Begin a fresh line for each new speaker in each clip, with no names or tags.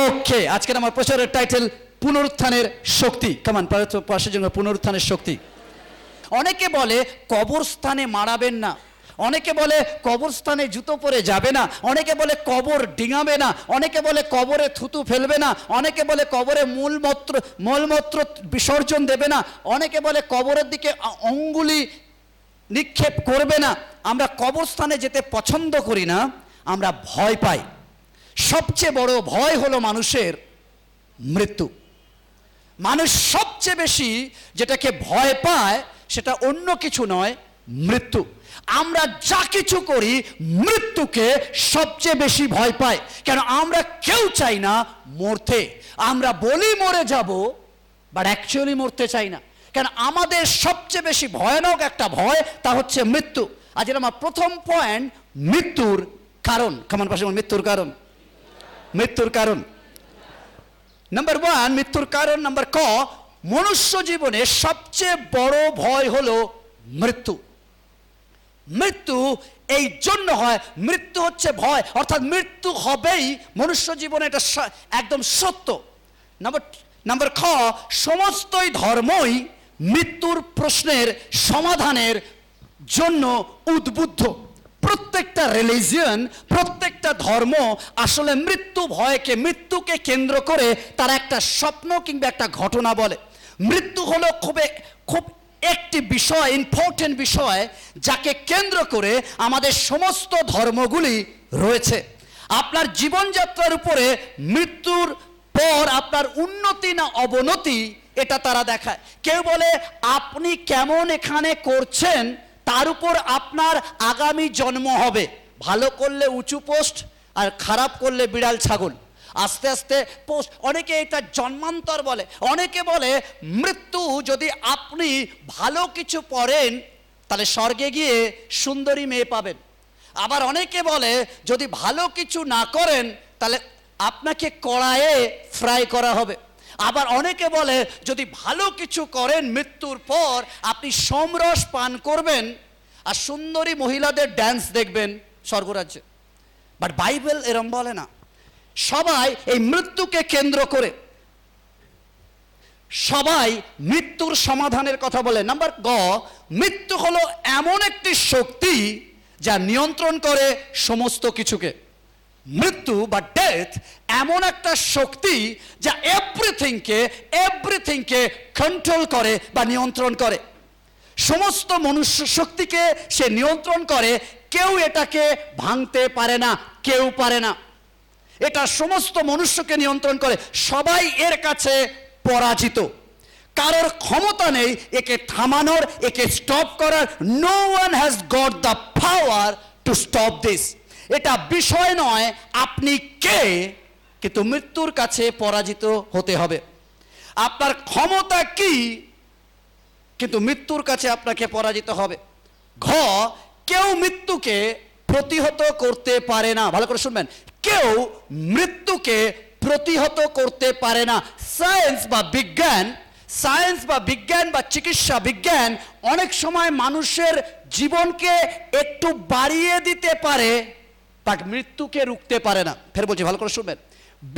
ওকে আজকের আমার প্রচারের টাইটেল পুনরুত্থানের শক্তি কেমন পাশের জন্য পুনরুত্থানের শক্তি অনেকে বলে কবরস্থানে মারাবেন না অনেকে বলে কবরস্থানে জুতো পরে যাবে না অনেকে বলে কবর ডিঙাবে না অনেকে বলে কবরে থুতু ফেলবে না অনেকে বলে কবরে মূলমত্র মলমূত্র বিসর্জন দেবে না অনেকে বলে কবরের দিকে অঙ্গুলি নিক্ষেপ করবে না আমরা কবরস্থানে যেতে পছন্দ করি না আমরা ভয় পাই সবচেয়ে বড় ভয় হলো মানুষের মৃত্যু মানুষ সবচেয়ে বেশি যেটাকে ভয় পায় সেটা অন্য কিছু নয় মৃত্যু আমরা যা কিছু করি মৃত্যুকে সবচেয়ে বেশি ভয় পাই কেন আমরা কেউ চাই না মরতে আমরা বলি মরে যাব বাট অ্যাকচুয়ালি মরতে চাই না কেন আমাদের সবচেয়ে বেশি ভয়ানক একটা ভয় তা হচ্ছে মৃত্যু আজের আমার প্রথম পয়েন্ট মৃত্যুর কারণ কেমন পাশে মৃত্যুর কারণ মৃত্যুর কারণ নাম্বার ওয়ান মৃত্যুর কারণ নাম্বার ক মনুষ্য জীবনে সবচেয়ে বড় ভয় হল মৃত্যু মৃত্যু এই জন্য হয় মৃত্যু হচ্ছে ভয় অর্থাৎ মৃত্যু হবেই মনুষ্য জীবনে এটা একদম সত্য নাম্বার নাম্বার খ সমস্তই ধর্মই মৃত্যুর প্রশ্নের সমাধানের জন্য উদ্বুদ্ধ প্রত্যেকটা রিলিজিয়ন প্রত্যেকটা ধর্ম আসলে মৃত্যু ভয়কে মৃত্যুকে কেন্দ্র করে তার একটা স্বপ্ন কিংবা একটা ঘটনা বলে মৃত্যু হলো খুব খুব একটি বিষয় ইম্পর্টেন্ট বিষয় যাকে কেন্দ্র করে আমাদের সমস্ত ধর্মগুলি রয়েছে আপনার জীবনযাত্রার উপরে মৃত্যুর পর আপনার উন্নতি না অবনতি এটা তারা দেখায় কেউ বলে আপনি কেমন এখানে করছেন তার উপর আপনার আগামী জন্ম হবে ভালো করলে উঁচু পোস্ট আর খারাপ করলে বিড়াল ছাগল আস্তে আস্তে পোস্ট অনেকে এটা জন্মান্তর বলে অনেকে বলে মৃত্যু যদি আপনি ভালো কিছু পড়েন তাহলে স্বর্গে গিয়ে সুন্দরী মেয়ে পাবেন আবার অনেকে বলে যদি ভালো কিছু না করেন তাহলে আপনাকে কড়ায়ে ফ্রাই করা হবে আবার অনেকে বলে যদি ভালো কিছু করেন মৃত্যুর পর আপনি সমরস পান করবেন আর সুন্দরী মহিলাদের ড্যান্স দেখবেন স্বর্গরাজ্যে বাট বাইবেল এরম বলে না সবাই এই মৃত্যুকে কেন্দ্র করে সবাই মৃত্যুর সমাধানের কথা বলে নাম্বার গ মৃত্যু হলো এমন একটি শক্তি যা নিয়ন্ত্রণ করে সমস্ত কিছুকে মৃত্যু বা ডেথ এমন একটা শক্তি যা এভরিথিংকে এভরিথিংকে কন্ট্রোল করে বা নিয়ন্ত্রণ করে সমস্ত মনুষ্য শক্তিকে সে নিয়ন্ত্রণ করে কেউ এটাকে ভাঙতে পারে না কেউ পারে না এটা সমস্ত মনুষ্যকে নিয়ন্ত্রণ করে সবাই এর কাছে পরাজিত কারোর ক্ষমতা নেই একে থামানোর একে স্টপ করার no one has got the power to stop this এটা বিষয় নয় আপনি কে কিন্তু মৃত্যুর কাছে পরাজিত হতে হবে আপনার ক্ষমতা কি কিন্তু মৃত্যুর কাছে আপনাকে পরাজিত হবে ঘ কেউ মৃত্যুকে প্রতিহত করতে পারে না ভালো করে শুনবেন কেউ মৃত্যুকে প্রতিহত করতে পারে না সায়েন্স বা বিজ্ঞান সায়েন্স বা বিজ্ঞান বা চিকিৎসা বিজ্ঞান অনেক সময় মানুষের জীবনকে একটু বাড়িয়ে দিতে পারে বাট মৃত্যুকে রুখতে পারে না ফের বলছি ভালো করে শুনবেন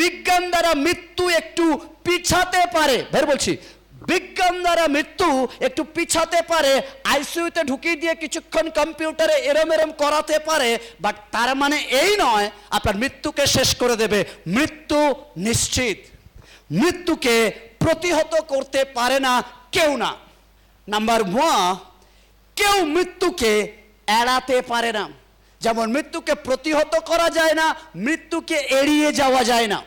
বিজ্ঞান দ্বারা মৃত্যু একটু পিছাতে পারে ফের বলছি বিজ্ঞান দ্বারা মৃত্যু একটু পিছাতে পারে আইসিউতে ঢুকিয়ে দিয়ে কিছুক্ষণ কম্পিউটারে এরম এরম করাতে পারে বাট তার মানে এই নয় আপনার মৃত্যুকে শেষ করে দেবে মৃত্যু নিশ্চিত মৃত্যুকে প্রতিহত করতে পারে না কেউ না নাম্বার ওয়ান কেউ মৃত্যুকে এড়াতে পারে না যেমন মৃত্যুকে প্রতিহত করা যায় না মৃত্যুকে এড়িয়ে যাওয়া যায় না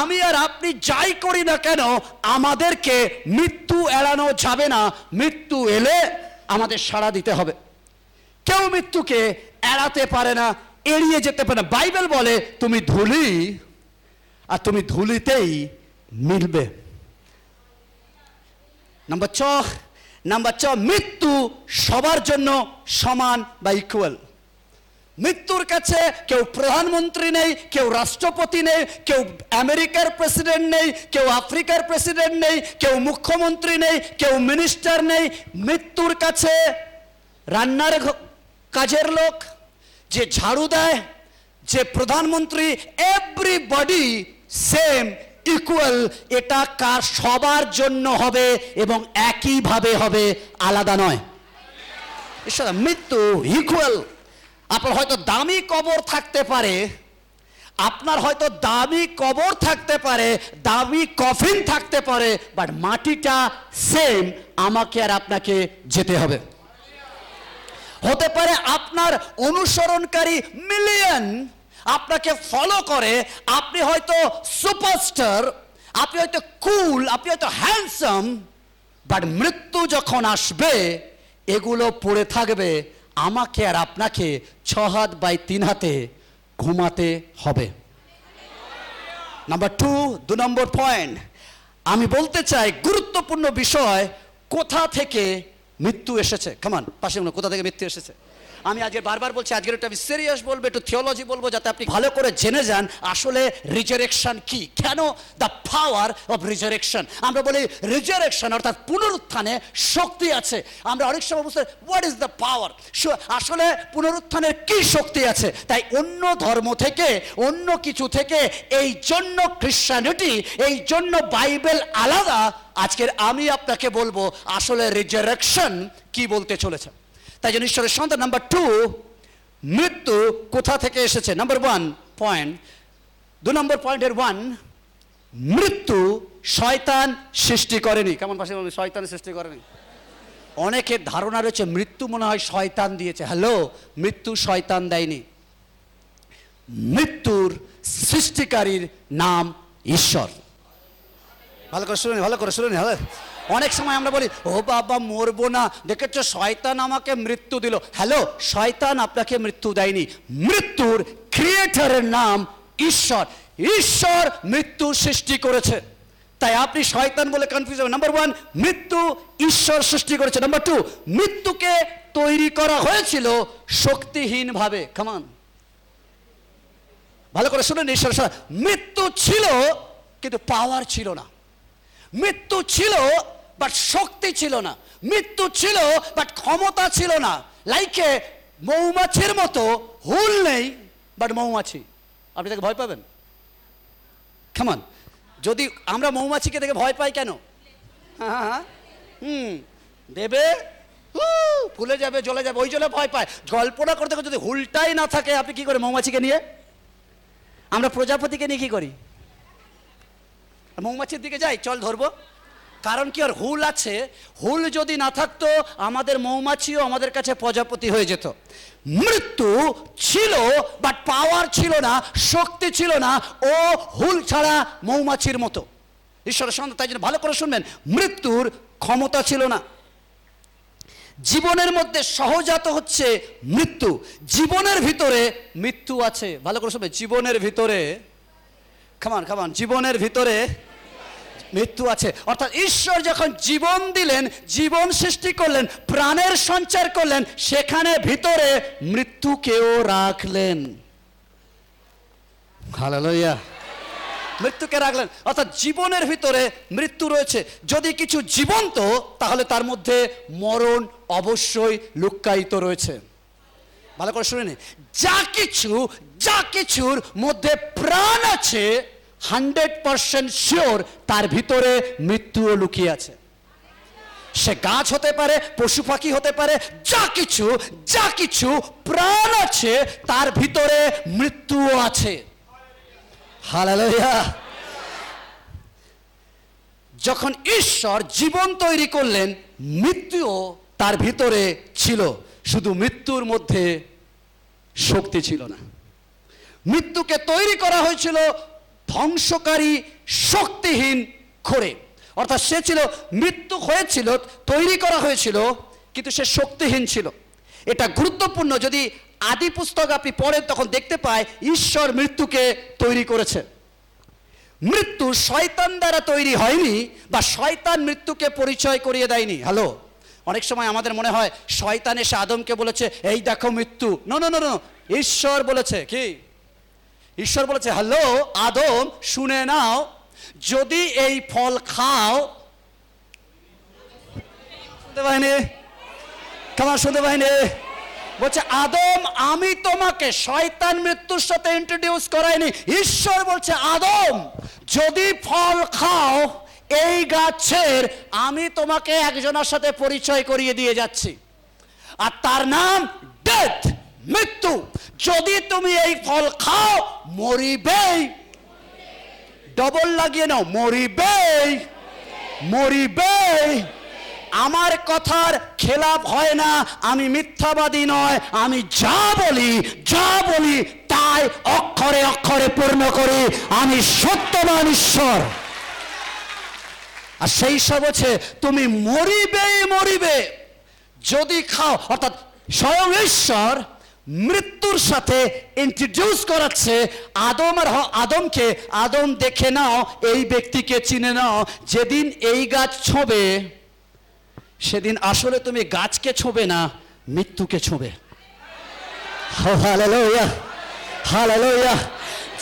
আমি আর আপনি যাই করি না কেন আমাদেরকে মৃত্যু এড়ানো যাবে না মৃত্যু এলে আমাদের সাড়া দিতে হবে কেউ মৃত্যুকে এড়াতে পারে না এড়িয়ে যেতে পারে না বাইবেল বলে তুমি ধুলি আর তুমি ধুলিতেই মিলবে নাম্বার ছ নাম্বার ছ মৃত্যু সবার জন্য সমান বা ইকুয়াল মৃত্যুর কাছে কেউ প্রধানমন্ত্রী নেই কেউ রাষ্ট্রপতি নেই কেউ আমেরিকার প্রেসিডেন্ট নেই কেউ আফ্রিকার প্রেসিডেন্ট নেই কেউ মুখ্যমন্ত্রী নেই কেউ মিনিস্টার নেই মৃত্যুর কাছে রান্নার কাজের লোক যে ঝাড়ু দেয় যে প্রধানমন্ত্রী এভরিবডি সেম ইকুয়াল এটা কার সবার জন্য হবে এবং একইভাবে হবে আলাদা নয় মৃত্যু ইকুয়াল আপনার হয়তো দামি কবর থাকতে পারে আপনার হয়তো দামি কবর থাকতে পারে দামি কফিন থাকতে পারে বাট মাটিটা সেম আমাকে আর আপনাকে যেতে হবে হতে পারে আপনার অনুসরণকারী মিলিয়ন আপনাকে ফলো করে আপনি হয়তো সুপারস্টার আপনি হয়তো কুল আপনি হয়তো হ্যান্ডসাম বাট মৃত্যু যখন আসবে এগুলো পড়ে থাকবে আমাকে আর আপনাকে ছ হাত বাই তিন হাতে ঘুমাতে হবে নাম্বার টু দু নম্বর পয়েন্ট আমি বলতে চাই গুরুত্বপূর্ণ বিষয় কোথা থেকে মৃত্যু এসেছে কেমন পাশে কোথা থেকে মৃত্যু এসেছে আমি আজকে
বারবার বলছি আজকের একটা
সিরিয়াস বলবো একটু থিওলজি বলবো যাতে আপনি ভালো করে জেনে যান আসলে রিজারেকশন কি কেন দ্য পাওয়ার অফ রিজারেকশন আমরা বলি রিজারেকশন অর্থাৎ পুনরুত্থানে শক্তি আছে আমরা অনেক সময় বুঝতে হোয়াট ইজ দ্য পাওয়ার আসলে পুনরুত্থানের কি শক্তি আছে তাই অন্য ধর্ম থেকে অন্য কিছু থেকে এই জন্য খ্রিস্টানিটি এই জন্য বাইবেল আলাদা আজকের আমি আপনাকে বলবো আসলে রিজারেকশন কি বলতে চলেছে তাই জন্য ঈশ্বরের সন্তান নাম্বার টু মৃত্যু কোথা থেকে এসেছে নাম্বার ওয়ান পয়েন্ট দু নম্বর পয়েন্টের ওয়ান মৃত্যু শয়তান সৃষ্টি করেনি কেমন পাশে বলুন শয়তান সৃষ্টি করেনি অনেকের ধারণা রয়েছে মৃত্যু মনে হয় শয়তান দিয়েছে হ্যালো মৃত্যু শয়তান দেয়নি মৃত্যুর সৃষ্টিকারীর নাম ঈশ্বর ভালো করে শুনুন ভালো করে শুনুন হ্যালো অনেক সময় আমরা বলি ও বাবা মরবো না দেখেছ শয়তান আমাকে মৃত্যু দিল হ্যালো শয়তান আপনাকে মৃত্যু দেয়নি মৃত্যুর ক্রিয়েটারের নাম ঈশ্বর ঈশ্বর মৃত্যু সৃষ্টি করেছে তাই আপনি শয়তান বলে কনফিউজ হবেন নাম্বার ওয়ান মৃত্যু ঈশ্বর সৃষ্টি করেছে নাম্বার টু মৃত্যুকে তৈরি করা হয়েছিল শক্তিহীনভাবে কামান ভালো করে শুনুন ঈশ্বর মৃত্যু ছিল কিন্তু পাওয়ার ছিল না মৃত্যু ছিল বাট শক্তি ছিল না মৃত্যু ছিল বাট ক্ষমতা ছিল না লাইকে মৌমাছির মতো হুল নেই বাট মৌমাছি আপনি তাকে ভয় পাবেন কেমন যদি আমরা মৌমাছিকে দেখে ভয় পাই কেন হ্যাঁ হ্যাঁ হুম দেবে ফুলে যাবে জলে যাবে ওই জলে ভয় পায় জল্পনা করতে যদি হুলটাই না থাকে আপনি কি করে মৌমাছিকে নিয়ে আমরা প্রজাপতিকে নিয়ে কী করি মৌমাছির দিকে যাই চল ধরবো কারণ কি আর হুল আছে হুল যদি না থাকতো আমাদের মৌমাছিও আমাদের কাছে প্রজাপতি হয়ে যেত মৃত্যু ছিল বাট পাওয়ার ছিল না শক্তি ছিল না ও হুল ছাড়া মৌমাছির মতো ঈশ্বরের সন্তান তাই জন্য ভালো করে শুনবেন মৃত্যুর ক্ষমতা ছিল না জীবনের মধ্যে সহজাত হচ্ছে মৃত্যু জীবনের ভিতরে মৃত্যু আছে ভালো করে শুনবেন জীবনের ভিতরে খামান খামান জীবনের ভিতরে মৃত্যু আছে অর্থাৎ ঈশ্বর যখন জীবন দিলেন জীবন সৃষ্টি করলেন প্রাণের সঞ্চার করলেন সেখানে ভিতরে মৃত্যুকেও রাখলেন হালালইয়া মৃত্যুকে রাখলেন অর্থাৎ জীবনের ভিতরে মৃত্যু রয়েছে যদি কিছু জীবন্ত তাহলে তার মধ্যে মরণ অবশ্যই লুক্কায়িত রয়েছে ভালো করে শুনে নি যা কিছু যা কিছুর মধ্যে প্রাণ আছে হান্ড্রেড পারসেন্ট শিওর তার ভিতরে মৃত্যুও লুকিয়ে আছে সে গাছ হতে পারে পশু পাখি হতে পারে যা কিছু যা কিছু প্রাণ আছে তার ভিতরে মৃত্যুও আছে হালালয়া যখন ঈশ্বর জীবন তৈরি করলেন মৃত্যুও তার ভিতরে ছিল শুধু মৃত্যুর মধ্যে শক্তি ছিল না মৃত্যুকে তৈরি করা হয়েছিল ধ্বংসকারী শক্তিহীন করে অর্থাৎ সে ছিল মৃত্যু হয়েছিল তৈরি করা হয়েছিল কিন্তু সে শক্তিহীন ছিল এটা গুরুত্বপূর্ণ যদি আদি পুস্তক আপনি পড়েন তখন দেখতে পায় ঈশ্বর মৃত্যুকে তৈরি করেছে মৃত্যু শয়তান দ্বারা তৈরি হয়নি বা শয়তান মৃত্যুকে পরিচয় করিয়ে দেয়নি হ্যালো অনেক সময় আমাদের মনে হয় শয়তান এসে আদমকে বলেছে এই দেখো মৃত্যু নো নো নো ঈশ্বর বলেছে কি ঈশ্বর বলেছে হ্যালো আদম শুনে নাও যদি এই ফল খাও শুনতে পাইনি বলছে আদম আমি তোমাকে শয়তান মৃত্যুর সাথে ইন্ট্রোডিউস করাইনি ঈশ্বর বলছে আদম যদি ফল খাও এই গাছের আমি তোমাকে একজনের সাথে পরিচয় করিয়ে দিয়ে যাচ্ছি আর তার নাম ডেথ মৃত্যু যদি তুমি এই ফল খাও মরিবেই ডবল লাগিয়ে নাও মরিবেই মরিবেই আমার কথার খেলাপ হয় না আমি মিথ্যাবাদী নয় আমি যা বলি যা বলি তাই অক্ষরে অক্ষরে পূর্ণ করি আমি সত্যবান ঈশ্বর আর সেই সব হচ্ছে তুমি মরিবেই মরিবে যদি খাও অর্থাৎ স্বয়ং ঈশ্বর মৃত্যুর সাথে ইন্ট্রোডিউস করাচ্ছে আদম আর আদমকে আদম দেখে নাও এই ব্যক্তিকে চিনে নাও যেদিন এই গাছ ছোঁবে সেদিন আসলে তুমি গাছকে ছোঁবে না মৃত্যুকে ছোঁবে হালালোয়া হালালোয়া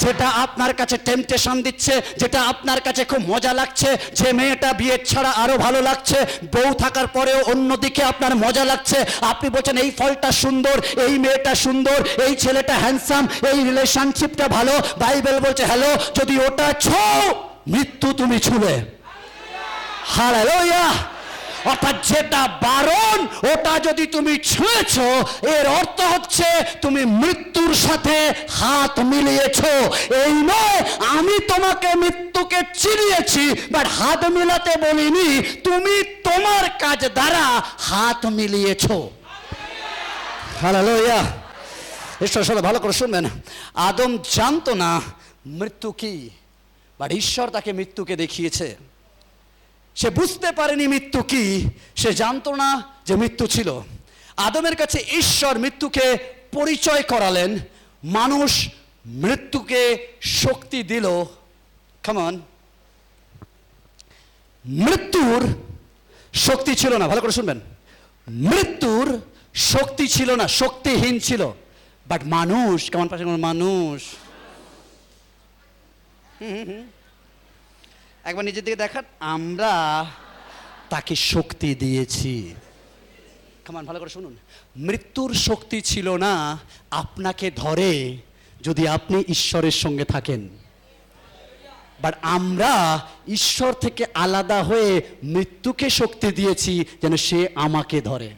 সেটা আপনার কাছে টেম্পটেশন দিচ্ছে যেটা আপনার কাছে খুব মজা লাগছে যে মেয়েটা বিয়ে ছাড়া আরও ভালো লাগছে বউ থাকার পরেও অন্যদিকে আপনার মজা লাগছে আপনি বলছেন এই ফলটা সুন্দর এই মেয়েটা সুন্দর এই ছেলেটা হ্যান্ডসাম এই রিলেশনশিপটা ভালো বাইবেল বলছে হ্যালো যদি ওটা ছো মৃত্যু তুমি ছুবে ইয়া অর্থাৎ যেটা বারণ ওটা যদি তুমি ছুঁয়েছ এর অর্থ হচ্ছে তুমি মৃত্যুর সাথে হাত মিলিয়েছ এই নয় আমি তোমাকে মৃত্যুকে চিনিয়েছি বাট হাত মিলাতে বলিনি তুমি তোমার কাজ দ্বারা হাত মিলিয়েছ হালালোয়া ঈশ্বর সবাই ভালো করে শুনবেন আদম জানতো না মৃত্যু কি বাট ঈশ্বর তাকে মৃত্যুকে দেখিয়েছে সে বুঝতে পারেনি মৃত্যু কি সে জানতো না যে মৃত্যু ছিল আদমের কাছে ঈশ্বর মৃত্যুকে পরিচয় করালেন মানুষ মৃত্যুকে শক্তি দিল কেমন মৃত্যুর শক্তি ছিল না ভালো করে শুনবেন মৃত্যুর শক্তি ছিল না শক্তিহীন ছিল বাট মানুষ কেমন পাশে মানুষ হুম হুম একবার নিজের দিকে দেখান আমরা তাকে শক্তি দিয়েছি কামান ভালো করে শুনুন মৃত্যুর শক্তি ছিল না আপনাকে ধরে যদি আপনি ঈশ্বরের সঙ্গে থাকেন বাট আমরা ঈশ্বর থেকে আলাদা হয়ে মৃত্যুকে শক্তি দিয়েছি যেন সে আমাকে ধরে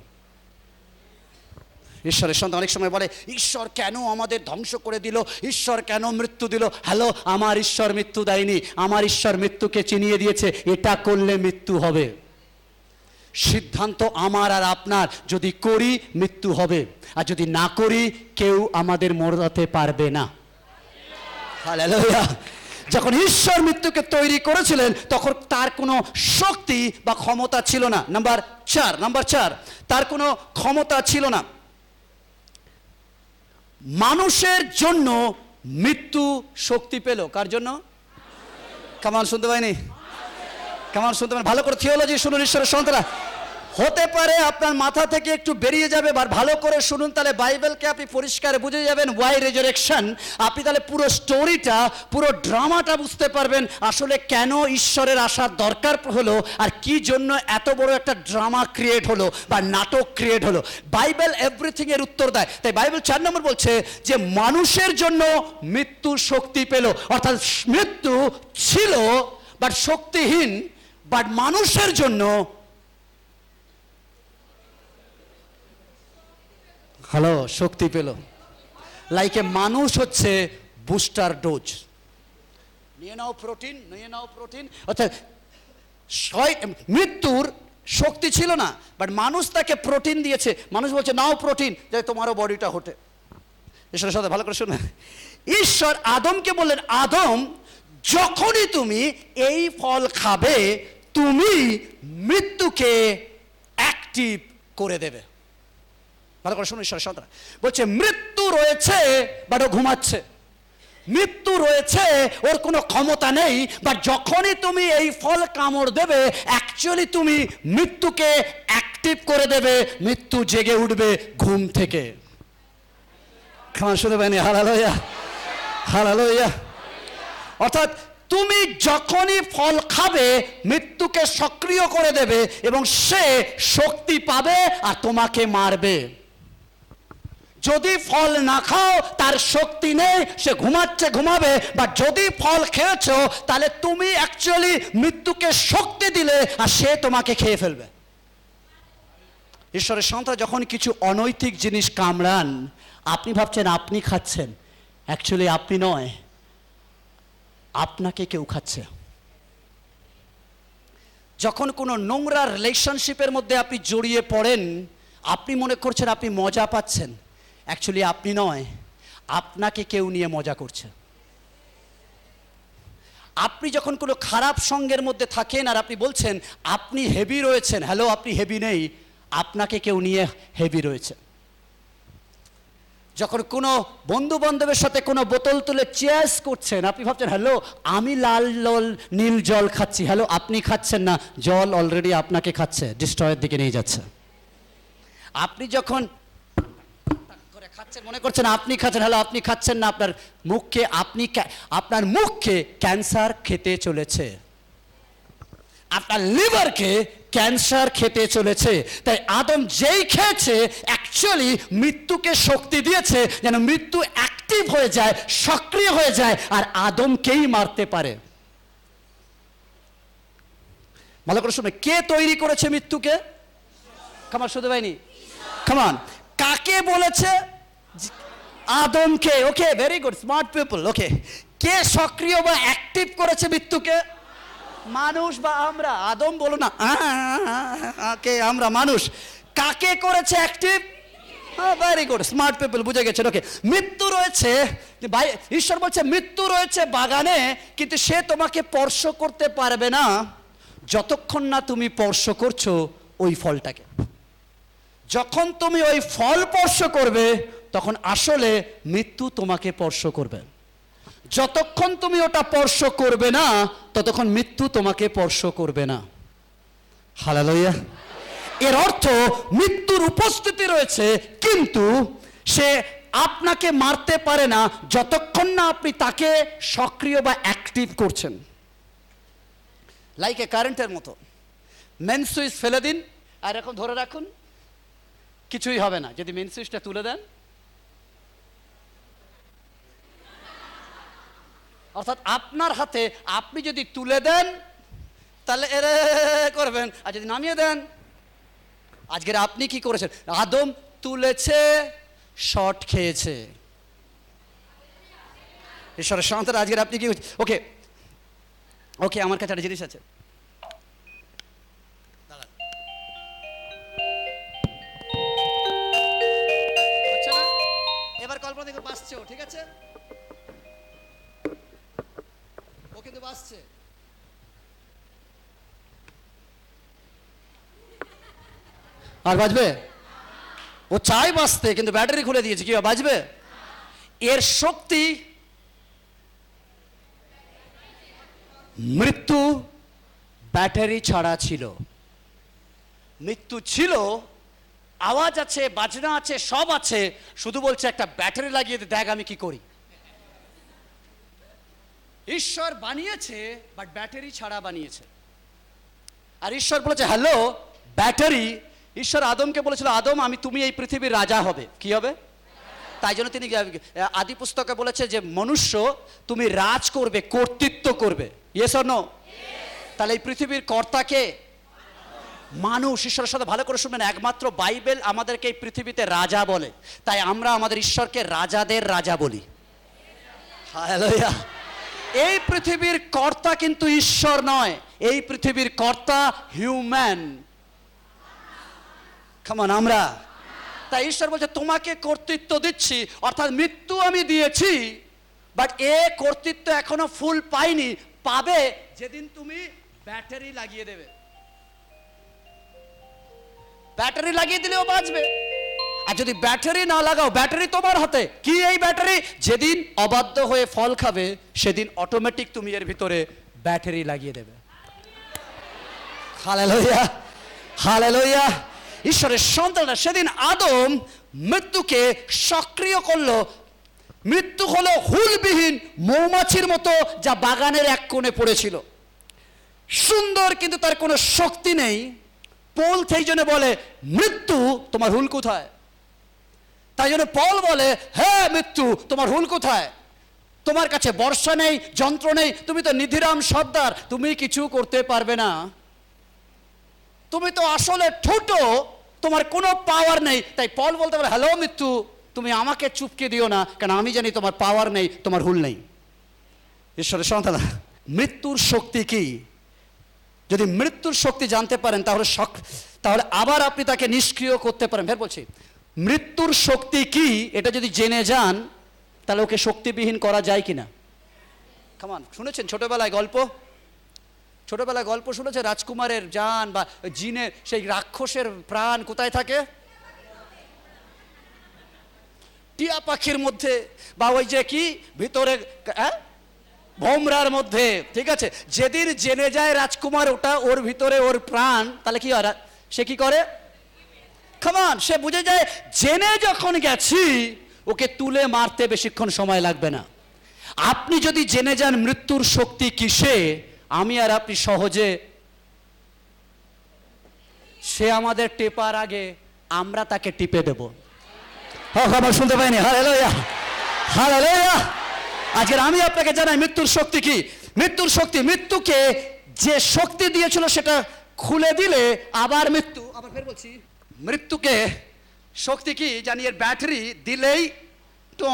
ঈশ্বরের সন্তান অনেক সময় বলে ঈশ্বর কেন আমাদের ধ্বংস করে দিল ঈশ্বর কেন মৃত্যু দিল হ্যালো আমার ঈশ্বর মৃত্যু দেয়নি আমার ঈশ্বর মৃত্যুকে চিনিয়ে দিয়েছে এটা করলে মৃত্যু হবে সিদ্ধান্ত আমার আর আপনার যদি করি মৃত্যু হবে আর যদি না করি কেউ আমাদের মরতে পারবে না যখন ঈশ্বর মৃত্যুকে তৈরি করেছিলেন তখন তার কোনো শক্তি বা ক্ষমতা ছিল না নাম্বার চার নাম্বার চার তার কোনো ক্ষমতা ছিল না মানুষের জন্য মৃত্যু শক্তি পেল কার জন্য কেমন শুনতে পাইনি কেমন শুনতে পারেন ভালো করে থিওলজি শুনুন ঈশ্বরের সন্তরা হতে পারে আপনার মাথা থেকে একটু বেরিয়ে যাবে বা ভালো করে শুনুন তাহলে বাইবেলকে আপনি পরিষ্কার বুঝে যাবেন ওয়াই রেজারেকশন আপনি তাহলে পুরো স্টোরিটা পুরো ড্রামাটা বুঝতে পারবেন আসলে কেন ঈশ্বরের আসার দরকার হলো আর কি জন্য এত বড় একটা ড্রামা ক্রিয়েট হলো বা নাটক ক্রিয়েট হলো বাইবেল এভরিথিং এর উত্তর দেয় তাই বাইবেল চার নম্বর বলছে যে মানুষের জন্য মৃত্যু শক্তি পেল অর্থাৎ মৃত্যু ছিল বাট শক্তিহীন বাট মানুষের জন্য হ্যালো শক্তি পেল লাইক এ মানুষ হচ্ছে বুস্টার ডোজ নিয়ে নাও প্রোটিন নিয়ে নাও প্রোটিন আচ্ছা, অর্থাৎ মৃত্যুর শক্তি ছিল না বাট মানুষ তাকে প্রোটিন দিয়েছে মানুষ বলছে নাও প্রোটিন যে তোমারও বডিটা হোটে ঈশ্বরের সাথে ভালো করে শুনে ঈশ্বর আদমকে বললেন আদম যখনই তুমি এই ফল খাবে তুমি মৃত্যুকে অ্যাক্টিভ করে দেবে ভালো করে শুনুন ঈশ্বরের সন্তান বলছে মৃত্যু রয়েছে বাট ও ঘুমাচ্ছে মৃত্যু রয়েছে ওর কোনো ক্ষমতা নেই বা যখনই তুমি এই ফল কামড় দেবে অ্যাকচুয়ালি তুমি মৃত্যুকে অ্যাক্টিভ করে দেবে মৃত্যু জেগে উঠবে ঘুম থেকে শুনে পাইনি হালালোয়া হালালোয়া অর্থাৎ তুমি যখনই ফল খাবে মৃত্যুকে সক্রিয় করে দেবে এবং সে শক্তি পাবে আর তোমাকে মারবে যদি ফল না খাও তার শক্তি নেই সে ঘুমাচ্ছে ঘুমাবে বা যদি ফল খেয়েছো তাহলে তুমি অ্যাকচুয়ালি মৃত্যুকে শক্তি দিলে আর সে তোমাকে খেয়ে ফেলবে ঈশ্বরের সন্তান যখন কিছু অনৈতিক জিনিস কামড়ান আপনি ভাবছেন আপনি খাচ্ছেন অ্যাকচুয়ালি আপনি নয় আপনাকে কেউ খাচ্ছে যখন কোনো নোংরা রিলেশনশিপের মধ্যে আপনি জড়িয়ে পড়েন আপনি মনে করছেন আপনি মজা পাচ্ছেন অ্যাকচুয়ালি আপনি নয় আপনাকে কেউ নিয়ে মজা করছে আপনি যখন কোনো খারাপ সঙ্গের মধ্যে থাকেন আর আপনি বলছেন আপনি হেভি রয়েছেন হ্যালো আপনি হেভি নেই আপনাকে কেউ নিয়ে হেভি রয়েছে যখন কোনো বন্ধু বান্ধবের সাথে কোনো বোতল তুলে চেয়ার্স করছেন আপনি ভাবছেন হ্যালো আমি লাল লল নীল জল খাচ্ছি হ্যালো আপনি খাচ্ছেন না জল অলরেডি আপনাকে খাচ্ছে ডিস্ট্রয়ের দিকে নিয়ে যাচ্ছে আপনি যখন খাচ্ছেন মনে করছেন আপনি খাচ্ছেন হ্যালো আপনি খাচ্ছেন না আপনার মুখে আপনি আপনার মুখে ক্যান্সার খেতে চলেছে আপনার লিভারকে ক্যান্সার খেতে চলেছে তাই আদম যেই খেয়েছে অ্যাকচুয়ালি মৃত্যুকে শক্তি দিয়েছে যেন মৃত্যু অ্যাক্টিভ হয়ে যায় সক্রিয় হয়ে যায় আর আদমকেই মারতে পারে ভালো করে শুনে কে তৈরি করেছে মৃত্যুকে খামার শুধু বাহিনী খামান কাকে বলেছে আদমকে okay very good smart people okay কে সক্রিয় বা অ্যাক্টিভ করেছে মৃত্যুকে মানুষ বা আমরা আদম বলো না কে আমরা মানুষ কাকে করেছে active very good smart people বুঝে গেছেন ওকে মৃত্যু রয়েছে ভাই ঈশ্বর বলছে মৃত্যু রয়েছে বাগানে কিন্তু সে তোমাকে স্পর্শ করতে পারবে না যতক্ষণ না তুমি স্পর্শ করছো ওই ফলটাকে যখন তুমি ওই ফল স্পর্শ করবে তখন আসলে মৃত্যু তোমাকে স্পর্শ করবে যতক্ষণ তুমি ওটা স্পর্শ করবে না ততক্ষণ মৃত্যু তোমাকে স্পর্শ করবে না হালালইয়া এর অর্থ মৃত্যুর উপস্থিতি রয়েছে কিন্তু সে আপনাকে মারতে পারে না যতক্ষণ না আপনি তাকে সক্রিয় বা অ্যাক্টিভ করছেন লাইক এ কারেন্টের মতো মেন সুইচ ফেলে দিন আর এখন ধরে রাখুন কিছুই হবে না যদি মেন সুইচটা তুলে দেন অর্থাৎ আপনার হাতে আপনি যদি তুলে দেন তাহলে এরে করবেন আর যদি নামিয়ে দেন আজকের আপনি কি করেছেন আদম তুলেছে শট খেয়েছে ঈশ্বরের সন্তান আজকের আপনি কি ওকে ওকে আমার কাছে একটা জিনিস আছে এবার কল্পনা দেখে বাঁচছেও ঠিক আছে আর বাজবে ও চাই বাঁচতে কিন্তু ব্যাটারি খুলে দিয়েছে কি বাজবে এর শক্তি মৃত্যু ব্যাটারি ছাড়া ছিল মৃত্যু ছিল আওয়াজ আছে বাজনা আছে সব আছে শুধু বলছে একটা ব্যাটারি লাগিয়ে দেখ আমি কি করি ঈশ্বর বানিয়েছে বাট ব্যাটারি ছাড়া বানিয়েছে আর ঈশ্বর বলেছে হ্যালো ব্যাটারি ঈশ্বর আদমকে বলেছিল আদম আমি তুমি এই পৃথিবীর রাজা হবে কি হবে তাই জন্য তিনি আদি পুস্তকে বলেছে যে মনুষ্য তুমি রাজ করবে কর্তৃত্ব করবে ইয়েস অর নো তাহলে এই পৃথিবীর কর্তাকে মানুষ ঈশ্বরের সাথে ভালো করে শুনবেন একমাত্র বাইবেল আমাদেরকে এই পৃথিবীতে রাজা বলে তাই আমরা আমাদের ঈশ্বরকে রাজাদের রাজা বলি হ্যালো এই পৃথিবীর কর্তা কিন্তু ঈশ্বর নয় এই পৃথিবীর কর্তা হিউম্যান কেমন আমরা তাই ঈশ্বর বলছে তোমাকে কর্তৃত্ব দিচ্ছি অর্থাৎ মৃত্যু আমি দিয়েছি বাট এ কর্তৃত্ব এখনো ফুল পাইনি পাবে যেদিন তুমি ব্যাটারি লাগিয়ে দেবে ব্যাটারি লাগিয়ে দিলেও বাঁচবে আর যদি ব্যাটারি না লাগাও ব্যাটারি তোমার হাতে কি এই ব্যাটারি যেদিন অবাধ্য হয়ে ফল খাবে সেদিন অটোমেটিক তুমি এর ভিতরে ব্যাটারি লাগিয়ে দেবে হালে লইয়া হালে লইয়া ঈশ্বরের সন্তানরা সেদিন আদম মৃত্যুকে সক্রিয় করলো মৃত্যু হলো হুলবিহীন মৌমাছির মতো যা বাগানের এক কোণে পড়েছিল সুন্দর কিন্তু তার কোনো শক্তি নেই পোল সেই জন্য বলে মৃত্যু তোমার হুল কোথায় তাই জন্য পল বলে হ্যাঁ মৃত্যু তোমার হুল কোথায় তোমার কাছে বর্ষা নেই যন্ত্র নেই তুমি তো নিধিরাম সর্দার তুমি কিছু করতে পারবে না তুমি তো আসলে ঠোঁটো তোমার কোনো পাওয়ার নেই তাই পল বলতে পারে হ্যালো মৃত্যু তুমি আমাকে চুপকে দিও না কারণ আমি জানি তোমার পাওয়ার নেই তোমার হুল নেই ঈশ্বরের সন্তান মৃত্যুর শক্তি কি যদি মৃত্যুর শক্তি জানতে পারেন তাহলে তাহলে আবার আপনি তাকে নিষ্ক্রিয় করতে পারেন ফের বলছি মৃত্যুর শক্তি কি এটা যদি জেনে যান তাহলে ওকে শক্তিবিহীন করা যায় কি না খামান শুনেছেন ছোটবেলায় গল্প ছোটোবেলায় গল্প শুনেছে রাজকুমারের যান বা জিনের সেই রাক্ষসের প্রাণ কোথায় থাকে টিয়া পাখির মধ্যে বা ওই যে কি ভিতরে হ্যাঁ? ভোমরার মধ্যে ঠিক আছে যেদিন জেনে যায় রাজকুমার ওটা ওর ভিতরে ওর প্রাণ তাহলে কি হয় সে কি করে শিক্ষাবান সে বুঝে যায় জেনে যখন গেছি ওকে তুলে মারতে বেশিক্ষণ সময় লাগবে না আপনি যদি জেনে যান মৃত্যুর শক্তি কিসে আমি আর আপনি সহজে সে আমাদের টেপার আগে আমরা তাকে টিপে দেব আমার হ্যাঁ, হ্যাঁ, শুনতে পাইনি হালেলুয়া হালেলুয়া আজকের আমি আপনাকে জানাই মৃত্যুর শক্তি কি মৃত্যুর শক্তি মৃত্যুকে যে শক্তি দিয়েছিল সেটা খুলে দিলে আবার মৃত্যু আবার ফের বলছি মৃত্যুকে শক্তি কি জানি এর ব্যাটারি দিলেই টো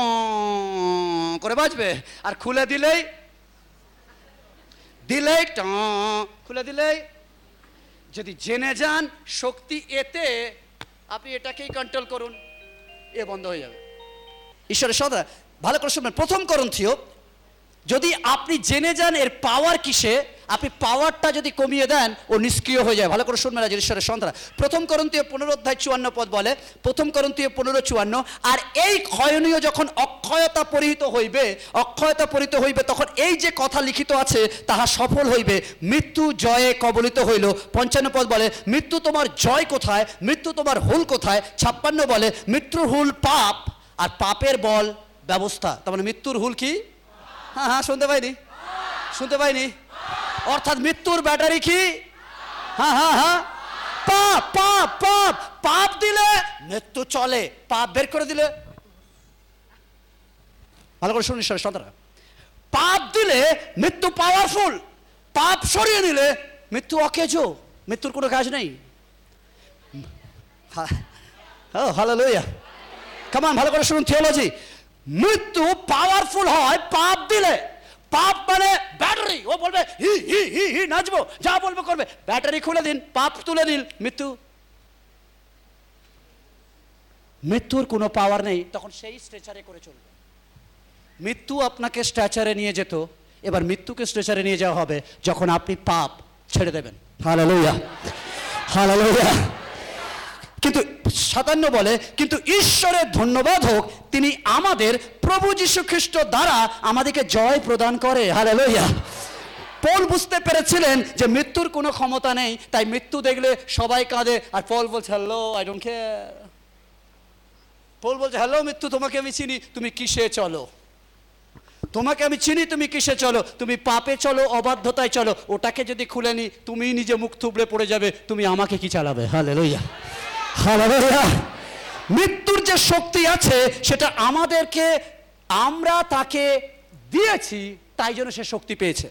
করে বাজবে আর খুলে দিলেই দিলেই ট খুলে দিলেই যদি জেনে যান শক্তি এতে আপনি এটাকেই কন্ট্রোল করুন এ বন্ধ হয়ে যাবে ঈশ্বরের সদা ভালো করে শুনবেন প্রথম থিও যদি আপনি জেনে যান এর পাওয়ার কিসে আপনি পাওয়ারটা যদি কমিয়ে দেন ও নিষ্ক্রিয় হয়ে যায় ভালো করে শুনবেন আজ ঈশ্বরের সন্তান প্রথম করন্তীয় পনেরো অধ্যায় চুয়ান্ন পদ বলে প্রথম করন্তীয় পনেরো চুয়ান্ন আর এই ক্ষয়নীয় যখন অক্ষয়তা পরিহিত হইবে অক্ষয়তা পরিহিত হইবে তখন এই যে কথা লিখিত আছে তাহা সফল হইবে মৃত্যু জয়ে কবলিত হইল পঞ্চান্ন পদ বলে মৃত্যু তোমার জয় কোথায় মৃত্যু তোমার হুল কোথায় ছাপ্পান্ন বলে মৃত্যুর হুল পাপ আর পাপের বল ব্যবস্থা তার মানে মৃত্যুর হুল কি হ্যাঁ হ্যাঁ শুনতে পাইনি শুনতে পাইনি অর্থাৎ মৃত্যুর ব্যাটারি কি হ্যাঁ হ্যাঁ হ্যাঁ পাপ পাপ পাপ দিলে মৃত্যু চলে পাপ বের করে দিলে ভালো করে শুনুন সন্তানরা পাপ দিলে মৃত্যু পাওয়ারফুল পাপ সরিয়ে নিলে মৃত্যু অকেজ মৃত্যুর কোনো কাজ নেই ভালো লইয়া কামান ভালো করে শুনুন থিওলজি মৃত্যু পাওয়ারফুল হয় পাপ দিলে পাপ মানে ব্যাটারি ও বলবে হি হি হি হি নাচবো যা বলবো করবে ব্যাটারি খুলে দিন পাপ তুলে দিন মৃত্যু মৃত্যুর কোনো পাওয়ার নেই তখন সেই স্ট্রেচারে করে চলবে মৃত্যু আপনাকে স্ট্রেচারে নিয়ে যেত এবার মৃত্যুকে স্ট্রেচারে নিয়ে যাওয়া হবে যখন আপনি পাপ ছেড়ে দেবেন হালালুয়া হালালুয়া কিন্তু সাতান্ন বলে কিন্তু ঈশ্বরের ধন্যবাদ হোক তিনি আমাদের প্রভু যীশু খ্রিস্ট দ্বারা আমাদেরকে জয় প্রদান করে হালে লইয়া পল বুঝতে পেরেছিলেন যে মৃত্যুর কোনো ক্ষমতা নেই তাই মৃত্যু দেখলে সবাই কাঁদে আর পল বলছে hello I don't care Paul বলছে হ্যালো মৃত্যু তোমাকে আমি চিনি তুমি কিসে চলো তোমাকে আমি চিনি তুমি কিসে চলো তুমি পাপে চলো অবাধ্যতায় চলো ওটাকে যদি খুলে নি তুমি নিজে মুখ থুবড়ে পড়ে যাবে তুমি আমাকে কি চালাবে হ্যালো লইয়া মৃত্যুর যে শক্তি আছে সেটা আমাদেরকে আমরা তাকে দিয়েছি তাই জন্য সে শক্তি পেয়েছে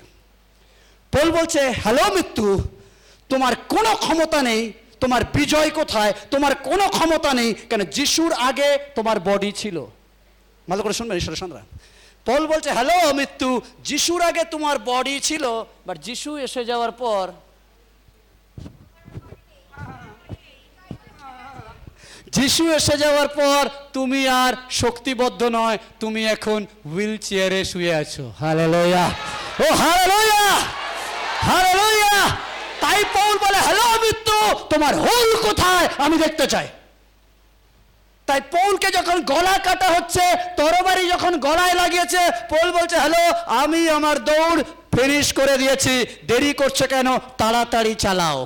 পল বলছে হ্যালো মৃত্যু তোমার কোনো ক্ষমতা নেই তোমার বিজয় কোথায় তোমার কোনো ক্ষমতা নেই কেন যিশুর আগে তোমার বডি ছিল ভালো করে শুনবেন ঈশ্বরের সন্ধ্যা পল বলছে হ্যালো মৃত্যু যিশুর আগে তোমার বডি ছিল বাট যিশু এসে যাওয়ার পর যিশু এসে যাওয়ার পর তুমি আর শক্তিবদ্ধ নয় তুমি এখন হুইল চেয়ারে শুয়ে আছো লইয়া ও হালেলয়া লইয়া তাই পৌল বলে হ্যালো মৃত্যু তোমার হোল কোথায় আমি দেখতে চাই তাই পৌলকে যখন গলা কাটা হচ্ছে তরবারি যখন গলায় লাগিয়েছে পৌল বলছে হ্যালো আমি আমার দৌড় ফিনিশ করে দিয়েছি দেরি করছে কেন তাড়াতাড়ি চালাও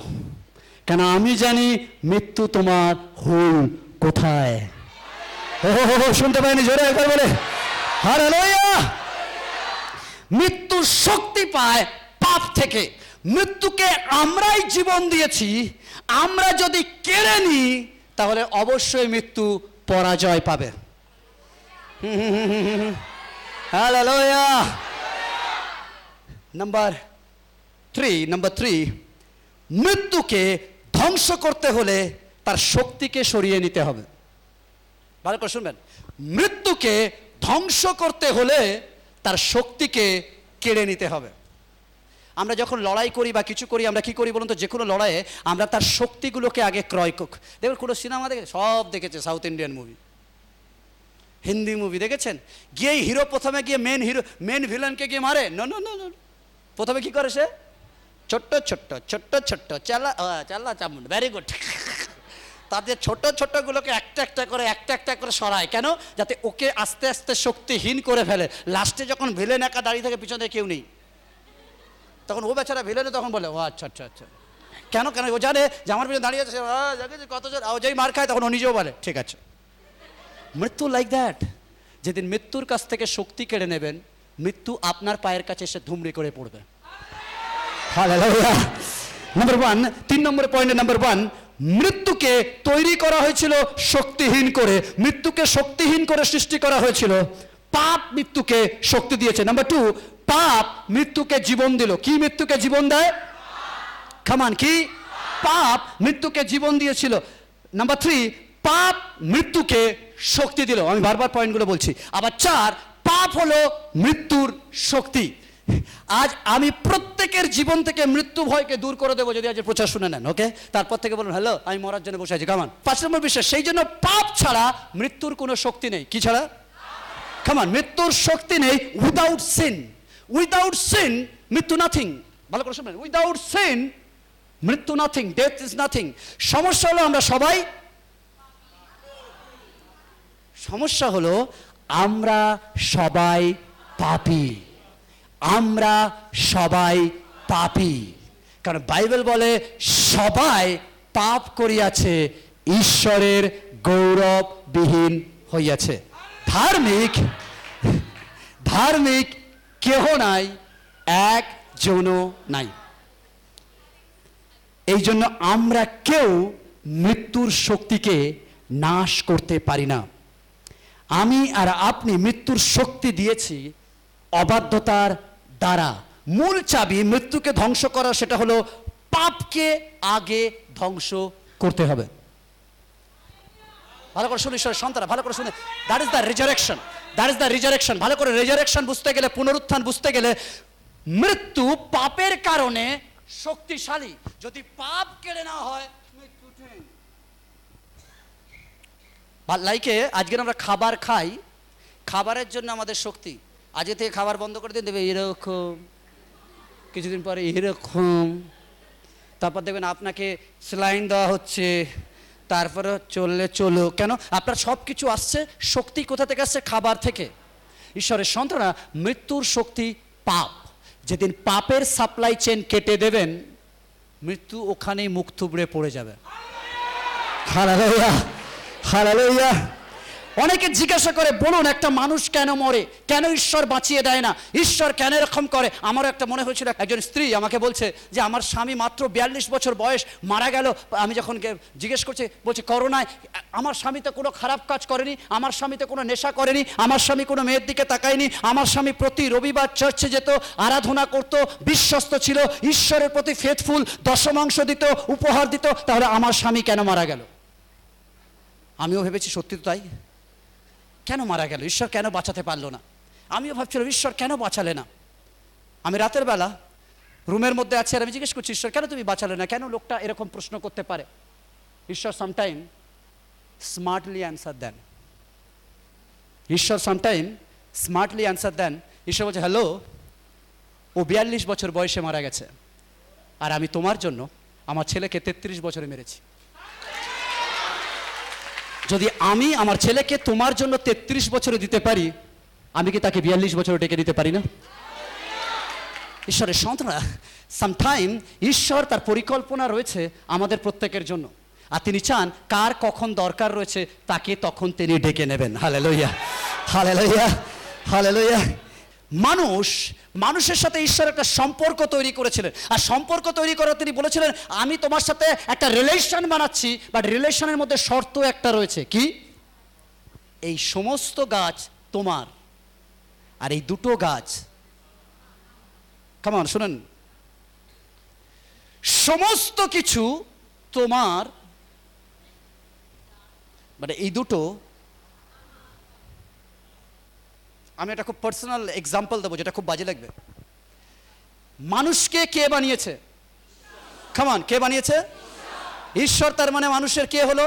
কেন আমি জানি মৃত্যু তোমার হুল কোথায় ও শুনতে পাইনি জোরে একবার বলে হার মৃত্যু শক্তি পায় পাপ থেকে মৃত্যুকে আমরাই জীবন দিয়েছি আমরা যদি কেড়ে নিই তাহলে অবশ্যই মৃত্যু পরাজয় পাবে লোয়া নাম্বার থ্রি নাম্বার থ্রি মৃত্যুকে ধ্বংস করতে হলে তার শক্তিকে সরিয়ে নিতে হবে ভালো করে শুনবেন মৃত্যুকে ধ্বংস করতে হলে তার শক্তিকে কেড়ে নিতে হবে আমরা যখন লড়াই করি বা কিছু করি আমরা কি করি বলুন তো যে কোনো লড়াইয়ে আমরা তার শক্তিগুলোকে আগে ক্রয় করুক দেখবেন কোনো সিনেমা দেখে সব দেখেছে south Indian movie Hindi movie দেখেছেন গিয়েই হিরো প্রথমে গিয়ে মেন হিরো মেন ভিলেনকে গিয়ে মারে ন প্রথমে কি করে সে ছোট্ট ছোট্ট ছোট্ট ছোট্ট চালা চালা চামুন ভেরি গুড তাদের ছোট ছোটগুলোকে একটা একটা করে একটা একটা করে সরায় কেন যাতে ওকে আস্তে আস্তে শক্তিহীন করে ফেলে লাস্টে যখন ভিলেন একা দাঁড়িয়ে থাকে পিছনে কেউ নেই তখন ও বেচারা ভিলেনে তখন বলে ও আচ্ছা আচ্ছা আচ্ছা কেন কেন ও জানে যে আমার পিছনে দাঁড়িয়ে আছে কতজন ও যেই মার খায় তখন ও নিজেও বলে ঠিক আছে মৃত্যু লাইক দ্যাট যেদিন মৃত্যুর কাছ থেকে শক্তি কেড়ে নেবেন মৃত্যু আপনার পায়ের কাছে এসে ধুমড়ি করে পড়বে হালেলুয়া নাম্বার ওয়ান তিন নম্বর পয়েন্ট নাম্বার ওয়ান মৃত্যুকে তৈরি করা হয়েছিল শক্তিহীন করে মৃত্যুকে শক্তিহীন করে সৃষ্টি করা হয়েছিল পাপ মৃত্যুকে শক্তি দিয়েছে নাম্বার টু পাপ মৃত্যুকে জীবন দিল কি মৃত্যুকে জীবন দেয় খামান কি পাপ মৃত্যুকে জীবন দিয়েছিল নাম্বার থ্রি পাপ মৃত্যুকে শক্তি দিল আমি বারবার পয়েন্টগুলো বলছি আবার চার পাপ হলো মৃত্যুর শক্তি আজ আমি প্রত্যেকের জীবন থেকে মৃত্যু ভয়কে দূর করে দেবো যদি আজ প্রচার শুনে নেন ওকে তারপর থেকে বলুন হ্যালো আমি মরার জন্য বসে আছি কামান পাঁচ নম্বর বিশ্বাস সেই জন্য পাপ ছাড়া মৃত্যুর কোনো শক্তি নেই কি ছাড়া কামান মৃত্যুর শক্তি নেই উইদাউট সিন উইদাউট সিন মৃত্যু নাথিং ভালো করে শুনবেন উইদাউট সিন মৃত্যু নাথিং ডেথ ইজ নাথিং সমস্যা হলো আমরা সবাই সমস্যা হলো আমরা সবাই পাপী আমরা সবাই পাপি কারণ বাইবেল বলে সবাই পাপ করিয়াছে ঈশ্বরের গৌরববিহীন হইয়াছে ধার্মিক ধার্মিক কেহ নাই এক জন নাই এই জন্য আমরা কেউ মৃত্যুর শক্তিকে নাশ করতে পারি না আমি আর আপনি মৃত্যুর শক্তি দিয়েছি অবাধ্যতার দ্বারা মূল চাবি মৃত্যুকে ধ্বংস করা সেটা হলো পাপকে আগে ধ্বংস করতে হবে ভালো করে শুনি ঈশ্বরের সন্তান ভালো করে শুনে that is the resurrection that is the resurrection ভালো করে রিজারেকশন বুঝতে গেলে পুনরুত্থান বুঝতে গেলে মৃত্যু পাপের কারণে শক্তিশালী যদি পাপ কেড়ে না হয় লাইকে আজকে আমরা খাবার খাই খাবারের জন্য আমাদের শক্তি আজকে থেকে খাবার বন্ধ করে দিন দেবে এরকম কিছুদিন পরে এরকম তারপর দেখবেন আপনাকে স্লাইন দেওয়া হচ্ছে তারপরে চললে চলো কেন আপনার সব কিছু আসছে শক্তি কোথা থেকে আসছে খাবার থেকে ঈশ্বরের সন্তানা মৃত্যুর শক্তি পাপ যেদিন পাপের সাপ্লাই চেন কেটে দেবেন মৃত্যু ওখানেই মুখ থুবড়ে পড়ে যাবে হারালইয়া হারালইয়া অনেকে জিজ্ঞাসা করে বলুন একটা মানুষ কেন মরে কেন ঈশ্বর বাঁচিয়ে দেয় না ঈশ্বর কেন এরকম করে আমারও একটা মনে হয়েছিল একজন স্ত্রী আমাকে বলছে যে আমার স্বামী মাত্র বিয়াল্লিশ বছর বয়স মারা গেল আমি যখন জিজ্ঞেস করছি বলছে করোনায় আমার স্বামী তো কোনো খারাপ কাজ করেনি আমার স্বামী তো কোনো নেশা করেনি আমার স্বামী কোনো মেয়ের দিকে তাকায়নি আমার স্বামী প্রতি রবিবার চর্চে যেত আরাধনা করত বিশ্বস্ত ছিল ঈশ্বরের প্রতি ফেথফুল দশমাংশ দিত উপহার দিত তাহলে আমার স্বামী কেন মারা গেল আমিও ভেবেছি সত্যি তো তাই কেন মারা গেল ঈশ্বর কেন বাঁচাতে পারলো না আমিও ভাবছিলাম ঈশ্বর কেন বাঁচালে না আমি রাতের বেলা রুমের মধ্যে আছে আর আমি জিজ্ঞেস করছি ঈশ্বর কেন তুমি বাঁচালে না কেন লোকটা এরকম প্রশ্ন করতে পারে ঈশ্বর সামটাইম স্মার্টলি অ্যান্সার দেন ঈশ্বর সামটাইম স্মার্টলি অ্যান্সার দেন ঈশ্বর বলছে হ্যালো ও বিয়াল্লিশ বছর বয়সে মারা গেছে আর আমি তোমার জন্য আমার ছেলেকে তেত্রিশ বছরে মেরেছি যদি আমি আমার ছেলেকে তোমার জন্য তেত্রিশ বছরে দিতে পারি আমি কি তাকে বিয়াল্লিশ বছরে ডেকে দিতে পারি না ঈশ্বরের সন্তানরা সামটাইম ঈশ্বর তার পরিকল্পনা রয়েছে আমাদের প্রত্যেকের জন্য আর তিনি চান কার কখন দরকার রয়েছে তাকে তখন তিনি ডেকে নেবেন হালে লইয়া হালে লইয়া হালে লইয়া মানুষ মানুষের সাথে ঈশ্বর একটা সম্পর্ক তৈরি করেছিলেন আর সম্পর্ক তৈরি করার তিনি বলেছিলেন আমি তোমার সাথে একটা রিলেশন বানাচ্ছি বাট রিলেশনের মধ্যে শর্ত একটা রয়েছে কি এই সমস্ত গাছ তোমার আর এই দুটো গাছ কেমন শুনেন সমস্ত কিছু তোমার মানে এই দুটো আমি একটা খুব পার্সোনাল এক্সাম্পল দেবো যেটা খুব বাজে লাগবে মানুষকে কে বানিয়েছে খামান কে বানিয়েছে ঈশ্বর তার মানে মানুষের কে হলো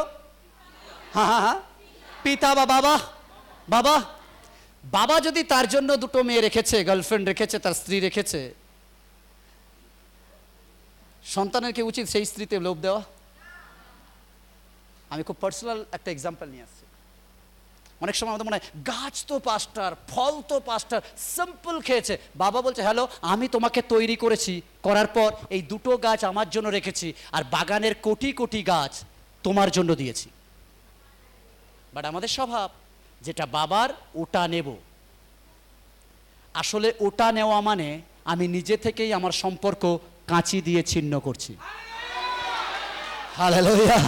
হ্যাঁ হ্যাঁ হ্যাঁ পিতা বা বাবা বাবা বাবা যদি তার জন্য দুটো মেয়ে রেখেছে গার্লফ্রেন্ড রেখেছে তার স্ত্রী রেখেছে সন্তানের কি উচিত সেই স্ত্রীতে লোভ দেওয়া আমি খুব পার্সোনাল একটা এক্সাম্পল নিয়ে আসছি অনেক সময় আমাদের মনে হয় গাছ তো পাস্টার ফল তো পাস্টার সিম্পল খেয়েছে বাবা বলছে হ্যালো আমি তোমাকে তৈরি করেছি করার পর এই দুটো গাছ আমার জন্য রেখেছি আর বাগানের কোটি কোটি গাছ তোমার জন্য দিয়েছি বাট আমাদের স্বভাব যেটা বাবার ওটা নেব আসলে ওটা নেওয়া মানে আমি নিজে থেকেই আমার সম্পর্ক কাঁচি দিয়ে ছিন্ন করছি লইয়া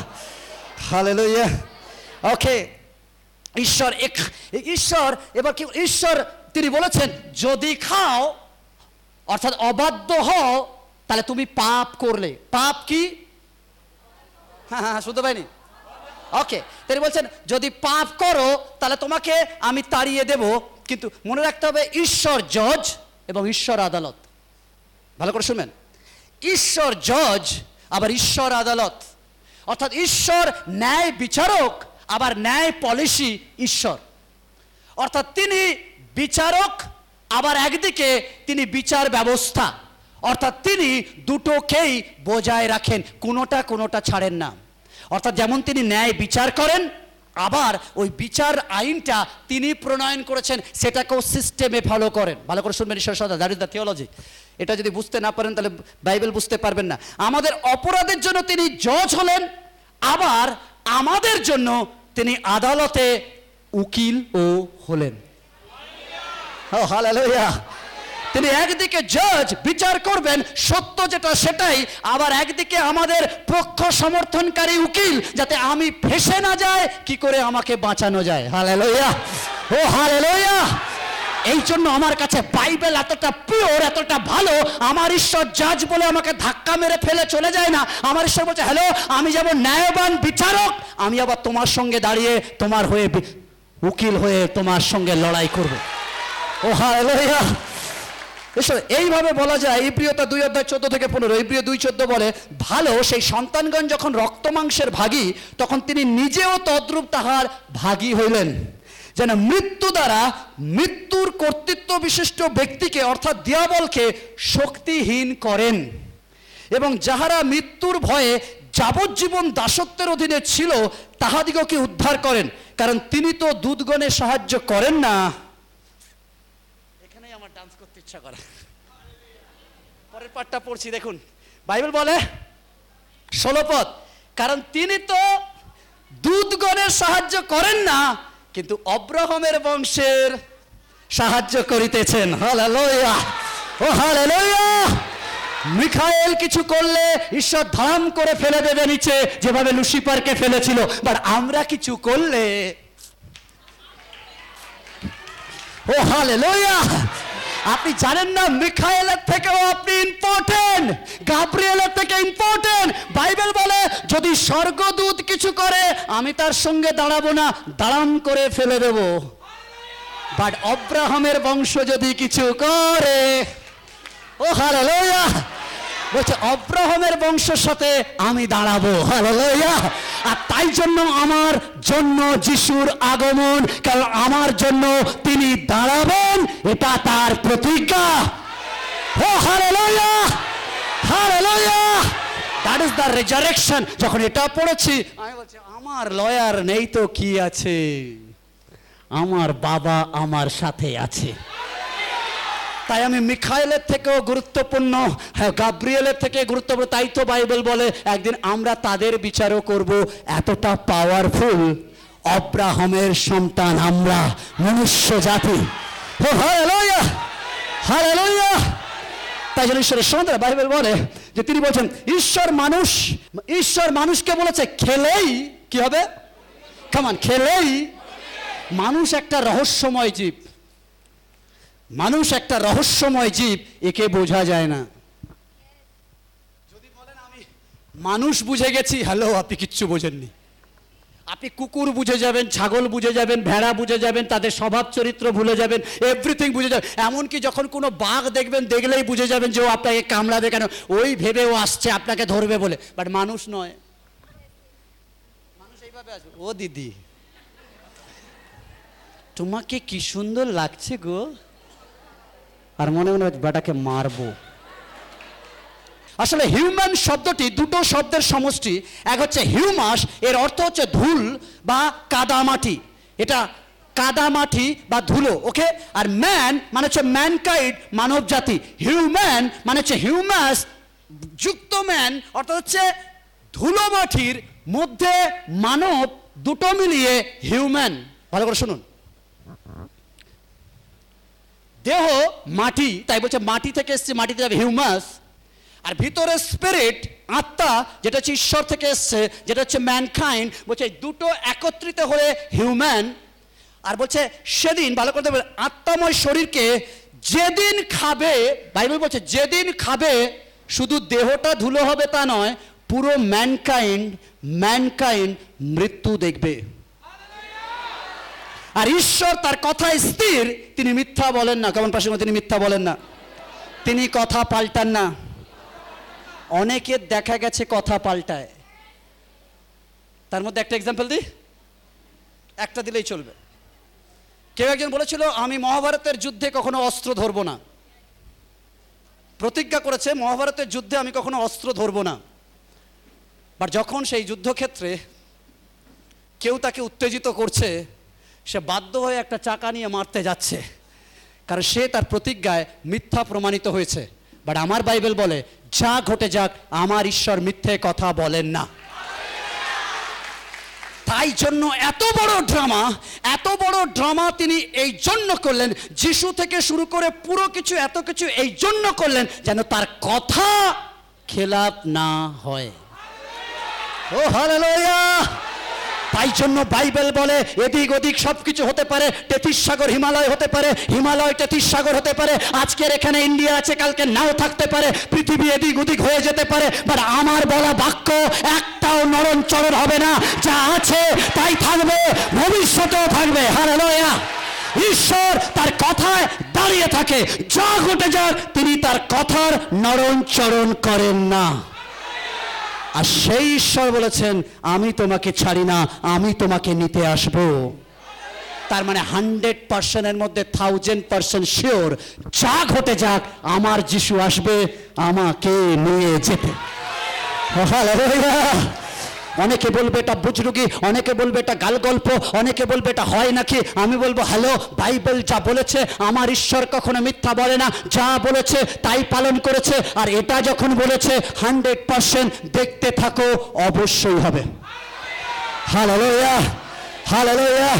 হালে লইয়া ওকে ঈশ্বর এক ঈশ্বর এবার কি ঈশ্বর তিনি বলেছেন যদি খাও অর্থাৎ অবাধ্য হও তাহলে তুমি পাপ করলে পাপ কি হ্যাঁ হ্যাঁ, হ্যাঁ শুনতে পাইনি ওকে তিনি বলছেন যদি পাপ করো তাহলে তোমাকে আমি তাড়িয়ে দেব কিন্তু মনে রাখতে হবে ঈশ্বর জজ এবং ঈশ্বর আদালত ভালো করে শুনবেন ঈশ্বর জজ আবার ঈশ্বর আদালত অর্থাৎ ঈশ্বর ন্যায় বিচারক আবার ন্যায় পলিসি ঈশ্বর অর্থাৎ তিনি বিচারক আবার একদিকে তিনি বিচার ব্যবস্থা অর্থাৎ তিনি দুটোকেই বজায় রাখেন কোনোটা কোনোটা ছাড়েন না অর্থাৎ যেমন তিনি ন্যায় বিচার করেন আবার ওই বিচার আইনটা তিনি প্রণয়ন করেছেন সেটাকেও সিস্টেমে ফলো করেন ভালো করে শুনবেন ঈশ্বর সদা দ্যাট ইজ দ্য থিওলজি এটা যদি বুঝতে না পারেন তাহলে বাইবেল বুঝতে পারবেন না আমাদের অপরাধের জন্য তিনি জজ হলেন আবার আমাদের জন্য তিনি আদালতে উকিল ও হলেন তিনি একদিকে জজ বিচার করবেন সত্য যেটা সেটাই আবার একদিকে আমাদের পক্ষ সমর্থনকারী উকিল যাতে আমি ফেসে না যায় কি করে আমাকে বাঁচানো যায় হালেলুয়া ও হালেলুয়া এই জন্য আমার কাছে বাইবেল এতটা পিওর এতটা ভালো আমার ঈশ্বর জাজ বলে আমাকে ধাক্কা মেরে ফেলে চলে যায় না আমার ঈশ্বর বলছে হ্যালো আমি যাব ন্যায়বান বিচারক আমি আবার তোমার সঙ্গে দাঁড়িয়ে তোমার হয়ে উকিল হয়ে তোমার সঙ্গে লড়াই করব ও হায় এইভাবে বলা যায় এই প্রিয়তা দুই অধ্যায় চোদ্দ থেকে পনেরো প্রিয় দুই চোদ্দ বলে ভালো সেই সন্তানগণ যখন রক্তমাংসের ভাগী তখন তিনি নিজেও তদ্রূপ তাহার ভাগী হইলেন যেন মৃত্যু দ্বারা মৃত্যুর কর্তৃত্ব বিশিষ্ট ব্যক্তিকে অর্থাৎ দিয়াবলকে শক্তিহীন করেন এবং যাহারা মৃত্যুর ভয়ে যাবজ্জীবন দাসত্বের অধীনে ছিল তাহাদিগকে উদ্ধার করেন কারণ তিনি তো দুধগণে সাহায্য করেন না এখানেই আমার ডান্স করতে ইচ্ছা করে পরের পাঠটা পড়ছি দেখুন বাইবেল বলে ষোলপথ কারণ তিনি তো দুধগণের সাহায্য করেন না কিন্তু অব্রাহমের বংশের সাহায্য করিতেছেন হালালয়া ও হালালয়া মিখায়েল কিছু করলে ঈশ্বর ধাম করে ফেলে দেবে নিচে যেভাবে লুসিপারকে ফেলেছিল বাট আমরা কিছু করলে ও হালে লইয়া আপনি জানেন না মিখাইলের থেকেও আপনি ইম্পর্টেন্ট গাব্রিয়েলের থেকে ইম্পর্টেন্ট বাইবেল বলে যদি স্বর্গদূত কিছু করে আমি তার সঙ্গে দাঁড়াবো না দাঁড়াম করে ফেলে দেব বাট অব্রাহামের বংশ যদি কিছু করে ও হারালোয়া বলছে অব্রাহমের বংশের সাথে আমি দাঁড়াবো আর তাই জন্য আমার জন্য যিশুর আগমন কারণ আমার জন্য তিনি দাঁড়াবেন এটা তার প্রতিজ্ঞা ও হারে লইয়া হারে লইয়া দ্যাট ইজ দ্য রেজারেকশন যখন এটা পড়েছি আমি বলছি আমার লয়ার নেই তো কি আছে আমার বাবা আমার সাথে আছে তাই আমি মিখাইলের থেকেও গুরুত্বপূর্ণ হ্যাঁ গাব্রিয়েলের থেকে গুরুত্বপূর্ণ তাই তো বাইবেল বলে একদিন আমরা তাদের বিচারও করব এতটা পাওয়ারফুল অব্রাহমের সন্তান আমরা মনুষ্য জাতি তাই জন্য ঈশ্বরের সন্তান বাইবেল বলে যে তিনি বলছেন ঈশ্বর মানুষ ঈশ্বর মানুষকে বলেছে খেলেই কি হবে কেমন খেলেই মানুষ একটা রহস্যময় জীব মানুষ একটা রহস্যময় জীব একে বোঝা যায় না যদি বলেন আমি মানুষ বুঝে গেছি হ্যালো আপনি কিচ্ছু বোঝেননি আপনি কুকুর বুঝে যাবেন ছাগল বুঝে যাবেন ভেড়া বুঝে যাবেন তাদের স্বভাব চরিত্র ভুলে যাবেন এভরিথিং বুঝে যাবেন এমনকি যখন কোনো বাঘ দেখবেন দেখলেই বুঝে যাবেন যে ও আপনাকে কামড়াবে কেন ওই ভেবে ও আসছে আপনাকে ধরবে বলে বাট মানুষ নয় মানুষ এইভাবে আসবে ও দিদি তোমাকে কি সুন্দর লাগছে গো আর মনে মনে বেটাকে মারবো আসলে হিউম্যান শব্দটি দুটো শব্দের সমষ্টি এক হচ্ছে হিউমাস এর অর্থ হচ্ছে ধুল বা কাদামাটি এটা কাদামাটি বা ধুলো ওকে আর ম্যান মানে হচ্ছে ম্যানকাইড মানব জাতি হিউম্যান মানে হচ্ছে হিউম্যাস যুক্ত ম্যান অর্থাৎ হচ্ছে ধুলো মাটির মধ্যে মানব দুটো মিলিয়ে হিউম্যান ভালো করে শুনুন দেহ মাটি তাই বলছে মাটি থেকে এসছে মাটিতে যাবে হিউমাস আর ভিতরে স্পিরিট আত্মা যেটা হচ্ছে ঈশ্বর থেকে এসছে যেটা হচ্ছে ম্যানকাইন্ড বলছে দুটো একত্রিত হয়ে হিউম্যান আর বলছে সেদিন ভালো করতে বলে আত্মাময় শরীরকে যেদিন খাবে বাইবেল বলছে যেদিন খাবে শুধু দেহটা ধুলো হবে তা নয় পুরো ম্যানকাইন্ড ম্যানকাইন্ড মৃত্যু দেখবে আর ঈশ্বর তার কথা স্থির তিনি মিথ্যা বলেন না কেমন পাশে তিনি মিথ্যা বলেন না তিনি কথা পাল্টান না অনেকের দেখা গেছে কথা পাল্টায় তার মধ্যে একটা এক্সাম্পল দিই একটা দিলেই চলবে কেউ একজন বলেছিল আমি মহাভারতের যুদ্ধে কখনো অস্ত্র ধরবো না প্রতিজ্ঞা করেছে মহাভারতের যুদ্ধে আমি কখনো অস্ত্র ধরবো না বা যখন সেই যুদ্ধক্ষেত্রে কেউ তাকে উত্তেজিত করছে সে বাধ্য হয়ে একটা চাকা নিয়ে মারতে যাচ্ছে কারণ সে তার প্রতিজ্ঞায় মিথ্যা প্রমাণিত হয়েছে বাট আমার বাইবেল বলে যা ঘটে যাক আমার ঈশ্বর মিথ্যে কথা বলেন না তাই জন্য এত বড় ড্রামা এত বড় ড্রামা তিনি এই জন্য করলেন যিশু থেকে শুরু করে পুরো কিছু এত কিছু এই জন্য করলেন যেন তার কথা খেলাপ না হয় ও হালেলুয়া তাই জন্য বাইবেল বলে এদিক ওদিক সব কিছু হতে পারে তেতিশ সাগর হিমালয় হতে পারে হিমালয় তেতিশ সাগর হতে পারে আজকের এখানে ইন্ডিয়া আছে কালকে নাও থাকতে পারে পৃথিবী এদিক ওদিক হয়ে যেতে পারে বাট আমার বলা বাক্য একটাও নরম চরণ হবে না যা আছে তাই থাকবে ভবিষ্যতেও থাকবে হারে লয়া ঈশ্বর তার কথায় দাঁড়িয়ে থাকে যা ঘটে যাক তিনি তার কথার নরণ চরণ করেন না আর সেই ঈশ্বর বলেছেন আমি তোমাকে ছাড়ি না আমি তোমাকে নিতে আসব তার মানে হান্ড্রেড পার্সেন্টের মধ্যে থাউজেন্ড পার্সেন্ট শিওর যা ঘটে যাক আমার যিশু আসবে আমাকে নিয়ে যেতে অনেকে বলবে এটা বুজরুগি অনেকে বলবে এটা গাল গল্প অনেকে বলবে এটা হয় নাকি আমি বলবো হ্যালো বাইবেল যা বলেছে আমার ঈশ্বর কখনো মিথ্যা বলে না যা বলেছে তাই পালন করেছে আর এটা যখন বলেছে হান্ড্রেড পার্সেন্ট দেখতে থাকো অবশ্যই হবে হালালোয়া হালালোয়া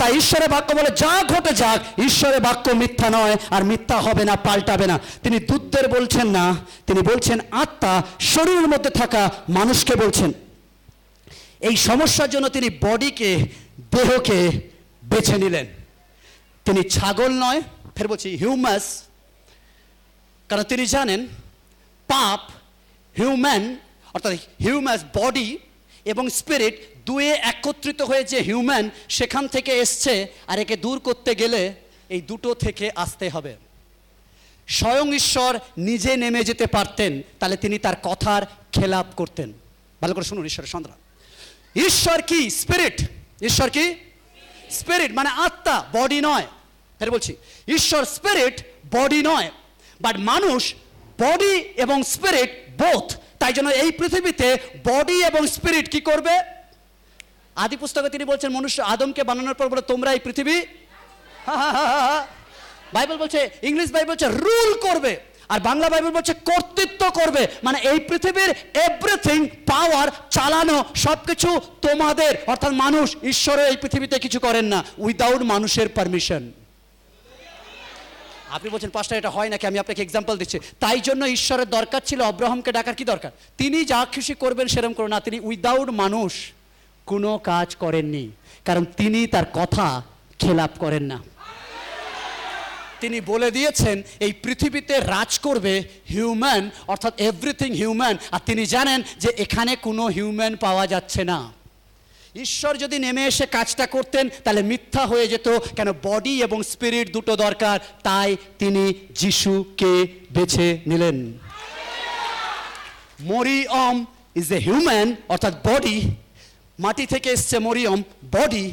তাই ঈশ্বরের বাক্য বলে যা ঘটে যাক ঈশ্বরের বাক্য মিথ্যা নয় আর মিথ্যা হবে না পাল্টাবে না তিনি দূতদের বলছেন না তিনি বলছেন আত্মা শরীরের মধ্যে থাকা মানুষকে বলছেন এই সমস্যার জন্য তিনি বডিকে দেহকে বেছে নিলেন তিনি ছাগল নয় ফের বলছি হিউম্যাস কারণ তিনি জানেন পাপ হিউম্যান অর্থাৎ হিউম্যাস বডি এবং স্পিরিট দুয়ে একত্রিত হয়ে যে হিউম্যান সেখান থেকে এসছে আর একে দূর করতে গেলে এই দুটো থেকে আসতে হবে স্বয়ং ঈশ্বর নিজে নেমে যেতে পারতেন তাহলে তিনি তার কথার খেলাপ করতেন ভালো করে শুনুন ঈশ্বরের সন্তান ঈশ্বর কি স্পিরিট ঈশ্বর কি স্পিরিট মানে আত্মা বডি নয় এটা বলছি ঈশ্বর স্পিরিট বডি নয় বাট মানুষ বডি এবং স্পিরিট বোথ তাই জন্য এই পৃথিবীতে বডি এবং স্পিরিট কি করবে আদি পুস্তকে তিনি বলছেন মনুষ্য আদমকে বানানোর পর বলে তোমরা এই পৃথিবী বাইবেল বলছে ইংলিশ বাইবেল বলছে রুল করবে আর বাংলা বাইবেল বলছে কর্তৃত্ব করবে মানে এই পৃথিবীর এভরিথিং পাওয়ার চালানো সব কিছু তোমাদের অর্থাৎ মানুষ ঈশ্বরে এই পৃথিবীতে কিছু করেন না উইদাউট মানুষের পারমিশন আপনি বলছেন পাঁচটা এটা হয় নাকি আমি আপনাকে এক্সাম্পল দিচ্ছি তাই জন্য ঈশ্বরের দরকার ছিল অব্রাহমকে ডাকার কি দরকার তিনি যা খুশি করবেন সেরম করুন না তিনি উইদাউট মানুষ কোনো কাজ করেননি কারণ তিনি তার কথা খেলাপ করেন না তিনি বলে দিয়েছেন এই পৃথিবীতে রাজ করবে হিউম্যান অর্থাৎ এভরিথিং হিউম্যান আর তিনি জানেন যে এখানে কোনো হিউম্যান পাওয়া যাচ্ছে না ঈশ্বর যদি নেমে এসে কাজটা করতেন তাহলে মিথ্যা হয়ে যেত কেন বডি এবং স্পিরিট দুটো দরকার তাই তিনি যিশুকে বেছে নিলেন মরিয়ম ইজ এ হিউম্যান অর্থাৎ বডি মাটি থেকে এসছে মরিয়ম বডি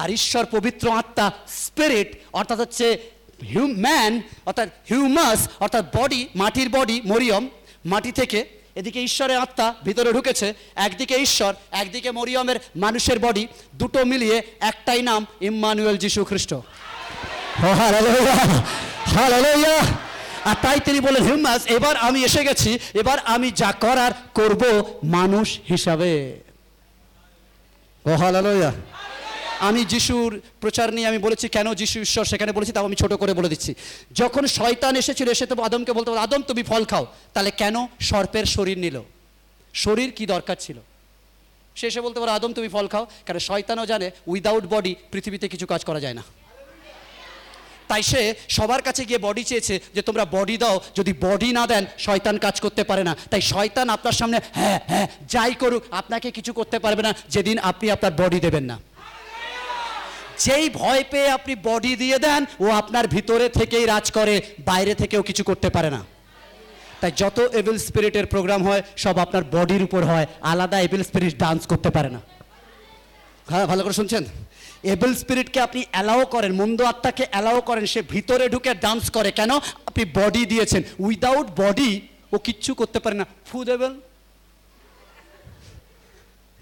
আর ঈশ্বর পবিত্র আত্মা স্পিরিট অর্থাৎ হচ্ছে ম্যান অর্থাৎ হিউমাস অর্থাৎ বডি মাটির বডি মরিয়ম মাটি থেকে এদিকে ঈশ্বরের আত্মা ভিতরে ঢুকেছে একদিকে ঈশ্বর একদিকে মরিয়মের মানুষের বডি দুটো মিলিয়ে একটাই নাম ইম্মানুয়েল যিশু খ্রিস্ট আর তাই তিনি বলেন হিউমাস এবার আমি এসে গেছি এবার আমি যা করার করব মানুষ হিসাবে ও আমি যিশুর প্রচার নিয়ে আমি বলেছি কেন যিশু ঈশ্বর সেখানে বলেছি তাও আমি ছোট করে বলে দিচ্ছি যখন শয়তান এসেছিল এসে তো আদমকে বলতে আদম তুমি ফল খাও তাহলে কেন সর্পের শরীর নিল শরীর কি দরকার ছিল সে এসে বলতে পারো আদম তুমি ফল খাও কারণ শয়তানও জানে উইদাউট বডি পৃথিবীতে কিছু কাজ করা যায় না তাই সে সবার কাছে গিয়ে বডি চেয়েছে যে তোমরা বডি দাও যদি বডি না দেন শয়তান কাজ করতে পারে না তাই শয়তান আপনার সামনে হ্যাঁ হ্যাঁ যাই করুক আপনাকে কিছু করতে পারবে না যেদিন আপনি আপনার বডি দেবেন না যেই ভয় পেয়ে আপনি বডি দিয়ে দেন ও আপনার ভিতরে থেকেই রাজ করে বাইরে থেকেও কিছু করতে পারে না তাই যত এভিল স্পিরিটের প্রোগ্রাম হয় সব আপনার বডির উপর হয় আলাদা এভিল স্পিরিট ডান্স করতে পারে না হ্যাঁ ভালো করে শুনছেন এভিল স্পিরিটকে আপনি অ্যালাও করেন মন্দ আত্মাকে অ্যালাও করেন সে ভিতরে ঢুকে ডান্স করে কেন আপনি বডি দিয়েছেন উইদাউট বডি ও কিচ্ছু করতে পারে না ফুদ এভেল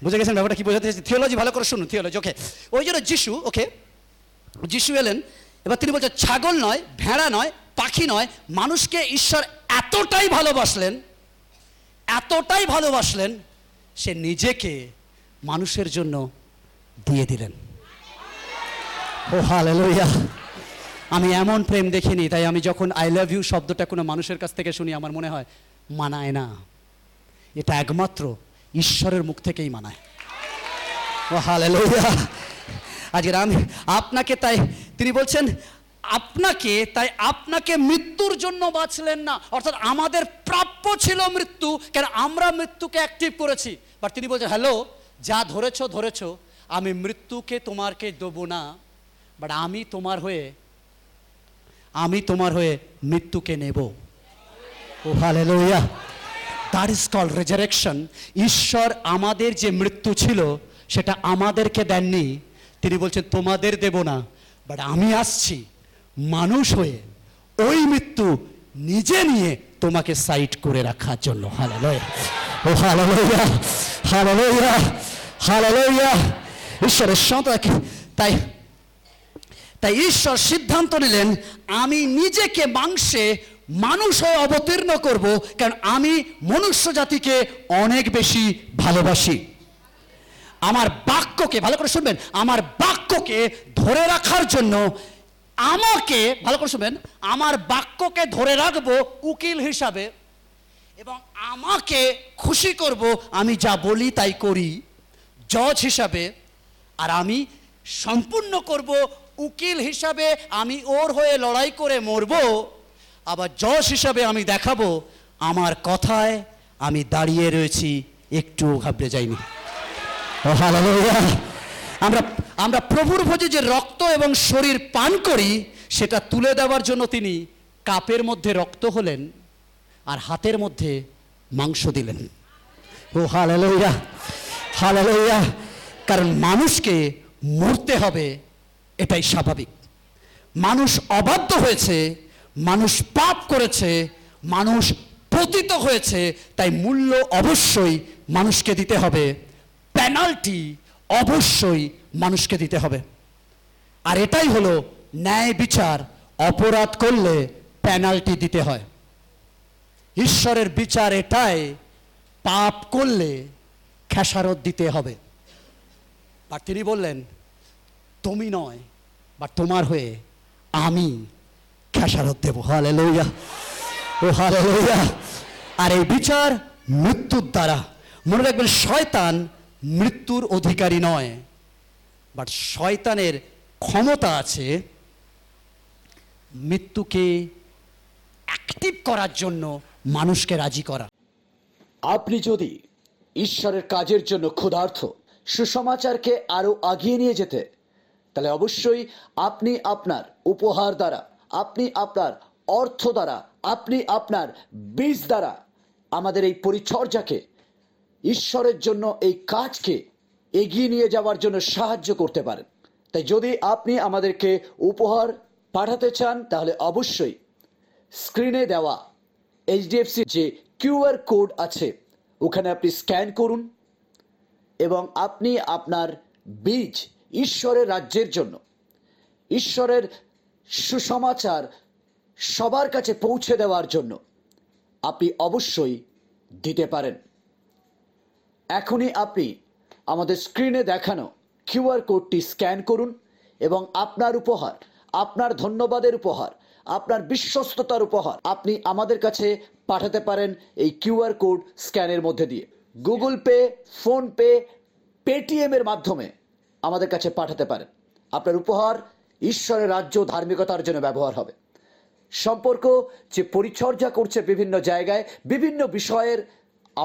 বুঝে গেছেন ব্যাপারটা কি বোঝাতে চাইছি থিওলজি ভালো করে শুনুন থিওলজি ওকে ওই জন্য যিশু ওকে যিশু এলেন এবার তিনি বলছেন ছাগল নয় ভেড়া নয় পাখি নয় মানুষকে ঈশ্বর এতটাই ভালোবাসলেন এতটাই ভালোবাসলেন সে নিজেকে মানুষের জন্য দিয়ে দিলেন ও হালেলুয়া আমি এমন প্রেম দেখিনি তাই আমি যখন আই লাভ ইউ শব্দটা কোনো মানুষের কাছ থেকে শুনি আমার মনে হয় মানায় না এটা একমাত্র ঈশ্বরের মুখ থেকেই মানায় ও হালে আজকের আমি আপনাকে তাই তিনি বলছেন আপনাকে তাই আপনাকে মৃত্যুর জন্য বাঁচলেন না অর্থাৎ আমাদের প্রাপ্য ছিল মৃত্যু কেন আমরা মৃত্যুকে অ্যাক্টিভ করেছি বাট তিনি বলছেন হ্যালো যা ধরেছ ধরেছ আমি মৃত্যুকে তোমারকে দেবো না বাট আমি তোমার হয়ে আমি তোমার হয়ে মৃত্যুকে নেব ও হালে লোহিয়া দ্যাট ইজ কল রেজারেকশন ঈশ্বর আমাদের যে মৃত্যু ছিল সেটা আমাদেরকে দেননি তিনি বলছেন তোমাদের দেব না বাট আমি আসছি মানুষ হয়ে ওই মৃত্যু নিজে নিয়ে তোমাকে সাইড করে রাখার জন্য হালালয়া ও হালালয়া হালালয়া হালালয়া ঈশ্বরের সতক তাই তাই ঈশ্বর সিদ্ধান্ত নিলেন আমি নিজেকে মাংসে মানুষ হয়ে অবতীর্ণ করব কারণ আমি মনুষ্য জাতিকে অনেক বেশি ভালোবাসি আমার বাক্যকে ভালো করে শুনবেন আমার বাক্যকে ধরে রাখার জন্য আমাকে ভালো করে শুনবেন আমার বাক্যকে ধরে রাখবো উকিল হিসাবে এবং আমাকে খুশি করব আমি যা বলি তাই করি জজ হিসাবে আর আমি সম্পূর্ণ করব উকিল হিসাবে আমি ওর হয়ে লড়াই করে মরবো আবার যশ হিসাবে আমি দেখাবো আমার কথায় আমি দাঁড়িয়ে রয়েছি একটু ঘাবড়ে যাইনি আমরা আমরা প্রভুর ভোজে যে রক্ত এবং শরীর পান করি সেটা তুলে দেওয়ার জন্য তিনি কাপের মধ্যে রক্ত হলেন আর হাতের মধ্যে মাংস দিলেন ও হালালইয়া হালালইয়া কারণ মানুষকে মরতে হবে এটাই স্বাভাবিক মানুষ অবাধ্য হয়েছে মানুষ পাপ করেছে মানুষ পতিত হয়েছে তাই মূল্য অবশ্যই মানুষকে দিতে হবে পেনাল্টি অবশ্যই মানুষকে দিতে হবে আর এটাই হলো ন্যায় বিচার অপরাধ করলে পেনাল্টি দিতে হয় ঈশ্বরের বিচার এটাই পাপ করলে খেসারত দিতে হবে আর তিনি বললেন তুমি নয় বা তোমার হয়ে আমি খেসারত দেব হালে লইয়া ও হালে লইয়া আর এই বিচার মৃত্যুর দ্বারা মনে রাখবেন শয়তান মৃত্যুর অধিকারী নয় বাট শয়তানের ক্ষমতা আছে
মৃত্যুকে অ্যাক্টিভ করার জন্য মানুষকে রাজি করা আপনি যদি ঈশ্বরের কাজের জন্য ক্ষুধার্থ সুসমাচারকে আরও আগিয়ে নিয়ে যেতে তাহলে অবশ্যই আপনি আপনার উপহার দ্বারা আপনি আপনার অর্থ দ্বারা আপনি আপনার বীজ দ্বারা আমাদের এই পরিচর্যাকে ঈশ্বরের জন্য এই কাজকে এগিয়ে নিয়ে যাওয়ার জন্য সাহায্য করতে পারেন তাই যদি আপনি আমাদেরকে উপহার পাঠাতে চান তাহলে অবশ্যই স্ক্রিনে দেওয়া এইচডিএফসির যে কিউআর কোড আছে ওখানে আপনি স্ক্যান করুন এবং আপনি আপনার বীজ ঈশ্বরের রাজ্যের জন্য ঈশ্বরের সুসমাচার সবার কাছে পৌঁছে দেওয়ার জন্য আপনি অবশ্যই দিতে পারেন এখনই আপনি আমাদের স্ক্রিনে দেখানো কিউআর কোডটি স্ক্যান করুন এবং আপনার উপহার আপনার ধন্যবাদের উপহার আপনার বিশ্বস্ততার উপহার আপনি আমাদের কাছে পাঠাতে পারেন এই কিউআর কোড স্ক্যানের মধ্যে দিয়ে গুগল পে ফোনপে পেটিএমের মাধ্যমে আমাদের কাছে পাঠাতে পারেন আপনার উপহার ঈশ্বরের রাজ্য ধার্মিকতার জন্য ব্যবহার হবে সম্পর্ক যে পরিচর্যা করছে বিভিন্ন জায়গায় বিভিন্ন বিষয়ের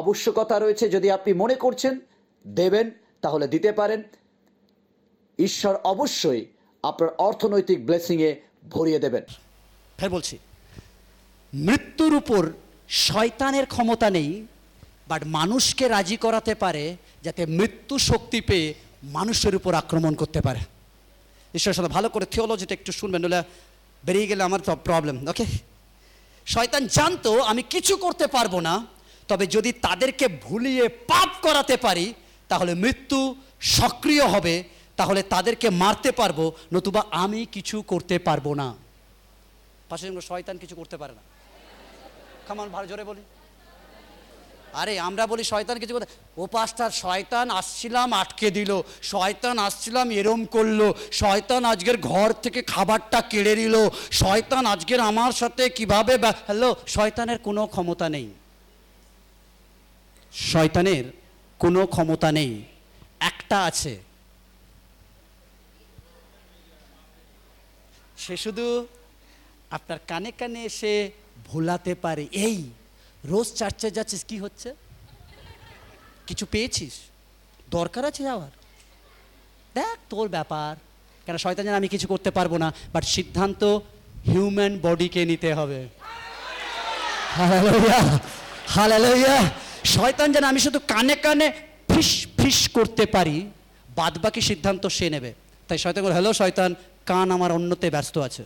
আবশ্যকতা রয়েছে যদি আপনি মনে করছেন দেবেন তাহলে দিতে পারেন ঈশ্বর অবশ্যই আপনার অর্থনৈতিক ব্লেসিংয়ে ভরিয়ে দেবেন ফের হ্যাঁ, বলছি মৃত্যুর উপর শয়তানের ক্ষমতা নেই
বাট মানুষকে রাজি করাতে পারে যাতে মৃত্যু শক্তি পেয়ে মানুষের উপর আক্রমণ করতে পারে ঈশ্বরের সাথে ভালো করে থিওলজিটা একটু শুনবেন নইলে বেরিয়ে গেলে আমার প্রবলেম ওকে শয়তান জানতো আমি কিছু করতে পারবো না তবে যদি তাদেরকে ভুলিয়ে পাপ করাতে পারি তাহলে মৃত্যু সক্রিয় হবে তাহলে তাদেরকে মারতে পারবো নতুবা আমি কিছু করতে পারবো না পাশে শয়তান কিছু করতে পারে না খামান ভালো জোরে বলি আরে আমরা বলি শয়তান কিছু কথা ও পাস্টার শয়তান আসছিলাম আটকে দিল শয়তান আসছিলাম এরম করলো শয়তান আজকের ঘর থেকে খাবারটা কেড়ে নিল শয়তান আজকের আমার সাথে কিভাবে হ্যালো শয়তানের কোনো ক্ষমতা নেই শয়তানের কোনো ক্ষমতা নেই একটা আছে সে শুধু আপনার কানে কানে এসে ভোলাতে পারে এই রোজ চার্চে যাচ্ছিস কি হচ্ছে কিছু পেয়েছিস দরকার আছে যাওয়ার দেখ তোর ব্যাপার কেন শয়তান জানে আমি কিছু করতে পারবো না বাট সিদ্ধান্ত হিউম্যান বডিকে নিতে হবে শয়তান যেন আমি শুধু কানে কানে ফিস ফিস করতে পারি বাদ বাকি সিদ্ধান্ত সে নেবে তাই শয়তান হ্যালো শয়তান কান আমার অন্যতে ব্যস্ত আছে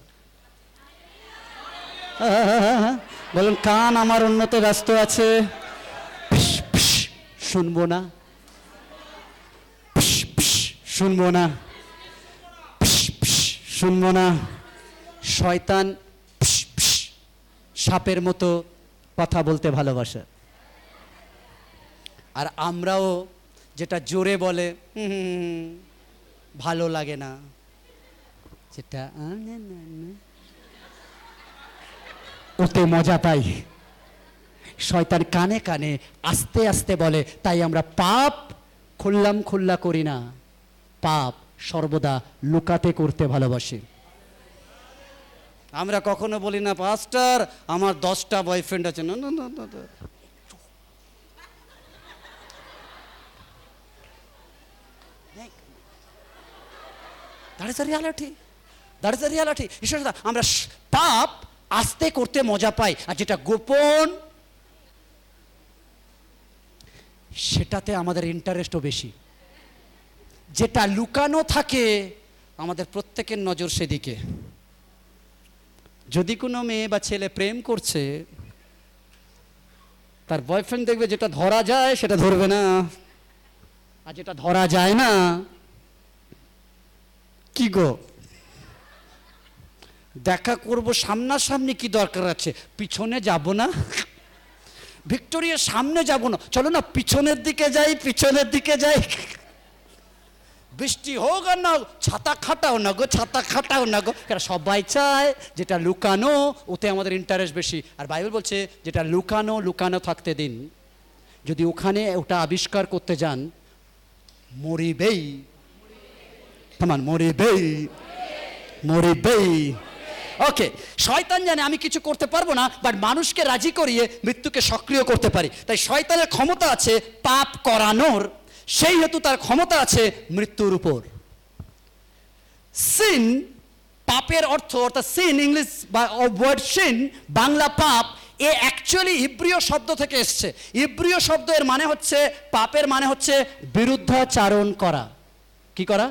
বলেন কান আমার উন্নত ব্যস্ত আছে শুনবো না শুনবো না শুনবো না শয়তান সাপের মতো কথা বলতে ভালোবাসে আর আমরাও যেটা জোরে বলে ভালো লাগে না যেটা ওতে মজা পাই শয়তান কানে কানে আস্তে আস্তে বলে তাই আমরা পাপ খুললাম খুল্লা করি না পাপ সর্বদা লুকাতে করতে ভালোবাসি আমরা কখনো বলি না পাস্টার আমার দশটা বয়ফ্রেন্ড আছে না না ঈশ্বর আমরা পাপ আস্তে করতে মজা পাই আর যেটা গোপন সেটাতে আমাদের ইন্টারেস্টও বেশি যেটা লুকানো থাকে আমাদের প্রত্যেকের নজর সেদিকে যদি কোনো মেয়ে বা ছেলে প্রেম করছে তার বয়ফ্রেন্ড দেখবে যেটা ধরা যায় সেটা ধরবে না আর যেটা ধরা যায় না কি গো দেখা করব সামনাসামনি কি দরকার আছে পিছনে যাব না ভিক্টোরিয়ার সামনে যাব না চলো না পিছনের দিকে যাই পিছনের দিকে যাই বৃষ্টি হোক আর না ছাতা খাটাও না গো ছাতা খাটাও না গো এরা সবাই চায় যেটা লুকানো ওতে আমাদের ইন্টারেস্ট বেশি আর বাইবেল বলছে যেটা লুকানো লুকানো থাকতে দিন যদি ওখানে ওটা আবিষ্কার করতে যান মরিবেই তামান মরিবেই মরিবেই ওকে শয়তান জানে আমি কিছু করতে পারবো না বাট মানুষকে রাজি করিয়ে মৃত্যুকে সক্রিয় করতে পারি তাই শয়তানের ক্ষমতা আছে পাপ করানোর সেই হেতু তার ক্ষমতা আছে মৃত্যুর উপর সিন পাপের অর্থ অর্থাৎ সিন ইংলিশ বা ওয়ার্ড সিন বাংলা পাপ এ অ্যাকচুয়ালি ইব্রিয় শব্দ থেকে এসছে ইব্রিয় শব্দ এর মানে হচ্ছে পাপের মানে হচ্ছে বিরুদ্ধাচারণ করা কি করা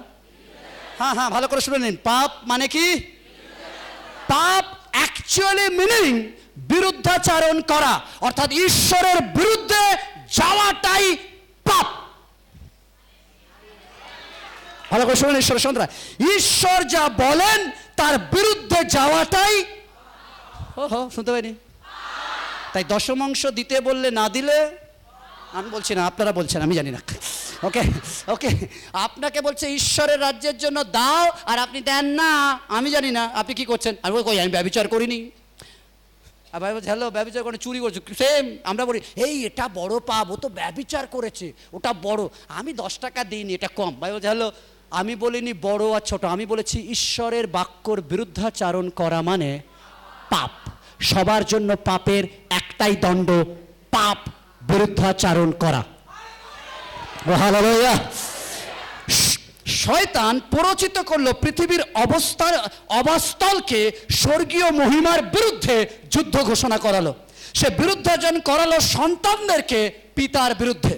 হ্যাঁ হ্যাঁ ভালো করে শুনে নিন পাপ মানে কি পাপ অ্যাকচুয়ালি মিনিং বিরুদ্ধাচারণ করা অর্থাৎ ঈশ্বরের বিরুদ্ধে যাওয়াটাই পাপ ভালো করে শুনুন ঈশ্বর সন্ধ্যা ঈশ্বর যা বলেন তার বিরুদ্ধে যাওয়াটাই ও হো শুনতে পাইনি তাই দশমাংশ দিতে বললে না দিলে আমি বলছি না আপনারা বলছেন আমি জানি না ওকে ওকে আপনাকে বলছে ঈশ্বরের রাজ্যের জন্য দাও আর আপনি দেন না আমি জানি না আপনি কি করছেন আর ওই কই আমি ব্যবচার করিনি ভাই হ্যালো ব্যবচার করে চুরি করছে সেম আমরা বলি এই এটা বড় পাপ ও তো ব্যবচার করেছে ওটা বড় আমি দশ টাকা দিইনি এটা কম ভাই বলছে হ্যালো আমি বলিনি বড় আর ছোট আমি বলেছি ঈশ্বরের বাক্যর বিরুদ্ধাচারণ করা মানে পাপ সবার জন্য পাপের একটাই দণ্ড পাপ বিরুদ্ধাচারণ করা শয়তান প্ররোচিত করলো পৃথিবীর অবস্থার অবাস্তলকে স্বর্গীয় মহিমার বিরুদ্ধে যুদ্ধ ঘোষণা করালো সে বিরুদ্ধার্জন করালো সন্তানদেরকে পিতার বিরুদ্ধে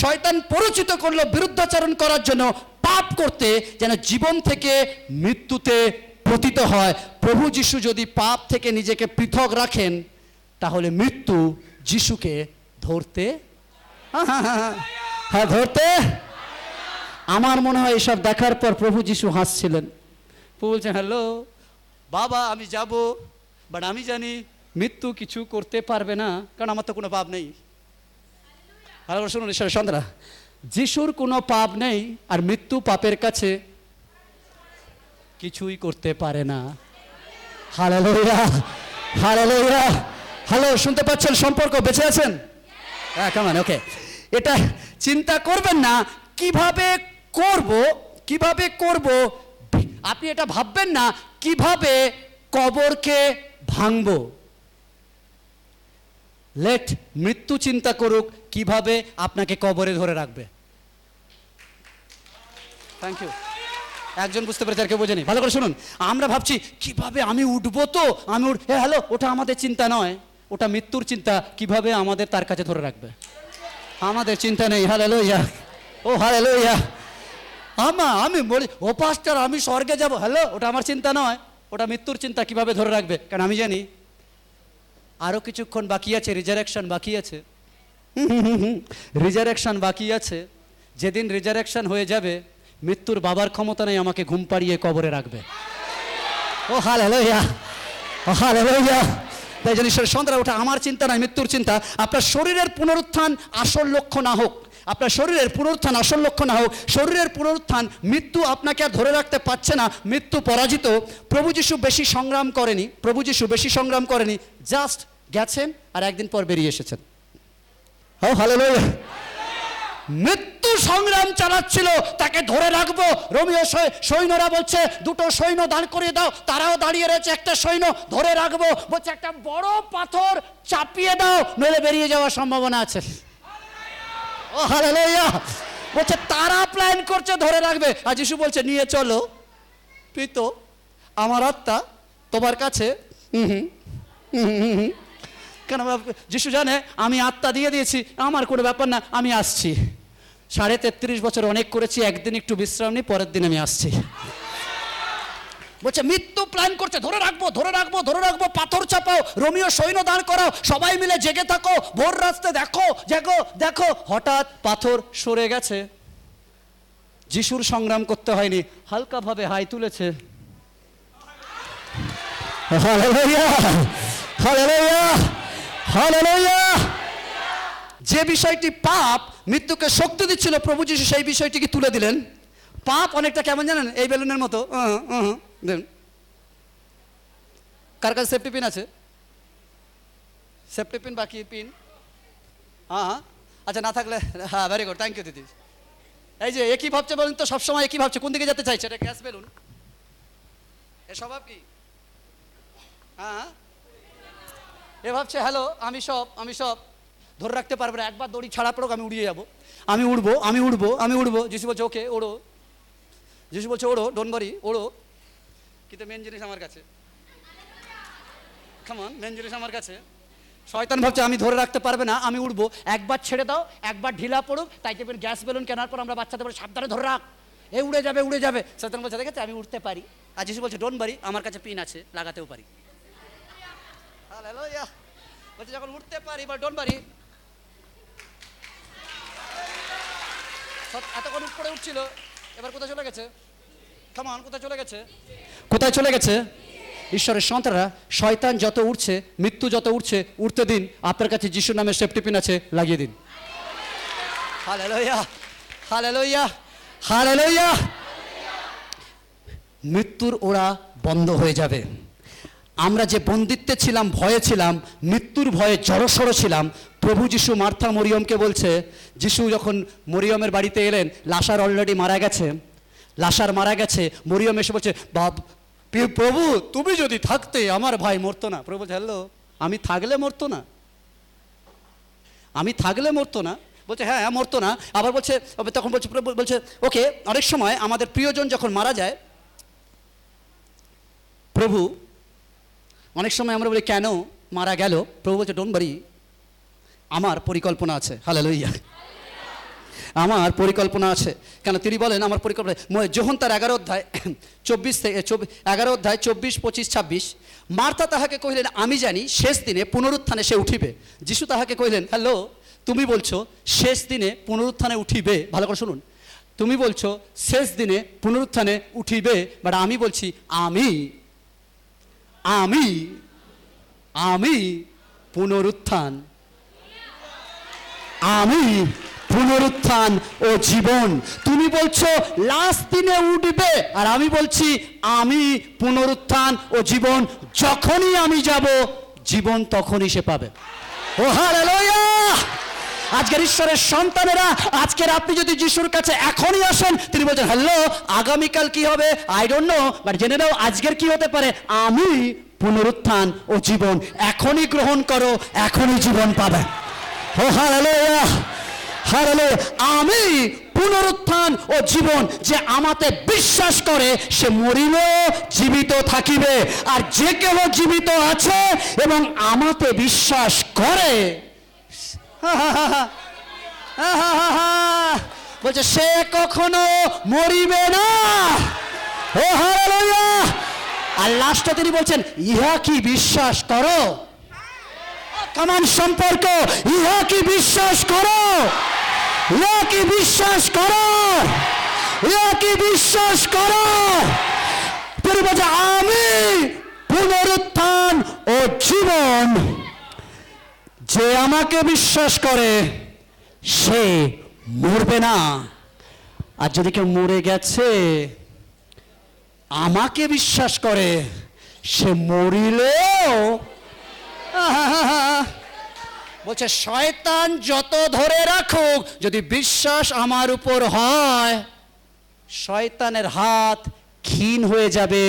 শয়তান পরিচিত করলো বিরুদ্ধাচরণ করার জন্য পাপ করতে যেন জীবন থেকে মৃত্যুতে পতিত হয় প্রভু যিশু যদি পাপ থেকে নিজেকে পৃথক রাখেন তাহলে মৃত্যু যিশুকে ধরতে হ্যাঁ হ্যাঁ হ্যাঁ হ্যাঁ ধরতে আমার মনে হয় এসব দেখার পর প্রভু যিশু হাসছিলেন প্রভু বলছেন হ্যালো বাবা আমি যাব বাট আমি জানি মৃত্যু কিছু করতে পারবে না কারণ আমার তো কোনো পাপ নেই ভালো শুনুন ঈশ্বর সন্ধ্যা যিশুর কোনো পাপ নেই আর মৃত্যু পাপের কাছে কিছুই করতে পারে না হালালোয়া হালালোয়া হ্যালো শুনতে পাচ্ছেন সম্পর্ক বেঁচে আছেন হ্যাঁ কেমন ওকে এটা চিন্তা করবেন না কিভাবে করব কিভাবে করব আপনি এটা ভাববেন না কিভাবে কবরকে ভাঙব লেট মৃত্যু চিন্তা করুক কিভাবে আপনাকে কবরে ধরে রাখবে থ্যাংক ইউ একজন বুঝতে পেরেছে আর কেউ বোঝেনি ভালো করে শুনুন আমরা ভাবছি কিভাবে আমি উঠবো তো আমি উঠ হ্যালো ওটা আমাদের চিন্তা নয় ওটা মৃত্যুর চিন্তা কিভাবে আমাদের তার কাছে ধরে রাখবে আমাদের চিন্তা নেই হারে লইয়া ও হারে লইয়া আমা আমি বলি ও পাস্টার আমি স্বর্গে যাব হ্যালো ওটা আমার চিন্তা নয় ওটা মৃত্যুর চিন্তা কিভাবে ধরে রাখবে কারণ আমি জানি আরও কিছুক্ষণ বাকি আছে রিজারেকশন বাকি আছে রিজারেকশন বাকি আছে যেদিন রিজারেকশন হয়ে যাবে মৃত্যুর বাবার ক্ষমতা নেই আমাকে ঘুম পাড়িয়ে কবরে রাখবে ও হাল হ্যালো ইয়া ও হাল হ্যালো ইয়া তাই যেন ঈশ্বরের সন্ধ্যা ওঠা আমার চিন্তা নয় মৃত্যুর চিন্তা আপনার শরীরের পুনরুত্থান আসল লক্ষ্য না হোক আপনার শরীরের পুনরুত্থান আসল লক্ষ্য না হোক শরীরের পুনরুত্থান মৃত্যু আপনাকে আর ধরে রাখতে পারছে না মৃত্যু পরাজিত প্রভু যিশু বেশি সংগ্রাম করেনি প্রভু যিশু বেশি সংগ্রাম করেনি জাস্ট গেছেন আর একদিন পর বেরিয়ে এসেছেন ও ভালো মৃত্যু মৃত্যু সংগ্রাম চালাচ্ছিল তাকে ধরে রাখবো রোমিও সৈন্যরা বলছে দুটো সৈন্য দাঁড় করিয়ে দাও তারাও দাঁড়িয়ে রয়েছে একটা সৈন্য ধরে রাখবো বলছে একটা বড় পাথর চাপিয়ে দাও নইলে বেরিয়ে যাওয়ার সম্ভাবনা আছে ও বলছে তারা প্ল্যান করছে ধরে রাখবে আর যিশু বলছে নিয়ে চলো প্রীত আমার আত্মা তোমার কাছে হুম হুম কেন যিশু জানে আমি আত্মা দিয়ে দিয়েছি আমার কোনো ব্যাপার না আমি আসছি সাড়ে তেত্রিশ বছর অনেক করেছি একদিন একটু বিশ্রাম নিই পরের দিন আমি আসছি বলছে মৃত্যু প্ল্যান করছে ধরে রাখবো ধরে রাখবো ধরে রাখবো পাথর চাপাও রোমিও সৈন্য দাঁড় করাও সবাই মিলে জেগে থাকো ভোর রাস্তে দেখো দেখো দেখো হঠাৎ পাথর সরে গেছে যিশুর সংগ্রাম করতে হয়নি হালকাভাবে হাই তুলেছে যে বিষয়টি পাপ মৃত্যুকে শক্তি দিচ্ছিল প্রভু যিশু সেই বিষয়টিকে তুলে দিলেন পাপ অনেকটা কেমন জানেন এই বেলুনের মতো দেন কার কাছে সেফটি পিন আছে সেফটি পিন বাকি পিন হ্যাঁ আচ্ছা না থাকলে হ্যাঁ ভেরি গুড থ্যাংক ইউ দিদি এই যে একই ভাবছে বলুন তো সবসময় একই ভাবছে কোন দিকে যেতে চাইছে এটা গ্যাস বেলুন এ স্বভাব কি হ্যাঁ এ ভাবছে হ্যালো আমি সব আমি সব ধরে রাখতে পারবে না একবার দড়ি ছাড়া পড়ক আমি উড়িয়ে যাবো আমি উঠবো আমি উঠবো আমি উঠবো যিশু বলছে ওকে ওড়ো যিশু বলছে ওড়ো ডোনবারি ওড়ো কিন্তু মেন জিনিস আমার কাছে কেমন মেন জিনিস আমার কাছে শয়তান ভাবছে আমি ধরে রাখতে পারবে না আমি উঠবো একবার ছেড়ে দাও একবার ঢিলা পড়ুক তাই দেখবেন গ্যাস বেলুন কেনার পর আমরা বাচ্চাদের বলে সাবধানে ধরে রাখ এ উড়ে যাবে উড়ে যাবে শয়তান বলছে দেখেছে আমি উঠতে পারি আর যিশু বলছে ডোন বাড়ি আমার কাছে পিন আছে লাগাতেও পারি বলছে যখন উঠতে পারি বা ডোন বাড়ি এতক্ষণ উপরে উঠছিল এবার কোথায় চলে গেছে কোথায় চলে গেছে কোথায় চলে গেছে ঈশ্বরের সন্তানরা শয়তান যত উঠছে মৃত্যু যত উঠছে উঠতে দিন আপনার কাছে যিশু নামে সেফটি পিন আছে লাগিয়ে দিন
হালেলইয়া হালেলইয়া হালেলইয়া
মৃত্যুর ওরা বন্ধ হয়ে যাবে আমরা যে বন্দিত্বে ছিলাম ভয়ে ছিলাম মৃত্যুর ভয়ে জড়সড় ছিলাম প্রভু যিশু মার্থা মরিয়মকে বলছে যিশু যখন মরিয়মের বাড়িতে এলেন লাশার অলরেডি মারা গেছে লাশার মারা গেছে মরিয়ম এসে বলছে বাব প্রভু তুমি যদি থাকতে আমার ভাই মরতো না প্রভু হ্যালো আমি থাকলে মরতো না আমি থাকলে মরতো না বলছে হ্যাঁ হ্যাঁ মরতো না আবার বলছে তখন বলছে বলছে ওকে অনেক সময় আমাদের প্রিয়জন যখন মারা যায় প্রভু অনেক সময় আমরা বলি কেন মারা গেল প্রভু বলছে ডোন বাড়ি আমার পরিকল্পনা আছে হালে লইয়া আমার পরিকল্পনা আছে কেন তিনি বলেন আমার পরিকল্পনা যখন তার এগারো অধ্যায় চব্বিশ থেকে এগারো অধ্যায় চব্বিশ পঁচিশ ছাব্বিশ মার্তা তাহাকে কহিলেন আমি জানি শেষ দিনে পুনরুত্থানে সে উঠিবে যিশু তাহাকে কহিলেন হ্যালো তুমি বলছো শেষ দিনে পুনরুত্থানে উঠিবে ভালো করে শুনুন তুমি বলছো শেষ দিনে পুনরুত্থানে উঠিবে বাট আমি বলছি আমি আমি আমি পুনরুত্থান আমি পুনরুত্থান ও জীবন তুমি বলছো লাস্ট দিনে উঠবে আর আমি বলছি আমি পুনরুত্থান ও জীবন যখনই আমি যাব জীবন তখনই সে পাবে ও হালেলুয়া আজকের ঈশ্বরের সন্তানেরা আজকের আপনি যদি যিশুর কাছে এখনই আসেন তিনি বলছেন হ্যালো আগামীকাল কি হবে আই ডোন্ট নো বাট জেনে নাও আজকের কি হতে পারে আমি পুনরুত্থান ও জীবন এখনই গ্রহণ করো এখনই জীবন পাবে ও হালেলুয়া হারালে আমি পুনরুত্থান ও জীবন যে আমাতে বিশ্বাস করে সে মরিল জীবিত থাকিবে আর যে কেহ জীবিত আছে এবং আমাতে বিশ্বাস করে বলছে সে কখনো মরিবে না ও হারালইয়া আর লাস্টে তিনি বলছেন ইহা কি বিশ্বাস করো কমান সম্পর্ক ইহা কি বিশ্বাস করো ইহা কি বিশ্বাস করো ইহা কি বিশ্বাস করো আমি পুনরুত্থান ও জীবন যে আমাকে বিশ্বাস করে সে মরবে না আর যদি কেউ মরে গেছে আমাকে বিশ্বাস করে সে মরিলেও বলছে শয়তান যত ধরে রাখুক যদি বিশ্বাস আমার উপর হয় শয়তানের হাত ক্ষীণ হয়ে যাবে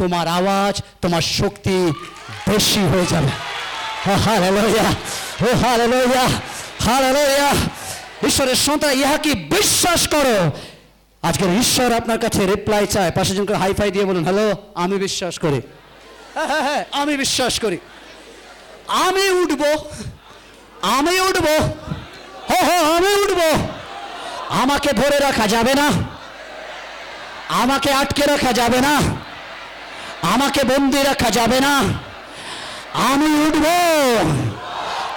তোমার আওয়াজ তোমার শক্তি বেশি হয়ে যাবে ঈশ্বরের সন্তান কি বিশ্বাস করো আজকের ঈশ্বর আপনার কাছে রিপ্লাই চায় পাশে জনকে হাইফাই দিয়ে বলুন হ্যালো আমি বিশ্বাস করি হ্যাঁ হ্যাঁ হ্যাঁ আমি বিশ্বাস করি আমি উঠব আমি উঠব হো হো আমি উঠব আমাকে ভরে রাখা যাবে না আমাকে আটকে রাখা যাবে না আমাকে বন্দি রাখা যাবে না আমি উঠব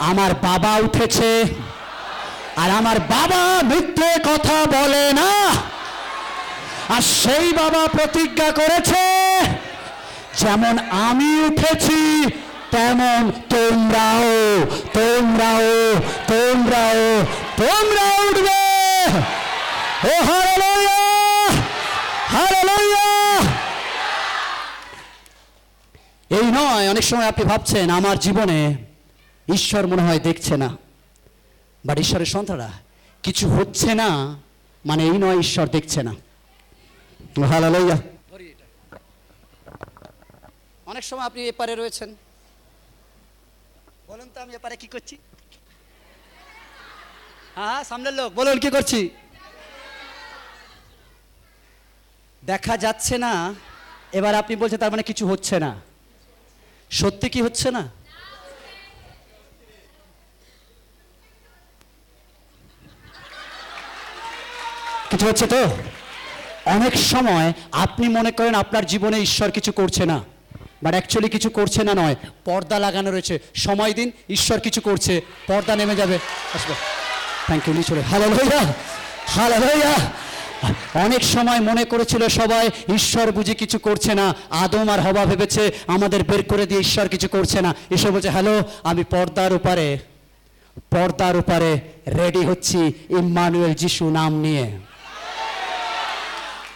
আমার বাবা উঠেছে আর আমার বাবা মিথ্যে কথা বলে না আর সেই বাবা প্রতিজ্ঞা করেছে যেমন আমি উঠেছি তেমন তোমরাও তোমরাও তোমরাও তোমরা উঠবে ও হারে হারালয়া এই নয় অনেক সময় আপনি ভাবছেন আমার জীবনে ঈশ্বর মনে হয় দেখছে না বাট ঈশ্বরের সন্তানরা কিছু হচ্ছে না মানে এই নয় ঈশ্বর দেখছে না অনেক সময় আপনি এপারে রয়েছেন বলুন তো আমি এপারে কি করছি হ্যাঁ, হ্যাঁ সামনের লোক বলুন কি করছি দেখা যাচ্ছে না এবার আপনি বলছেন তার মানে কিছু হচ্ছে না সত্যি কি হচ্ছে না কিছু হচ্ছে তো অনেক সময় আপনি মনে করেন আপনার জীবনে ঈশ্বর কিছু করছে না বাট অ্যাকচুয়ালি কিছু করছে না নয় পর্দা লাগানো রয়েছে সময় দিন ঈশ্বর কিছু করছে পর্দা নেমে যাবে আসবে থ্যাংক ইউ নিচলে হ্যালো ভাইয়া হ্যালো ভাইয়া অনেক সময় মনে করেছিল সবাই ঈশ্বর বুঝি কিছু করছে না আদম আর হবা ভেবেছে আমাদের বের করে দিয়ে ঈশ্বর কিছু করছে না ঈশ্বর বলছে হ্যালো আমি পর্দার উপারে পর্দার উপারে রেডি হচ্ছি ইম্মানুয়েল যিশু নাম নিয়ে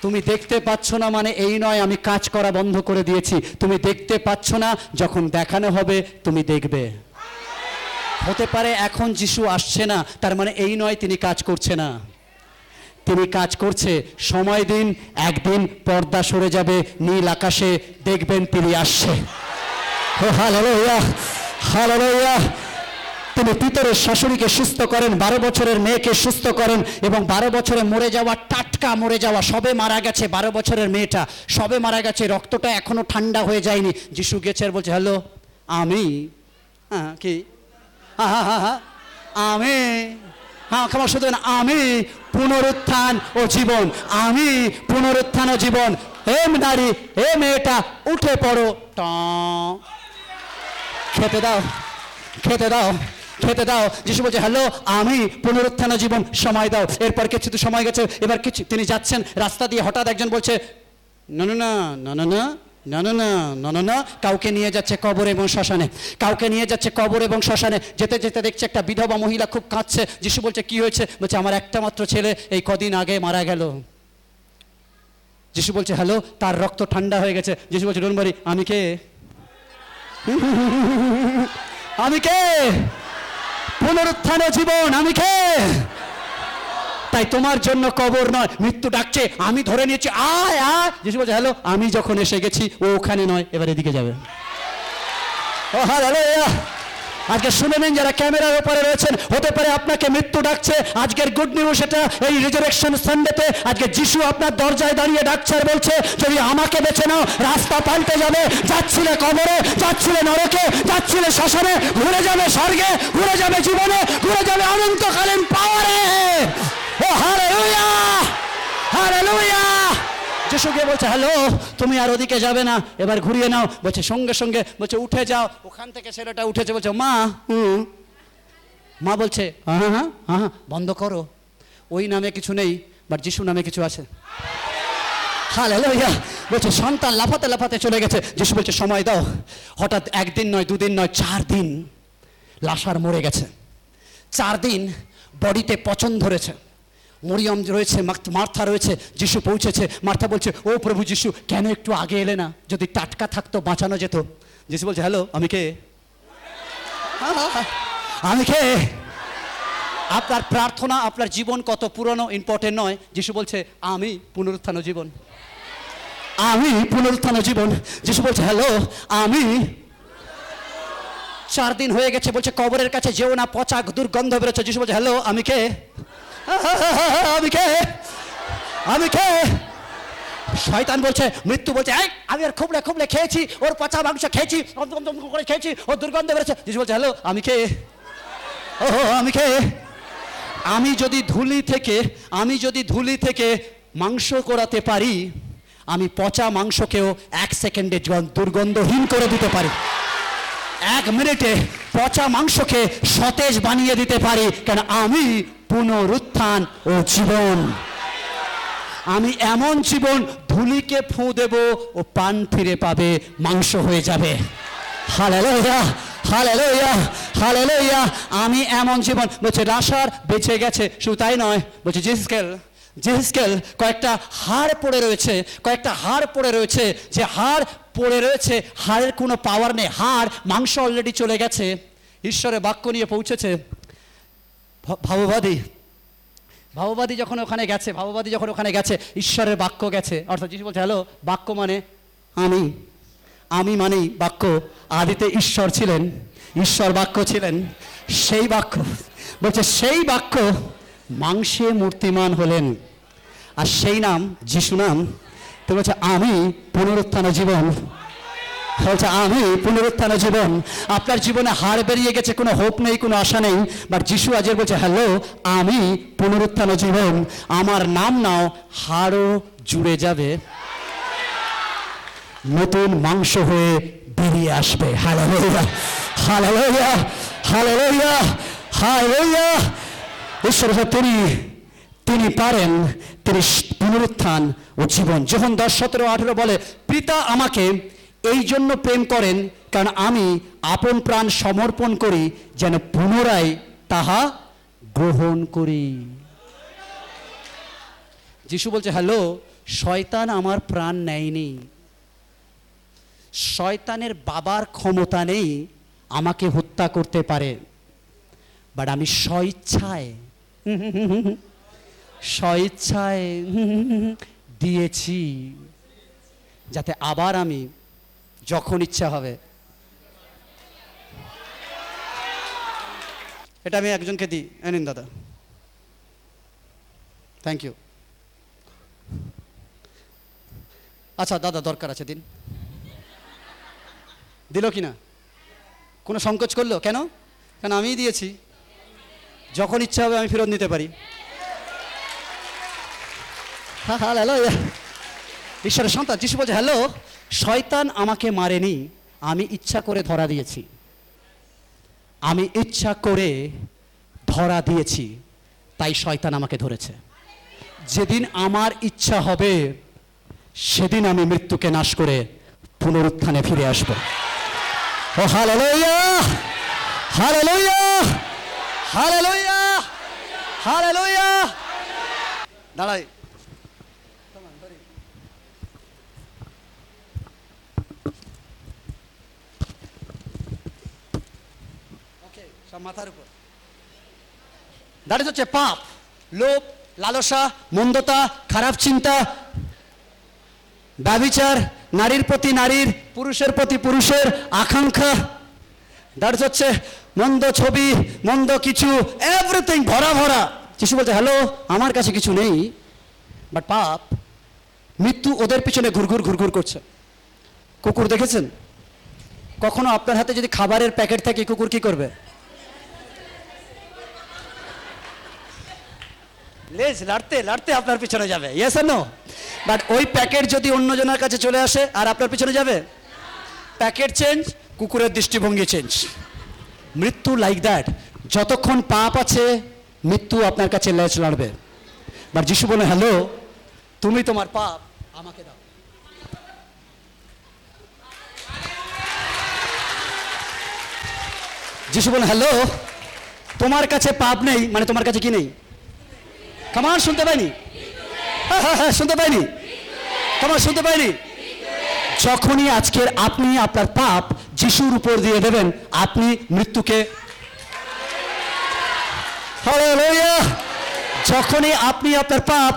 তুমি দেখতে পাচ্ছ না মানে এই নয় আমি কাজ করা বন্ধ করে দিয়েছি তুমি দেখতে পাচ্ছ না যখন দেখানো হবে তুমি দেখবে হতে পারে এখন যিশু আসছে না তার মানে এই নয় তিনি কাজ করছে না তিনি কাজ করছে সময় দিন একদিন পর্দা সরে যাবে নীল আকাশে দেখবেন তিনি আসছে হালালোয়া হালালোয়া তিনি তিতরের শাশুড়িকে সুস্থ করেন বারো বছরের মেয়েকে সুস্থ করেন এবং বারো বছরে মরে যাওয়া টাটকা মরে যাওয়া সবে মারা গেছে বারো বছরের মেয়েটা সবে মারা গেছে রক্তটা এখনো ঠান্ডা হয়ে যায়নি যিশু গেছে আর বলছে হ্যালো আমি হ্যাঁ কি হ্যাঁ আমি হ্যাঁ খাবার শুধু আমি পুনরুত্থান ও জীবন আমি পুনরুত্থান ও জীবন হে নারী হে মেয়েটা উঠে পড়ো ট খেতে দাও খেতে দাও খেতে দাও যিশু বলছে হ্যালো আমি পুনরুত্থান জীবন সময় দাও এরপর কিছু তো সময় গেছে এবার কিছু তিনি যাচ্ছেন রাস্তা দিয়ে হঠাৎ একজন বলছে না না না না না না না না না না কাউকে নিয়ে যাচ্ছে কবর এবং শ্মশানে কাউকে নিয়ে যাচ্ছে কবর এবং শ্মশানে যেতে যেতে দেখছে একটা বিধবা মহিলা খুব কাঁদছে যিশু বলছে কি হয়েছে বলছে আমার একটা মাত্র ছেলে এই কদিন আগে মারা গেল যিশু বলছে হ্যালো তার রক্ত ঠান্ডা হয়ে গেছে যিশু বলছে ডোনবারি আমি কে আমি কে পুনরুত্থানে জীবন আমি কে তাই তোমার জন্য কবর নয় মৃত্যু ডাকছে আমি ধরে নিয়েছি আয় আয় বলছে হ্যালো আমি যখন এসে গেছি ও ওখানে নয় এবার এদিকে যাবে ও হ্যাঁ হ্যালো আজকে শুনে নিন যারা ক্যামেরার ওপারে রয়েছেন হতে পারে আপনাকে মৃত্যু ডাকছে আজকের গুড নিউজ সেটা এই রিজারেকশন সানডেতে আজকে যিশু আপনার দরজায় দাঁড়িয়ে ডাকছে আর বলছে যদি আমাকে বেছে নাও রাস্তা পাল্টে যাবে যাচ্ছিলে কবরে যাচ্ছিলে নরকে যাচ্ছিলে শ্মশানে ঘুরে যাবে স্বর্গে ঘুরে যাবে জীবনে ঘুরে যাবে অনন্তকালীন পাওয়ারে ও হারে লুইয়া হারে লুইয়া যিশু গিয়ে বলছে হ্যালো তুমি আর ওদিকে যাবে না এবার ঘুরিয়ে নাও বলছে সঙ্গে সঙ্গে বলছে উঠে যাও ওখান থেকে ছেলেটা উঠেছে বলছে মা হুম মা বলছে হ্যাঁ হ্যাঁ হ্যাঁ বন্ধ করো ওই নামে কিছু নেই বাট যিশু নামে কিছু আছে হাল হ্যালো ইয়া বলছে সন্তান লাফাতে লাফাতে চলে গেছে যিশু বলছে সময় দাও হঠাৎ একদিন নয় দুদিন নয় চার দিন লাশার মরে গেছে চার দিন বডিতে পচন ধরেছে মরিয়াম রয়েছে মার্থা রয়েছে যিশু পৌঁছেছে মার্থা বলছে ও প্রভু যিশু কেন একটু আগে এলে না যদি টাটকা থাকতো বাঁচানো যেত যিশু বলছে হ্যালো আমি কে আমি কে আপনার প্রার্থনা আপনার জীবন কত পুরনো ইম্পর্টেন্ট নয় যিশু বলছে আমি পুনরুত্থান জীবন আমি পুনরুত্থান জীবন যিশু বলছে হ্যালো আমি চার দিন হয়ে গেছে বলছে কবরের কাছে যেও না পচা দুর্গন্ধ বেরোচ্ছে যিশু বলছে হ্যালো আমি কে আমি কে আমি কে শয়তান বলছে মৃত্যু বলছে এই আমি আর খুবলে খুবলে খেয়েছি ওর পচা মাংস খেয়েছি করে খেয়েছি ওর দুর্গন্ধ বেড়েছে যিশু বলছে হ্যালো আমি কে ও আমি কে আমি যদি ধুলি থেকে আমি যদি ধুলি থেকে মাংস করাতে পারি আমি পচা মাংসকেও এক সেকেন্ডে দুর্গন্ধহীন করে দিতে পারি এক মিনিটে পচা মাংসকে সতেজ বানিয়ে দিতে পারি কেন আমি পুনরুত্থান ও জীবন আমি এমন জীবন ধুলিকে ফু দেব ও পান ফিরে পাবে মাংস হয়ে যাবে আমি এমন জীবন বলছে রাশার বেঁচে গেছে শুধু তাই নয় বলছে জিসকেল জেহেজকেল কয়েকটা হাড় পড়ে রয়েছে কয়েকটা হাড় পড়ে রয়েছে যে হাড় পড়ে রয়েছে হাড়ের কোনো পাওয়ার নেই হাড় মাংস অলরেডি চলে গেছে ঈশ্বরের বাক্য নিয়ে পৌঁছেছে ভাববাদী ভাববাদী যখন ওখানে গেছে ভাববাদী যখন ওখানে গেছে ঈশ্বরের বাক্য গেছে অর্থাৎ যিশু বলছে হ্যালো বাক্য মানে আমি আমি মানেই বাক্য আদিতে ঈশ্বর ছিলেন ঈশ্বর বাক্য ছিলেন সেই বাক্য বলছে সেই বাক্য মাংসে মূর্তিমান হলেন আর সেই নাম যিশু নাম তো বলছে আমি পুনরুত্থান জীবন বলছে আমি পুনরুত্থান জীবন আপনার জীবনে হার বেরিয়ে গেছে কোনো হোপ নেই কোনো আশা নেই বাট যিশু আজের বলছে হ্যালো আমি পুনরুত্থান জীবন আমার নাম নাও হাড়ও জুড়ে যাবে নতুন মাংস হয়ে বেরিয়ে আসবে ঈশ্বর তিনি তিনি পারেন তিনি পুনরুত্থান ও জীবন যখন দশ সতেরো আঠেরো বলে পিতা আমাকে এই জন্য প্রেম করেন কারণ আমি আপন প্রাণ সমর্পণ করি যেন পুনরায় তাহা গ্রহণ করি যিশু বলছে হ্যালো শয়তান আমার প্রাণ নেয়নি শয়তানের বাবার ক্ষমতা নেই আমাকে হত্যা করতে পারে বাট আমি স্বইচ্ছায় স্বইচ্ছায় দিয়েছি যাতে আবার আমি যখন ইচ্ছা হবে এটা আমি একজনকে দিই এনিন দাদা থ্যাংক ইউ আচ্ছা দাদা দরকার আছে দিন দিল কি না কোনো সংকোচ করলো কেন কেন আমিই দিয়েছি যখন ইচ্ছা হবে আমি ফেরত নিতে পারি হ্যাঁ হ্যালো ঈশ্বরের সন্তান যিশু বলছে হ্যালো শয়তান আমাকে মারেনি আমি ইচ্ছা করে ধরা দিয়েছি আমি ইচ্ছা করে ধরা দিয়েছি তাই শয়তান আমাকে ধরেছে যেদিন আমার ইচ্ছা হবে সেদিন আমি মৃত্যুকে নাশ করে পুনরুত্থানে ফিরে আসব ও দাঁড়াই মাথার উপর দ্যাট ইজ হচ্ছে পাপ লোভ লালসা মন্দতা খারাপ চিন্তা ব্যবিচার নারীর প্রতি নারীর পুরুষের প্রতি পুরুষের আকাঙ্ক্ষা দ্যাট ইজ হচ্ছে মন্দ ছবি মন্দ কিছু এভরিথিং ভরা ভরা যিশু বলছে হ্যালো আমার কাছে কিছু নেই বাট পাপ মৃত্যু ওদের পিছনে ঘুরঘুর ঘুরঘুর করছে কুকুর দেখেছেন কখনো আপনার হাতে যদি খাবারের প্যাকেট থাকে কুকুর কি করবে লেজ লাড়তে লাড়তে আপনার পিছনে যাবে ইয়েস আর নো বাট ওই প্যাকেট যদি অন্যজনের কাছে চলে আসে আর আপনার পিছনে যাবে প্যাকেট চেঞ্জ কুকুরের দৃষ্টিভঙ্গি চেঞ্জ মৃত্যু লাইক দ্যাট যতক্ষণ পাপ আছে মৃত্যু আপনার কাছে লেজ লাড়বে বাট যিশু বলে হ্যালো তুমি তোমার পাপ আমাকে দাও যিশু বলে হ্যালো তোমার কাছে পাপ নেই মানে তোমার কাছে কি নেই কমান শুনতে পাইনি হ্যাঁ হ্যাঁ হ্যাঁ শুনতে পাইনি কমান শুনতে পাইনি যখনই আজকের আপনি আপনার পাপ যিশুর উপর দিয়ে দেবেন আপনি মৃত্যুকে যখনই আপনি আপনার পাপ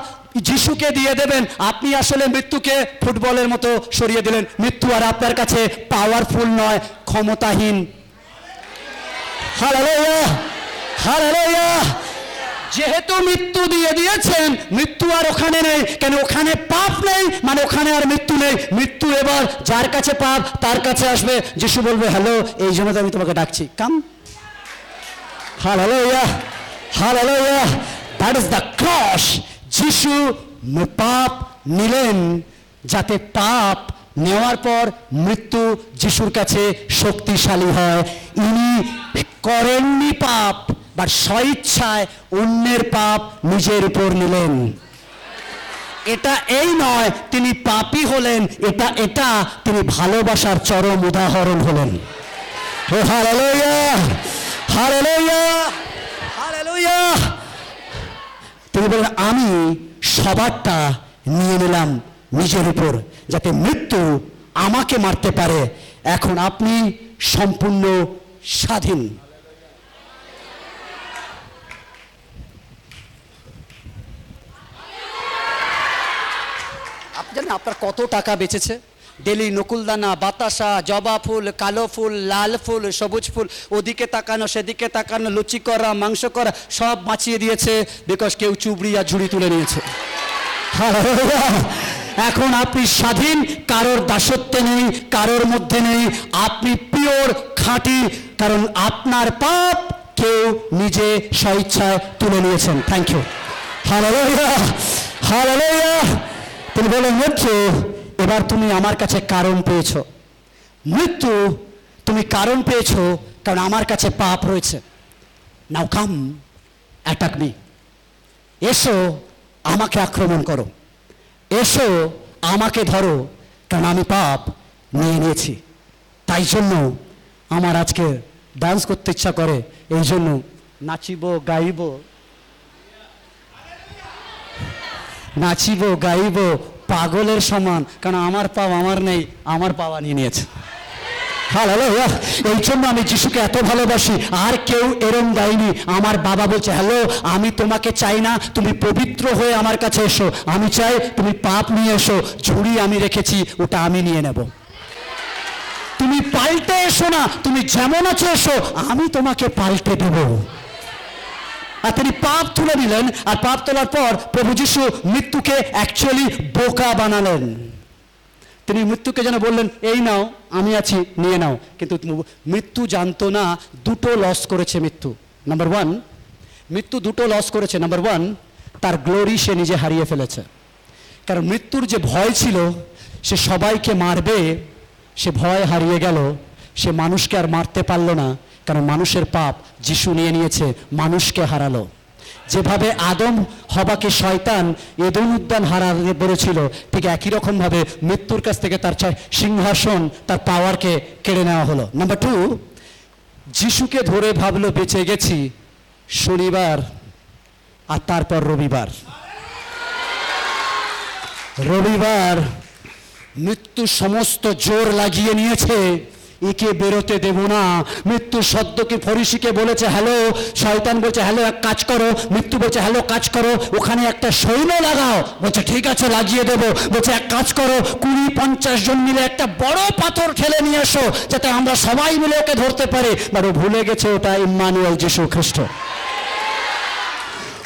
যিশুকে দিয়ে দেবেন আপনি আসলে মৃত্যুকে ফুটবলের মতো সরিয়ে দিলেন মৃত্যু আর আপনার কাছে পাওয়ারফুল নয় ক্ষমতাহীন হাল হাল যেহেতু মৃত্যু দিয়ে দিয়েছেন মৃত্যু আর ওখানে নেই কেন ওখানে পাপ নেই মানে ওখানে আর মৃত্যু নেই মৃত্যু এবার যার কাছে পাপ তার কাছে আসবে যিশু বলবে হ্যালো এই জন্য আমি তোমাকে ডাকছি কাম হাল hallelujah hallelujah that is the cross যিশু পাপ নিলেন যাতে পাপ নেওয়ার পর মৃত্যু যিশুর কাছে শক্তিশালী হয় ইনি করেননি পাপ বা স্বইচ্ছায় অন্যের পাপ নিজের উপর নিলেন এটা এই নয় তিনি পাপি হলেন এটা এটা তিনি ভালোবাসার চরম উদাহরণ হলেন তিনি বলেন আমি সবারটা নিয়ে নিলাম নিজের উপর যাতে মৃত্যু আমাকে মারতে পারে এখন আপনি সম্পূর্ণ স্বাধীন জানেন আপনার কত টাকা বেঁচেছে ডেলি নকুলদানা বাতাসা জবা ফুল কালো ফুল লাল ফুল সবুজ ফুল ওদিকে তাকানো সেদিকে তাকানো লুচি করা মাংস করা সব বাঁচিয়ে দিয়েছে বিকজ কেউ চুবড়ি আর ঝুড়ি তুলে নিয়েছে এখন আপনি স্বাধীন কারোর দাসত্বে নেই কারোর মধ্যে নেই আপনি পিওর খাঁটি কারণ আপনার পাপ কেউ নিজে স্বইচ্ছায় তুলে নিয়েছেন থ্যাংক ইউ হালালোয়া হালালোয়া তিনি বলেন মৃত্যু এবার তুমি আমার কাছে কারণ পেয়েছ মৃত্যু তুমি কারণ পেয়েছ কারণ আমার কাছে পাপ রয়েছে নাও কাম অ্যাটাক মি এসো আমাকে আক্রমণ করো এসো আমাকে ধরো কারণ আমি পাপ নিয়ে নিয়েছি তাই জন্য আমার আজকে ডান্স করতে ইচ্ছা করে এই জন্য নাচিব গাইব নাচিব গাইব পাগলের সমান কারণ আমার পাও আমার নেই আমার পাওয়া নিয়ে নিয়েছে হ্যালো এই জন্য আমি যিশুকে এত ভালোবাসি আর কেউ এরম দেয়নি আমার বাবা বলছে হ্যালো আমি তোমাকে চাই না তুমি পবিত্র হয়ে আমার কাছে এসো আমি চাই তুমি পাপ নিয়ে এসো ঝুড়ি আমি রেখেছি ওটা আমি নিয়ে নেব তুমি পাল্টে এসো না তুমি যেমন আছো এসো আমি তোমাকে পাল্টে দেবো আর তিনি পাপ তুলে নিলেন আর পাপ তোলার পর প্রভু যিশু মৃত্যুকে অ্যাকচুয়ালি বোকা বানালেন তিনি মৃত্যুকে যেন বললেন এই নাও আমি আছি নিয়ে নাও কিন্তু মৃত্যু জানতো না দুটো লস করেছে মৃত্যু নাম্বার ওয়ান মৃত্যু দুটো লস করেছে নাম্বার ওয়ান তার গ্লোরি সে নিজে হারিয়ে ফেলেছে কারণ মৃত্যুর যে ভয় ছিল সে সবাইকে মারবে সে ভয় হারিয়ে গেল সে মানুষকে আর মারতে পারল না কারণ মানুষের পাপ যিশু নিয়ে নিয়েছে মানুষকে হারালো যেভাবে আদম হবাকে শয়তান এদন উদ্যান হারাতে বলেছিল ঠিক একই রকমভাবে মৃত্যুর কাছ থেকে তার সিংহাসন তার পাওয়ারকে কেড়ে নেওয়া হলো নাম্বার টু যিশুকে ধরে ভাবলো বেঁচে গেছি শনিবার আর তারপর রবিবার রবিবার মৃত্যু সমস্ত জোর লাগিয়ে নিয়েছে একে বেরোতে দেব না মৃত্যু সদ্যকে ফরিসিকে বলেছে হ্যালো শয়তান বলছে হ্যালো এক কাজ করো মৃত্যু বলছে হ্যালো কাজ করো ওখানে একটা সৈন্য লাগাও বলছে ঠিক আছে লাগিয়ে দেবো বলছে এক কাজ করো কুড়ি পঞ্চাশ জন মিলে একটা বড় পাথর ঠেলে নিয়ে এসো যাতে আমরা সবাই মিলে ওকে ধরতে পারি বাট ভুলে গেছে ওটা ইম্মানুয়াল যিশু খ্রিস্ট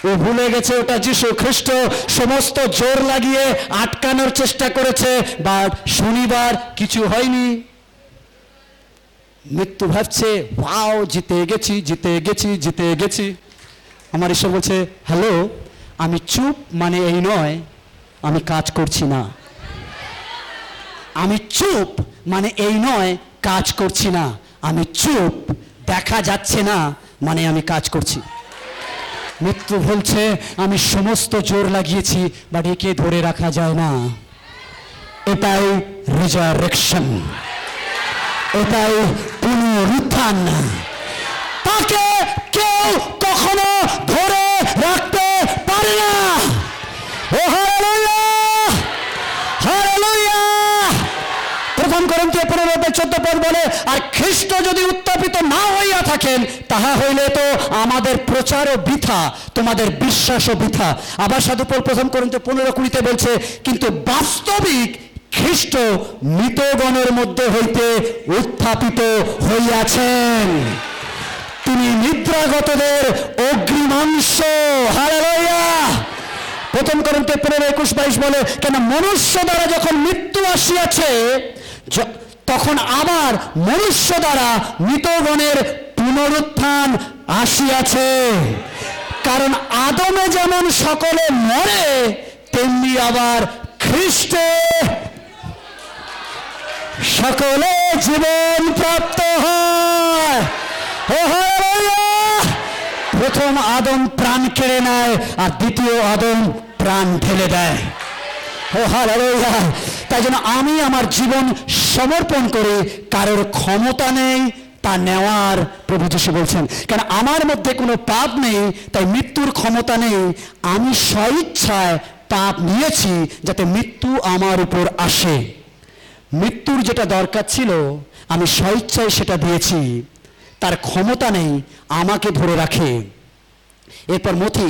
ও ভুলে গেছে ওটা যিশু খ্রিস্ট সমস্ত জোর লাগিয়ে আটকানোর চেষ্টা করেছে বা শনিবার কিছু হয়নি মৃত্যু ভাবছে ওয়াও জিতে গেছি জিতে গেছি জিতে গেছি আমার ঈশ্বর বলছে হ্যালো আমি চুপ মানে এই নয় আমি কাজ করছি না আমি চুপ মানে এই নয় কাজ করছি না আমি চুপ দেখা যাচ্ছে না মানে আমি কাজ করছি মৃত্যু বলছে আমি সমস্ত জোর লাগিয়েছি বাট একে ধরে রাখা যায় না এটাই রিজারেকশন এটাই পুনরুত্থান তাকে কেউ কখনো ধরে রাখতে পারে না ও হারালইয়া হারালইয়া প্রথম করন্তীয় পনেরোতে চোদ্দ পদ আর খ্রিস্ট যদি উত্থাপিত না হইয়া থাকেন তাহা হইলে তো আমাদের প্রচারও বৃথা তোমাদের বিশ্বাসও বৃথা আবার সাধুপল প্রথম তো পনেরো কুড়িতে বলছে কিন্তু বাস্তবিক খ্রিস্ট মৃতগণের মধ্যে হইতে উত্থাপিত হইয়াছেন তিনি নিদ্রাগতদের অগ্রিমাংশ হারালইয়া প্রথম করন্তে পনেরো একুশ বাইশ বলে কেন মনুষ্য দ্বারা যখন মৃত্যু আসিয়াছে তখন আবার মনুষ্য দ্বারা মৃতগণের পুনরুত্থান আসিয়াছে কারণ আদমে যেমন সকলে মরে তেমনি আবার খ্রিস্টে সকলে জীবন প্রাপ্ত হয় প্রথম আদম প্রাণ কেড়ে নেয় আর দ্বিতীয় আদম প্রাণ ঢেলে দেয় ও হার তাই জন্য আমি আমার জীবন সমর্পণ করে কারোর ক্ষমতা নেই তা নেওয়ার প্রভু যিশু বলছেন কেন আমার মধ্যে কোনো পাপ নেই তাই মৃত্যুর ক্ষমতা নেই আমি স্বইচ্ছায় পাপ নিয়েছি যাতে মৃত্যু আমার উপর আসে মৃত্যুর যেটা দরকার ছিল আমি স্বইচ্ছায় সেটা দিয়েছি তার ক্ষমতা নেই আমাকে ধরে রাখে এরপর মথি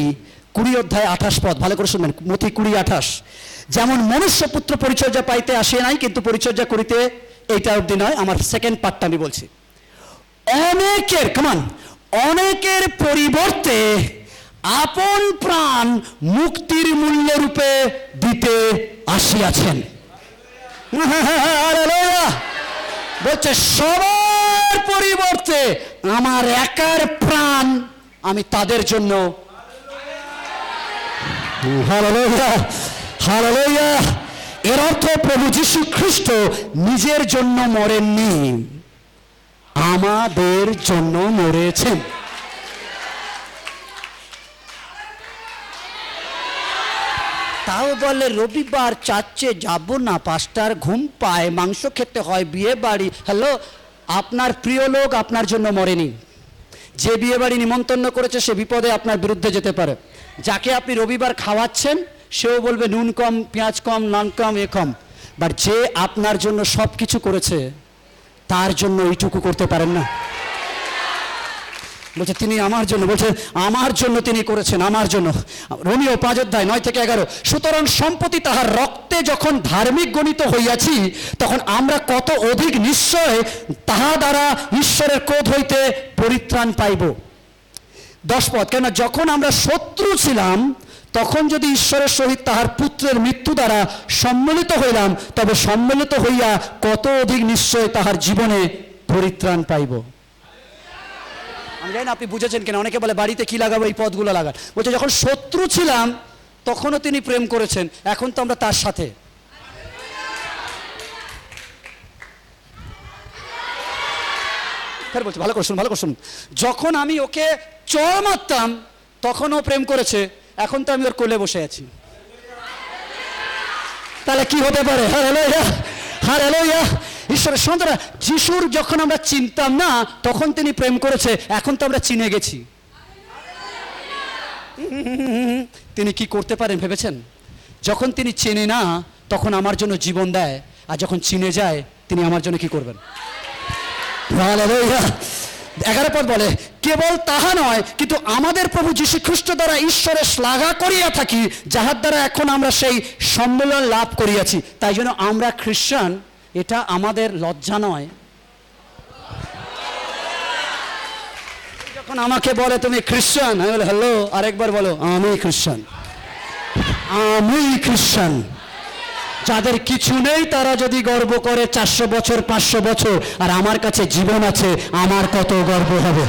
কুড়ি অধ্যায় আঠাশ পথ ভালো করে শুনবেন মথি কুড়ি আঠাশ যেমন মনুষ্য পুত্র পরিচর্যা পাইতে আসে নাই কিন্তু পরিচর্যা করিতে এইটা অবধি নয় আমার সেকেন্ড পার্টটা আমি বলছি অনেকের কমান অনেকের পরিবর্তে আপন প্রাণ মুক্তির মূল্যরূপে দিতে আসিয়াছেন বলছে সবার পরিবর্তে আমার একার প্রাণ আমি তাদের জন্য এর অর্থ প্রভু যীশু খ্রিস্ট নিজের জন্য মরেননি আমাদের জন্য মরেছেন তাও বলে রবিবার চাচ্ছে যাব না পাঁচটার ঘুম পায় মাংস খেতে হয় বিয়ে বাড়ি হ্যালো আপনার প্রিয় লোক আপনার জন্য মরেনি যে বিয়ে বাড়ি নিমন্ত্রণ করেছে সে বিপদে আপনার বিরুদ্ধে যেতে পারে যাকে আপনি রবিবার খাওয়াচ্ছেন সেও বলবে নুন কম পেঁয়াজ কম নন কম এ কম বাট যে আপনার জন্য সব কিছু করেছে তার জন্য ওইটুকু করতে পারেন না বলছে তিনি আমার জন্য বলছে আমার জন্য তিনি করেছেন আমার জন্য রোমিও পাঁচ অধ্যায় নয় থেকে এগারো সুতরাং সম্পত্তি তাহার রক্তে যখন ধার্মিক গণিত হইয়াছি তখন আমরা কত অধিক নিশ্চয় তাহা দ্বারা ঈশ্বরের ক্রোধ হইতে পরিত্রাণ পাইব দশ পদ কেননা যখন আমরা শত্রু ছিলাম তখন যদি ঈশ্বরের সহিত তাহার পুত্রের মৃত্যু দ্বারা সম্মিলিত হইলাম তবে সম্মিলিত হইয়া কত অধিক নিশ্চয় তাহার জীবনে পরিত্রাণ পাইব আমি জানি না আপনি বুঝেছেন কেন অনেকে বলে বাড়িতে কি লাগাবো এই পদগুলো লাগান বলছে যখন শত্রু ছিলাম তখনও তিনি প্রেম করেছেন এখন তো আমরা তার সাথে বলছে বলছি ভালো করে শুনুন ভালো করে শুনুন যখন আমি ওকে চড় মারতাম তখন ও প্রেম করেছে এখন তো আমি ওর কোলে বসে আছি তাহলে কি হতে পারে হ্যাঁ হ্যালো ইয়া হ্যাঁ হ্যালো ইয়া ঈশ্বরের সন্তানরা যিশুর যখন আমরা চিনতাম না তখন তিনি প্রেম করেছে এখন তো আমরা চিনে গেছি তিনি কি করতে পারেন ভেবেছেন যখন তিনি চেনে না তখন আমার জন্য জীবন দেয় আর যখন চিনে যায় তিনি আমার জন্য কি করবেন এগারো পদ বলে কেবল তাহা নয় কিন্তু আমাদের প্রভু যীশু খ্রিস্ট দ্বারা ঈশ্বরের শ্লাঘা করিয়া থাকি যাহার দ্বারা এখন আমরা সেই সম্মেলন লাভ করিয়াছি তাই জন্য আমরা খ্রিস্টান এটা আমাদের লজ্জা নয় যখন আমাকে বলে তুমি খ্রিস্টান আমি বলে হ্যালো আরেকবার বলো আমি খ্রিস্টান আমি খ্রিস্টান যাদের কিছু নেই তারা যদি গর্ব করে চারশো বছর পাঁচশো বছর আর আমার কাছে জীবন আছে আমার কত গর্ব হবে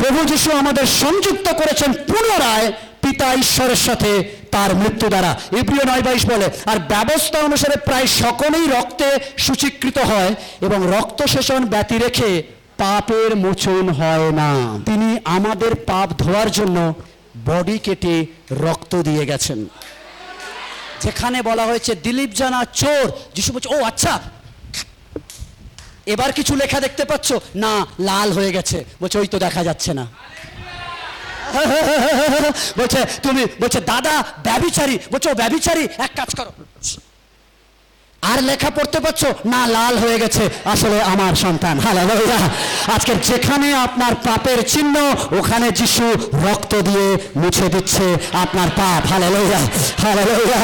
প্রভু যিশু আমাদের সংযুক্ত করেছেন পুনরায় পিতা ঈশ্বরের সাথে তার মৃত্যু দ্বারা ইব্রিয় নয় বাইশ বলে আর ব্যবস্থা অনুসারে প্রায় সকলেই রক্তে সূচীকৃত হয় এবং রক্ত শোষণ ব্যতি রেখে পাপের মোচন হয় না তিনি আমাদের পাপ ধোয়ার জন্য বডি কেটে রক্ত দিয়ে গেছেন যেখানে বলা হয়েছে দিলীপ জানা চোর যিশু বলছে ও আচ্ছা এবার কিছু লেখা দেখতে পাচ্ছ না লাল হয়ে গেছে বলছে ওই তো দেখা যাচ্ছে না বলছে তুমি বলছে দাদা ব্যবিচারী বলছো ব্যবিচারী এক কাজ করো আর লেখা পড়তে পারছো না লাল হয়ে গেছে আসলে আমার সন্তান আজকে যেখানে আপনার পাপের চিহ্ন ওখানে যিশু রক্ত দিয়ে মুছে দিচ্ছে আপনার পাপ হালে হালালয়া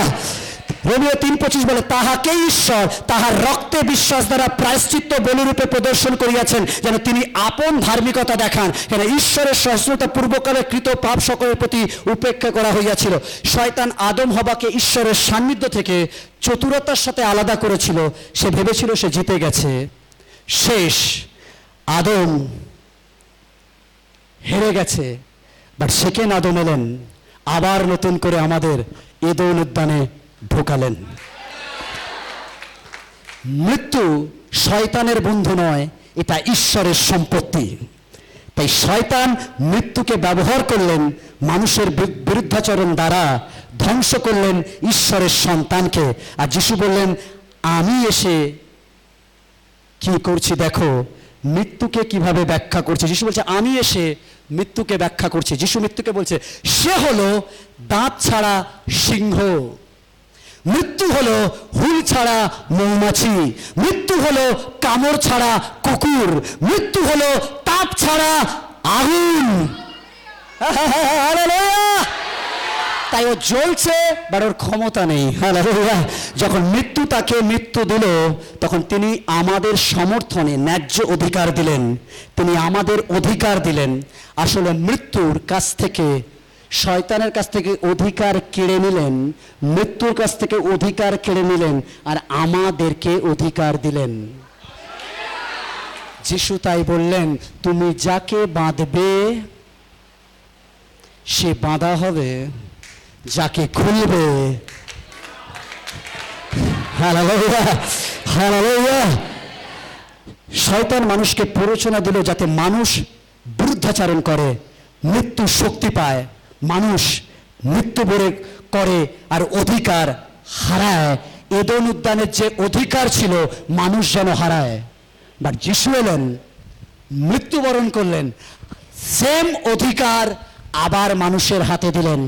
রোমিও তিন পঁচিশ বলে তাহাকেই ঈশ্বর তাহার রক্তে বিশ্বাস দ্বারা প্রায়শ্চিত্ত বলিরূপে প্রদর্শন করিয়াছেন যেন তিনি আপন ধার্মিকতা দেখান কেন ঈশ্বরের সহস্রতা পূর্বকালে কৃত পাপ সকলের প্রতি উপেক্ষা করা হইয়াছিল শয়তান আদম হবাকে ঈশ্বরের সান্নিধ্য থেকে চতুরতার সাথে আলাদা করেছিল সে ভেবেছিল সে জিতে গেছে শেষ আদম হেরে গেছে বাট সেকেন্ড আদম এলেন আবার নতুন করে আমাদের এদৌন উদ্যানে ঢোকালেন মৃত্যু শয়তানের বন্ধু নয় এটা ঈশ্বরের সম্পত্তি তাই শয়তান মৃত্যুকে ব্যবহার করলেন মানুষের বিরুদ্ধাচরণ দ্বারা ধ্বংস করলেন ঈশ্বরের সন্তানকে আর যিশু বললেন আমি এসে কি করছি দেখো মৃত্যুকে কিভাবে ব্যাখ্যা করছে যিশু বলছে আমি এসে মৃত্যুকে ব্যাখ্যা করছি যিশু মৃত্যুকে বলছে সে হলো দাঁত ছাড়া সিংহ মৃত্যু হলো হুল ছাড়া মৌমাছি মৃত্যু হলো কামড় ছাড়া কুকুর মৃত্যু হলো তাপ ছাড়া আগুন তাই ও জ্বলছে বাট ওর ক্ষমতা নেই যখন মৃত্যু তাকে মৃত্যু দিল তখন তিনি আমাদের সমর্থনে ন্যায্য অধিকার দিলেন তিনি আমাদের অধিকার দিলেন আসলে মৃত্যুর কাছ থেকে শয়তানের কাছ থেকে অধিকার কেড়ে নিলেন মৃত্যুর কাছ থেকে অধিকার কেড়ে নিলেন আর আমাদেরকে অধিকার দিলেন যিশু তাই বললেন তুমি যাকে বাঁধবে সে বাঁধা হবে যাকে খুলবে শয়তান মানুষকে প্ররোচনা দিল যাতে মানুষ বৃদ্ধাচারণ করে মৃত্যু শক্তি পায় মানুষ মৃত্যুবরে করে আর অধিকার হারায় এদন উদ্যানের যে অধিকার ছিল মানুষ যেন হারায় বাট যিশু এলেন মৃত্যুবরণ করলেন সেম অধিকার আবার মানুষের হাতে দিলেন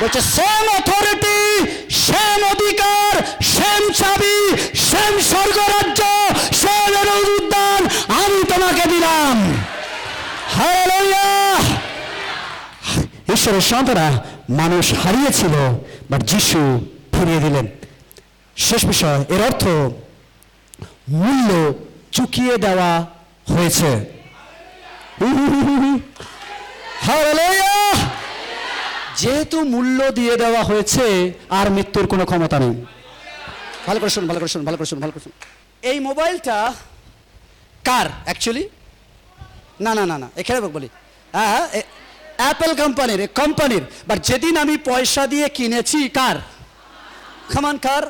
বলছে সেম অথরিটি সেম অধিকার সেম চাবি সেম স্বর্গরাজ ঈশ্বরের সন্তানরা মানুষ হারিয়েছিল বা যিশু ফিরিয়ে দিলেন শেষ বিষয় এর অর্থ মূল্য চুকিয়ে দেওয়া হয়েছে যেহেতু মূল্য দিয়ে দেওয়া হয়েছে আর মৃত্যুর কোনো ক্ষমতা নেই ভালো করে শুন ভালো করে শুন ভালো করে শুন ভালো করে শুন এই মোবাইলটা কার অ্যাকচুয়ালি না না না না এখানে বলি হ্যাঁ হ্যাঁ অ্যাপেল কোম্পানির কোম্পানির বাট যেদিন আমি পয়সা দিয়ে কিনেছি কার খামান কার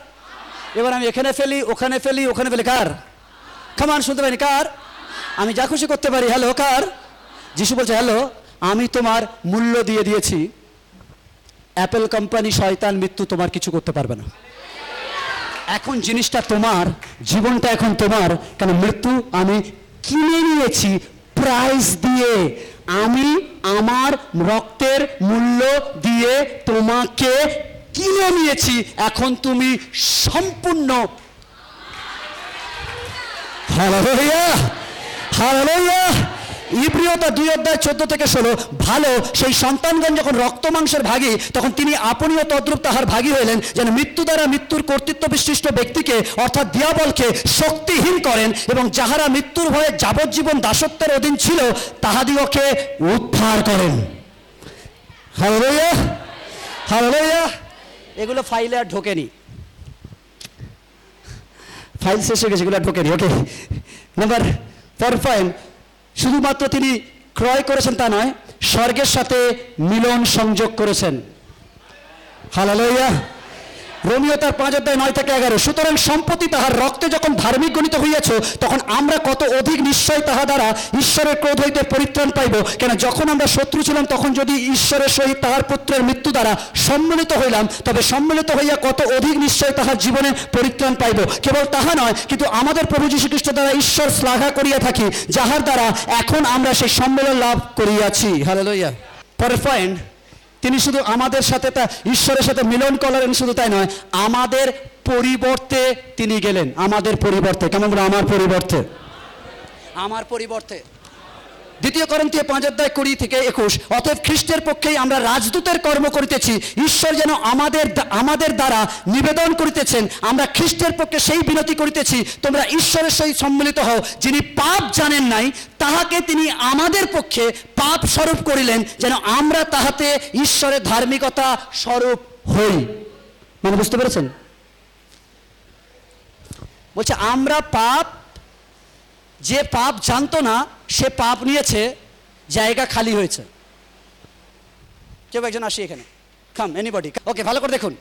এবার আমি এখানে ফেলি ওখানে ফেলি ওখানে ফেলি কার খামান শুনতে পারি কার আমি যা খুশি করতে পারি হ্যালো কার যিশু বলছে হ্যালো আমি তোমার মূল্য দিয়ে দিয়েছি অ্যাপেল কোম্পানি শয়তান মৃত্যু তোমার কিছু করতে পারবে না এখন জিনিসটা তোমার জীবনটা এখন তোমার কেন মৃত্যু আমি কিনে নিয়েছি প্রাইস দিয়ে আমি আমার রক্তের মূল্য দিয়ে তোমাকে কিনে নিয়েছি এখন তুমি সম্পূর্ণ হারালইয়া হারালইয়া ইব্রিয়তা দুই অধ্যায় চোদ্দ থেকে ষোলো ভালো সেই সন্তানগণ যখন রক্ত মাংসের ভাগী তখন তিনি আপনীয় তদ্রুপ তাহার ভাগী হইলেন যেন মৃত্যু দ্বারা মৃত্যুর কর্তৃত্ব বিশিষ্ট ব্যক্তিকে অর্থাৎ দিয়াবলকে শক্তিহীন করেন এবং যাহারা মৃত্যুর ভয়ে যাবজ্জীবন দাসত্বের অধীন ছিল তাহাদিগকে উদ্ধার করেন হালোয়া হালোয়া এগুলো ফাইলে আর ঢোকেনি ফাইল শেষ হয়ে গেছে এগুলো আর ঢোকেনি ওকে নাম্বার ফোর পয়েন্ট শুধুমাত্র তিনি ক্রয় করেছেন তা নয় স্বর্গের সাথে মিলন সংযোগ করেছেন হালালইয়া রোমিও তার পাঁচ অধ্যায় নয় থেকে এগারো সুতরাং সম্পত্তি তাহার রক্তে যখন ধার্মিক গণিত হইয়াছ তখন আমরা কত অধিক নিশ্চয় তাহা দ্বারা ঈশ্বরের ক্রোধ হইতে পরিত্রাণ পাইব কেন যখন আমরা শত্রু ছিলাম তখন যদি ঈশ্বরের সহিত তাহার পুত্রের মৃত্যু দ্বারা সম্মিলিত হইলাম তবে সম্মিলিত হইয়া কত অধিক নিশ্চয় তাহার জীবনে পরিত্রাণ পাইব কেবল তাহা নয় কিন্তু আমাদের প্রভু খ্রিস্ট দ্বারা ঈশ্বর শ্লাঘা করিয়া থাকি যাহার দ্বারা এখন আমরা সেই সম্মেলন লাভ করিয়াছি হ্যালো লইয়া পরে পয়েন্ট তিনি শুধু আমাদের সাথে তা ঈশ্বরের সাথে মিলন করলেন শুধু তাই নয় আমাদের পরিবর্তে তিনি গেলেন আমাদের পরিবর্তে কেমন আমার পরিবর্তে আমার পরিবর্তে দ্বিতীয় করন্তীয় পাঁচ অধ্যায় কুড়ি থেকে একুশ অতএব খ্রিস্টের পক্ষেই আমরা রাজদূতের কর্ম করিতেছি ঈশ্বর যেন আমাদের আমাদের দ্বারা নিবেদন করিতেছেন আমরা খ্রিস্টের পক্ষে সেই বিনতি করিতেছি তোমরা ঈশ্বরের সহিত সম্মিলিত হও যিনি পাপ জানেন নাই তাহাকে তিনি আমাদের পক্ষে পাপ স্বরূপ করিলেন যেন আমরা তাহাতে ঈশ্বরের ধার্মিকতা স্বরূপ হই মানে বুঝতে পেরেছেন বলছে আমরা পাপ যে পাপ জানতো না সে পাপ নিয়েছে জায়গা খালি হয়েছে কেউ একজন আসি এখানে খাম এনিবডি ওকে ভালো করে দেখুন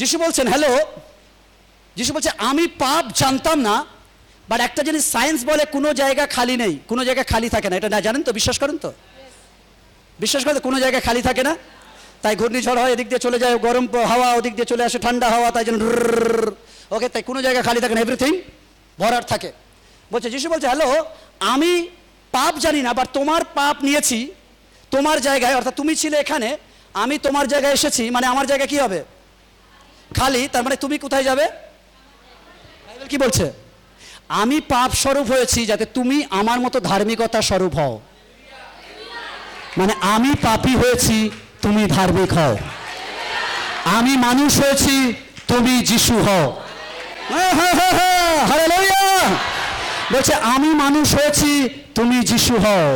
যিশু বলছেন হ্যালো যিশু বলছে আমি পাপ জানতাম না বাট একটা জিনিস সায়েন্স বলে কোনো জায়গা খালি নেই কোনো জায়গা খালি থাকে না এটা না জানেন তো বিশ্বাস করেন তো বিশ্বাস করেন কোনো জায়গা খালি থাকে না তাই ঘূর্ণিঝড় হয় এদিক দিয়ে চলে যায় গরম হাওয়া ওদিক দিয়ে চলে আসে ঠান্ডা হাওয়া তাই জন্য ওকে তাই কোনো জায়গা খালি থাকে না এভরিথিং ভরার থাকে বলছে যিশু বলছে হ্যালো আমি পাপ জানি না বাট তোমার পাপ নিয়েছি তোমার জায়গায় অর্থাৎ তুমি ছিলে এখানে আমি তোমার জায়গায় এসেছি মানে আমার জায়গায় কি হবে খালি তার মানে তুমি কোথায় যাবে কি বলছে আমি পাপ স্বরূপ হয়েছি যাতে তুমি আমার মতো ধার্মিকতা স্বরূপ হও মানে আমি পাপি হয়েছি তুমি ধার্মিক হও আমি মানুষ হয়েছি তুমি যিশু হও হ্যাঁ হ্যাঁ হ্যাঁ হ্যাঁ বলছে আমি মানুষ হয়েছি তুমি যিশু হও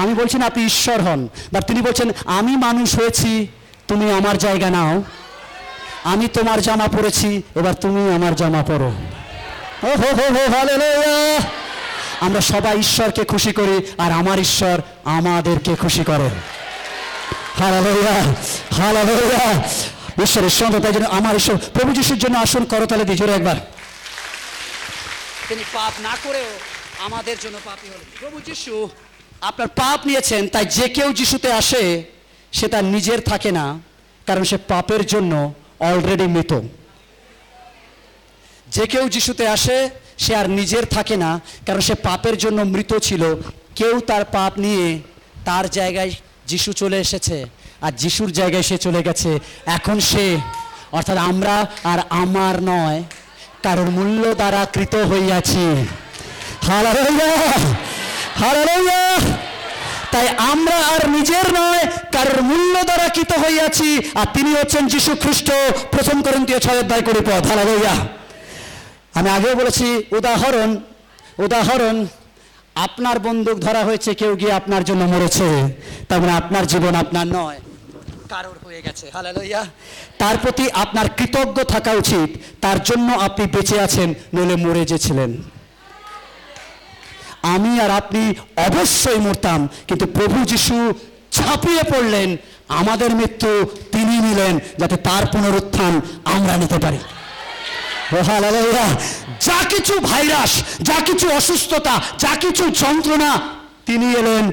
আমি বলছি না আপনি ঈশ্বর হন বা তিনি বলছেন আমি মানুষ হয়েছি তুমি আমার জায়গা নাও আমি তোমার জামা পরেছি এবার তুমি আমার জামা পরো ও হো হো হো আমরা সবাই ঈশ্বরকে খুশি করি আর আমার ঈশ্বর আমাদেরকে খুশি করে হালা হালালোয়া ঈশ্বরের সন্ধ্যা তাই জন্য আমার ঈশ্বর প্রভু যিশুর জন্য আসুন করো তাহলে জোরে একবার তিনি পাপ না করেও আমাদের জন্য পাপি
হলেন প্রভু যিশু
আপনার পাপ নিয়েছেন তাই যে কেউ যিশুতে আসে সে তার নিজের থাকে না কারণ সে পাপের জন্য অলরেডি মৃত যে কেউ যিশুতে আসে সে আর নিজের থাকে না কারণ সে পাপের জন্য মৃত ছিল কেউ তার পাপ নিয়ে তার জায়গায় যিশু চলে এসেছে আর যিশুর জায়গায় সে চলে গেছে এখন সে অর্থাৎ আমরা আর আমার নয় কারণ মূল্য দ্বারা কৃত হইয়াছি তাই আমরা আর নিজের নয় কারোর মূল্য দ্বারা কৃত হইয়াছি আর তিনি হচ্ছেন যীশু খ্রিস্ট প্রথম করন্তীয় ছয় অধ্যায় করে পথ হালালইয়া আমি আগেও বলেছি উদাহরণ উদাহরণ আপনার বন্দুক ধরা হয়েছে কেউ গিয়ে আপনার জন্য মরেছে তার মানে আপনার জীবন আপনার নয় কারোর হয়ে গেছে হালালইয়া তার প্রতি আপনার কৃতজ্ঞ থাকা উচিত তার জন্য আপনি বেঁচে আছেন নইলে মরে যেছিলেন আমি আর আপনি অবশ্যই মরতাম কিন্তু প্রভু যিশু ছাপিয়ে পড়লেন আমাদের মৃত্যু তিনি নিলেন যাতে তার পুনরুত্থান আমরা নিতে পারি যা কিছু ভাইরাস যা কিছু অসুস্থতা যা কিছু যন্ত্রণা তিনি এলেন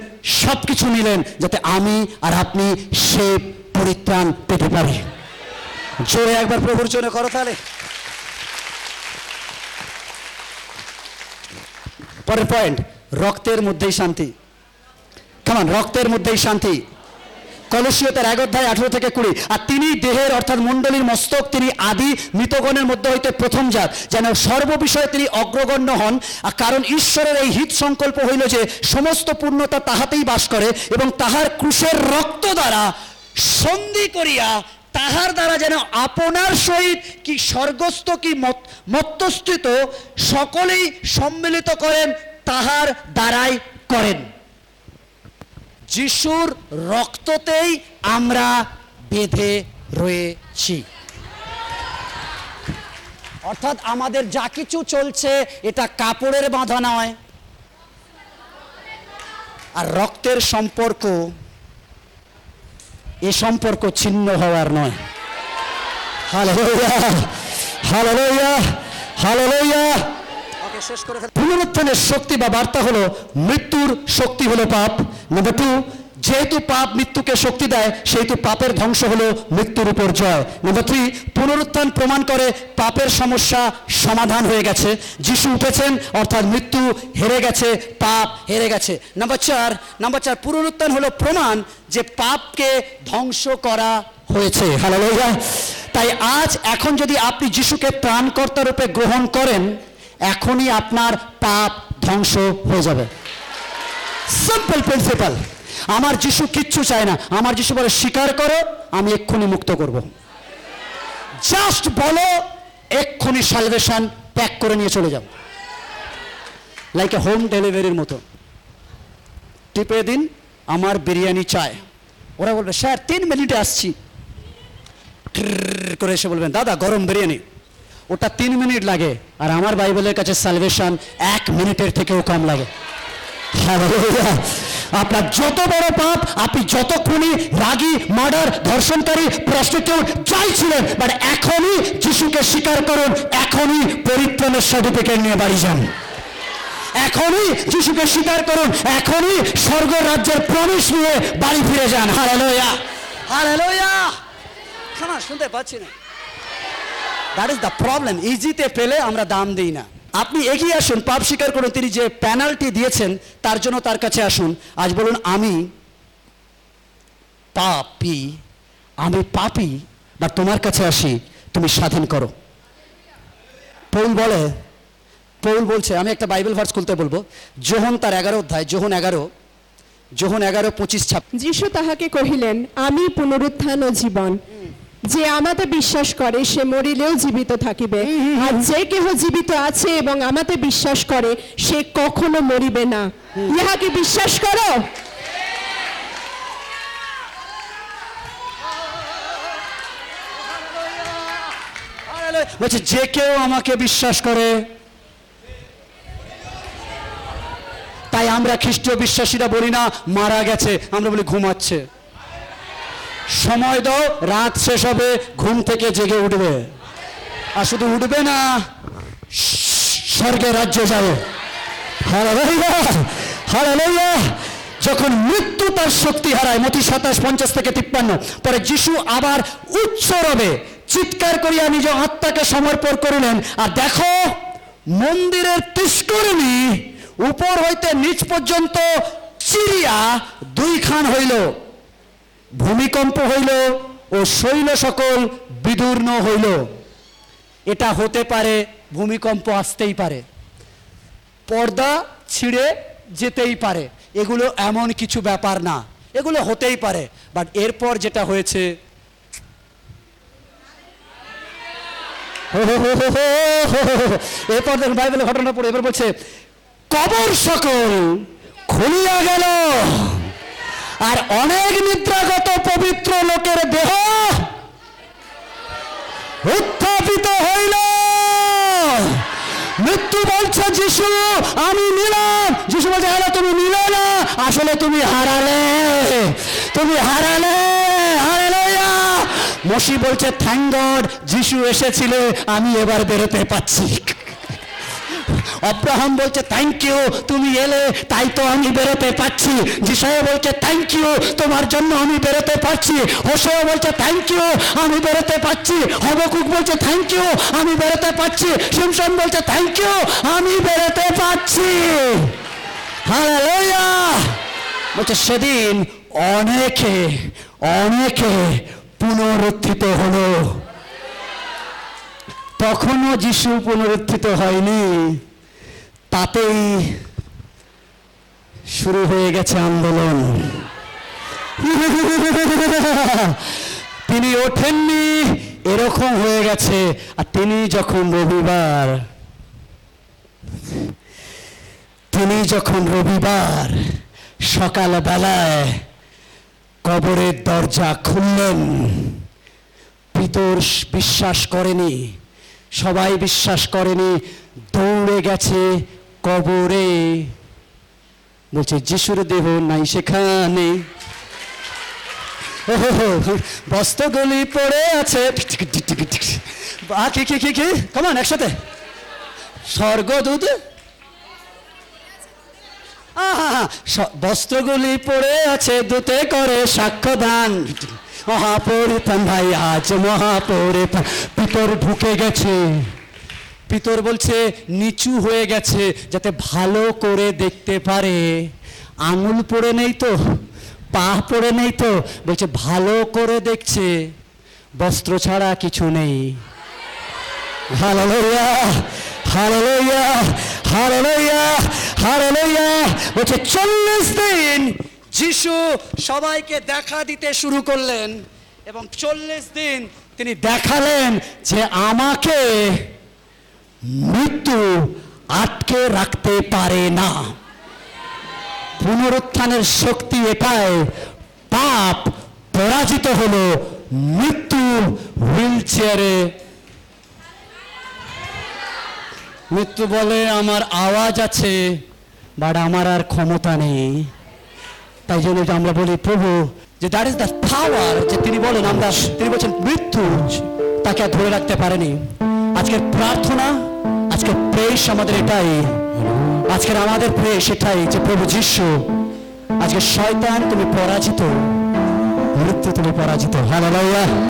সব কিছু নিলেন যাতে আমি আর আপনি সে পরিত্রাণ পেতে পারে জোরে একবার প্রভুর জন্য করো তাহলে পরের পয়েন্ট রক্তের মধ্যেই শান্তি কেমন রক্তের মধ্যেই শান্তি কলসীয় তার এক অধ্যায় আঠেরো থেকে কুড়ি আর তিনি দেহের অর্থাৎ মণ্ডলীর মস্তক তিনি আদি মৃতগণের মধ্যে হইতে প্রথম জাত যেন সর্ববিষয়ে তিনি অগ্রগণ্য হন আর কারণ ঈশ্বরের এই হিত সংকল্প হইল যে সমস্ত পূর্ণতা তাহাতেই বাস করে এবং তাহার ক্রুশের রক্ত দ্বারা সন্ধি করিয়া তাহার দ্বারা যেন আপনার সহিত কি স্বর্গস্থ কি মত্তস্থিত সকলেই সম্মিলিত করেন তাহার দ্বারাই করেন যিশুর রক্ততেই আমরা বেঁধে রয়েছি অর্থাৎ আমাদের যা কিছু চলছে এটা কাপড়ের বাঁধা নয় আর রক্তের সম্পর্ক এ সম্পর্ক ছিন্ন হওয়ার নয় পুনরুত্থানের শক্তি বা বার্তা হলো মৃত্যুর শক্তি হলো পাপ নম্বর টু যেহেতু পাপ মৃত্যুকে শক্তি দেয় সেহেতু পাপের ধ্বংস হলো মৃত্যুর উপর জয় নম্বর থ্রি পুনরুত্থান প্রমাণ করে পাপের সমস্যা সমাধান হয়ে গেছে যিশু উঠেছেন অর্থাৎ মৃত্যু হেরে গেছে পাপ হেরে গেছে নাম্বার চার নাম্বার চার পুনরুত্থান হলো প্রমাণ যে পাপকে ধ্বংস করা হয়েছে হ্যালো তাই আজ এখন যদি আপনি যিশুকে প্রাণকর্তা রূপে গ্রহণ করেন এখনই আপনার পাপ ধ্বংস হয়ে যাবে সিম্পল প্রিন্সিপাল আমার যিশু কিচ্ছু চায় না আমার যিশু বলে স্বীকার করো আমি এক্ষুনি মুক্ত করব জাস্ট বলো এক্ষুনি সালভেশন প্যাক করে নিয়ে চলে যাও লাইক এ হোম ডেলিভারির মতো টিপে দিন আমার বিরিয়ানি চায় ওরা বলবে স্যার তিন মিনিটে আসছি করে এসে বলবেন দাদা গরম বিরিয়ানি ওটা তিন মিনিট লাগে আর আমার বাইবেলের কাছে সালভেশন এক মিনিটের থেকেও কম লাগে আপনার যত বড় পাপ আপনি যত খুনি রাগী মার্ডার ধর্ষণকারী প্রস্টিটিউট যাই ছিলেন বাট এখনই যিশুকে স্বীকার করুন এখনই পরিত্রাণের সার্টিফিকেট নিয়ে বাড়ি যান এখনই যিশুকে স্বীকার করুন এখনই স্বর্গ রাজ্যের প্রবেশ নিয়ে বাড়ি ফিরে যান হারে লোয়া শুনতে পাচ্ছি না দ্যাট ইজ দ্য প্রবলেম ইজিতে পেলে আমরা দাম দিই না আপনি এগিয়ে আসুন পাপ স্বীকার করুন তিনি যে পেনাল্টি দিয়েছেন তার জন্য তার কাছে আসুন আজ বলুন আমি পাপি আমি পাপি বা তোমার কাছে আসি তুমি স্বাধীন করো পৌল বলে পৌল বলছে আমি একটা বাইবেল ভার্স খুলতে বলবো যোহন তার এগারো অধ্যায় যোহন এগারো যোহন এগারো পঁচিশ ছাপ যিশু তাহাকে কহিলেন আমি পুনরুত্থান ও জীবন যে আমাতে বিশ্বাস করে সে মরিলেও জীবিত থাকিবে আর যে কেহ জীবিত আছে এবং আমাতে বিশ্বাস করে সে কখনো মরিবে না ইহাকে বিশ্বাস করো বলছে যে কেউ আমাকে বিশ্বাস করে তাই আমরা খ্রিস্টীয় বিশ্বাসীরা বলি না মারা গেছে আমরা বলি ঘুমাচ্ছে সময় দাও রাত শেষ হবে ঘুম থেকে জেগে উঠবে আর শুধু উঠবে না স্বর্গে রাজ্য যাবে যখন মৃত্যু তার শক্তি হারায় মতি সাতাশ পঞ্চাশ থেকে তিপ্পান্ন পরে যিশু আবার উচ্চ রবে চিৎকার করিয়া নিজ আত্মাকে সমর্পণ করিলেন আর দেখো মন্দিরের তুষ্করণী উপর হইতে নিচ পর্যন্ত চিরিয়া দুই খান হইল ভূমিকম্প হইল ও শৈল সকল বিদূর্ণ হইল এটা হতে পারে ভূমিকম্প আসতেই পারে পর্দা ছিঁড়ে যেতেই পারে এগুলো এমন কিছু ব্যাপার না এগুলো হতেই পারে বাট এরপর যেটা হয়েছে এরপর দেখুন বাইবেলের ঘটনা পড়ে এবার বলছে কবর সকল খুলিয়া গেল আর অনেক নিদ্রাগত পবিত্র লোকের দেহ উত্থাপিত হইল মৃত্যু বলছে যিশু আমি নিলাম যিশু বলছে হ্যাঁ তুমি নিলে না আসলে তুমি হারালে তুমি হারালে হারালাইয়া মসি বলছে থ্যাংক গড যিশু এসেছিলে আমি এবার বেরোতে পারছি অব্রাহাম বলছে থ্যাংক ইউ তুমি এলে তাই তো আমি বেরোতে পারছি যিশয় বলছে থ্যাংক ইউ তোমার জন্য আমি বেরোতে পারছি হোসেও বলছে থ্যাংক ইউ আমি বেরোতে পারছি হবকুক বলছে থ্যাংক ইউ আমি বেরোতে পারছি শিমশন বলছে থ্যাংক ইউ আমি বেরোতে পারছি বলছে সেদিন অনেকে অনেকে পুনরুত্থিত হলো তখনও যিশু পুনরুত্থিত হয়নি তাতেই শুরু হয়ে গেছে আন্দোলন তিনি ওঠেননি এরকম হয়ে গেছে আর তিনি যখন রবিবার তিনি যখন রবিবার সকালবেলায় কবরের দরজা খুললেন পিতর বিশ্বাস করেনি সবাই বিশ্বাস করেনি দৌড়ে গেছে কবরে বলছে যিশুর দেহ নাই সেখানে বস্ত্রগুলি পড়ে আছে কি কি কি কি কমান একসাথে স্বর্গদূত বস্ত্রগুলি পড়ে আছে দূতে করে সাক্ষ্যদান মহাপরিতান ভাই আজ মহাপরিতান পিতর ঢুকে গেছে পিতর বলছে নিচু হয়ে গেছে যাতে ভালো করে দেখতে পারে আঙুল পড়ে নেই তো পা পড়ে নেই তো বলছে ভালো করে দেখছে বস্ত্র ছাড়া কিছু নেই হালালোয়া হালালোয়া হালালোয়া হালালোয়া বলছে চল্লিশ দিন যিশু সবাইকে দেখা দিতে শুরু করলেন এবং চল্লিশ দিন তিনি দেখালেন যে আমাকে মৃত্যু আটকে রাখতে পারে না পুনরুত্থানের শক্তি এটাই পাপ পরাজিত হলো মৃত্যু হুইল চেয়ারে মৃত্যু বলে আমার আওয়াজ আছে বাট আমার আর ক্ষমতা নেই তাই জন্য আমরা বলি প্রভু যে দ্যাট ইজ দ্য পাওয়ার যে তিনি বলেন আমরা তিনি বলছেন মৃত্যু তাকে আর ধরে রাখতে পারেনি আজকের প্রার্থনা আজকের প্রেস আমাদের এটাই আজকের আমাদের প্রেস এটাই যে প্রভু
যিশু আজকে শয়তান তুমি পরাজিত মৃত্যু তুমি পরাজিত হ্যাঁ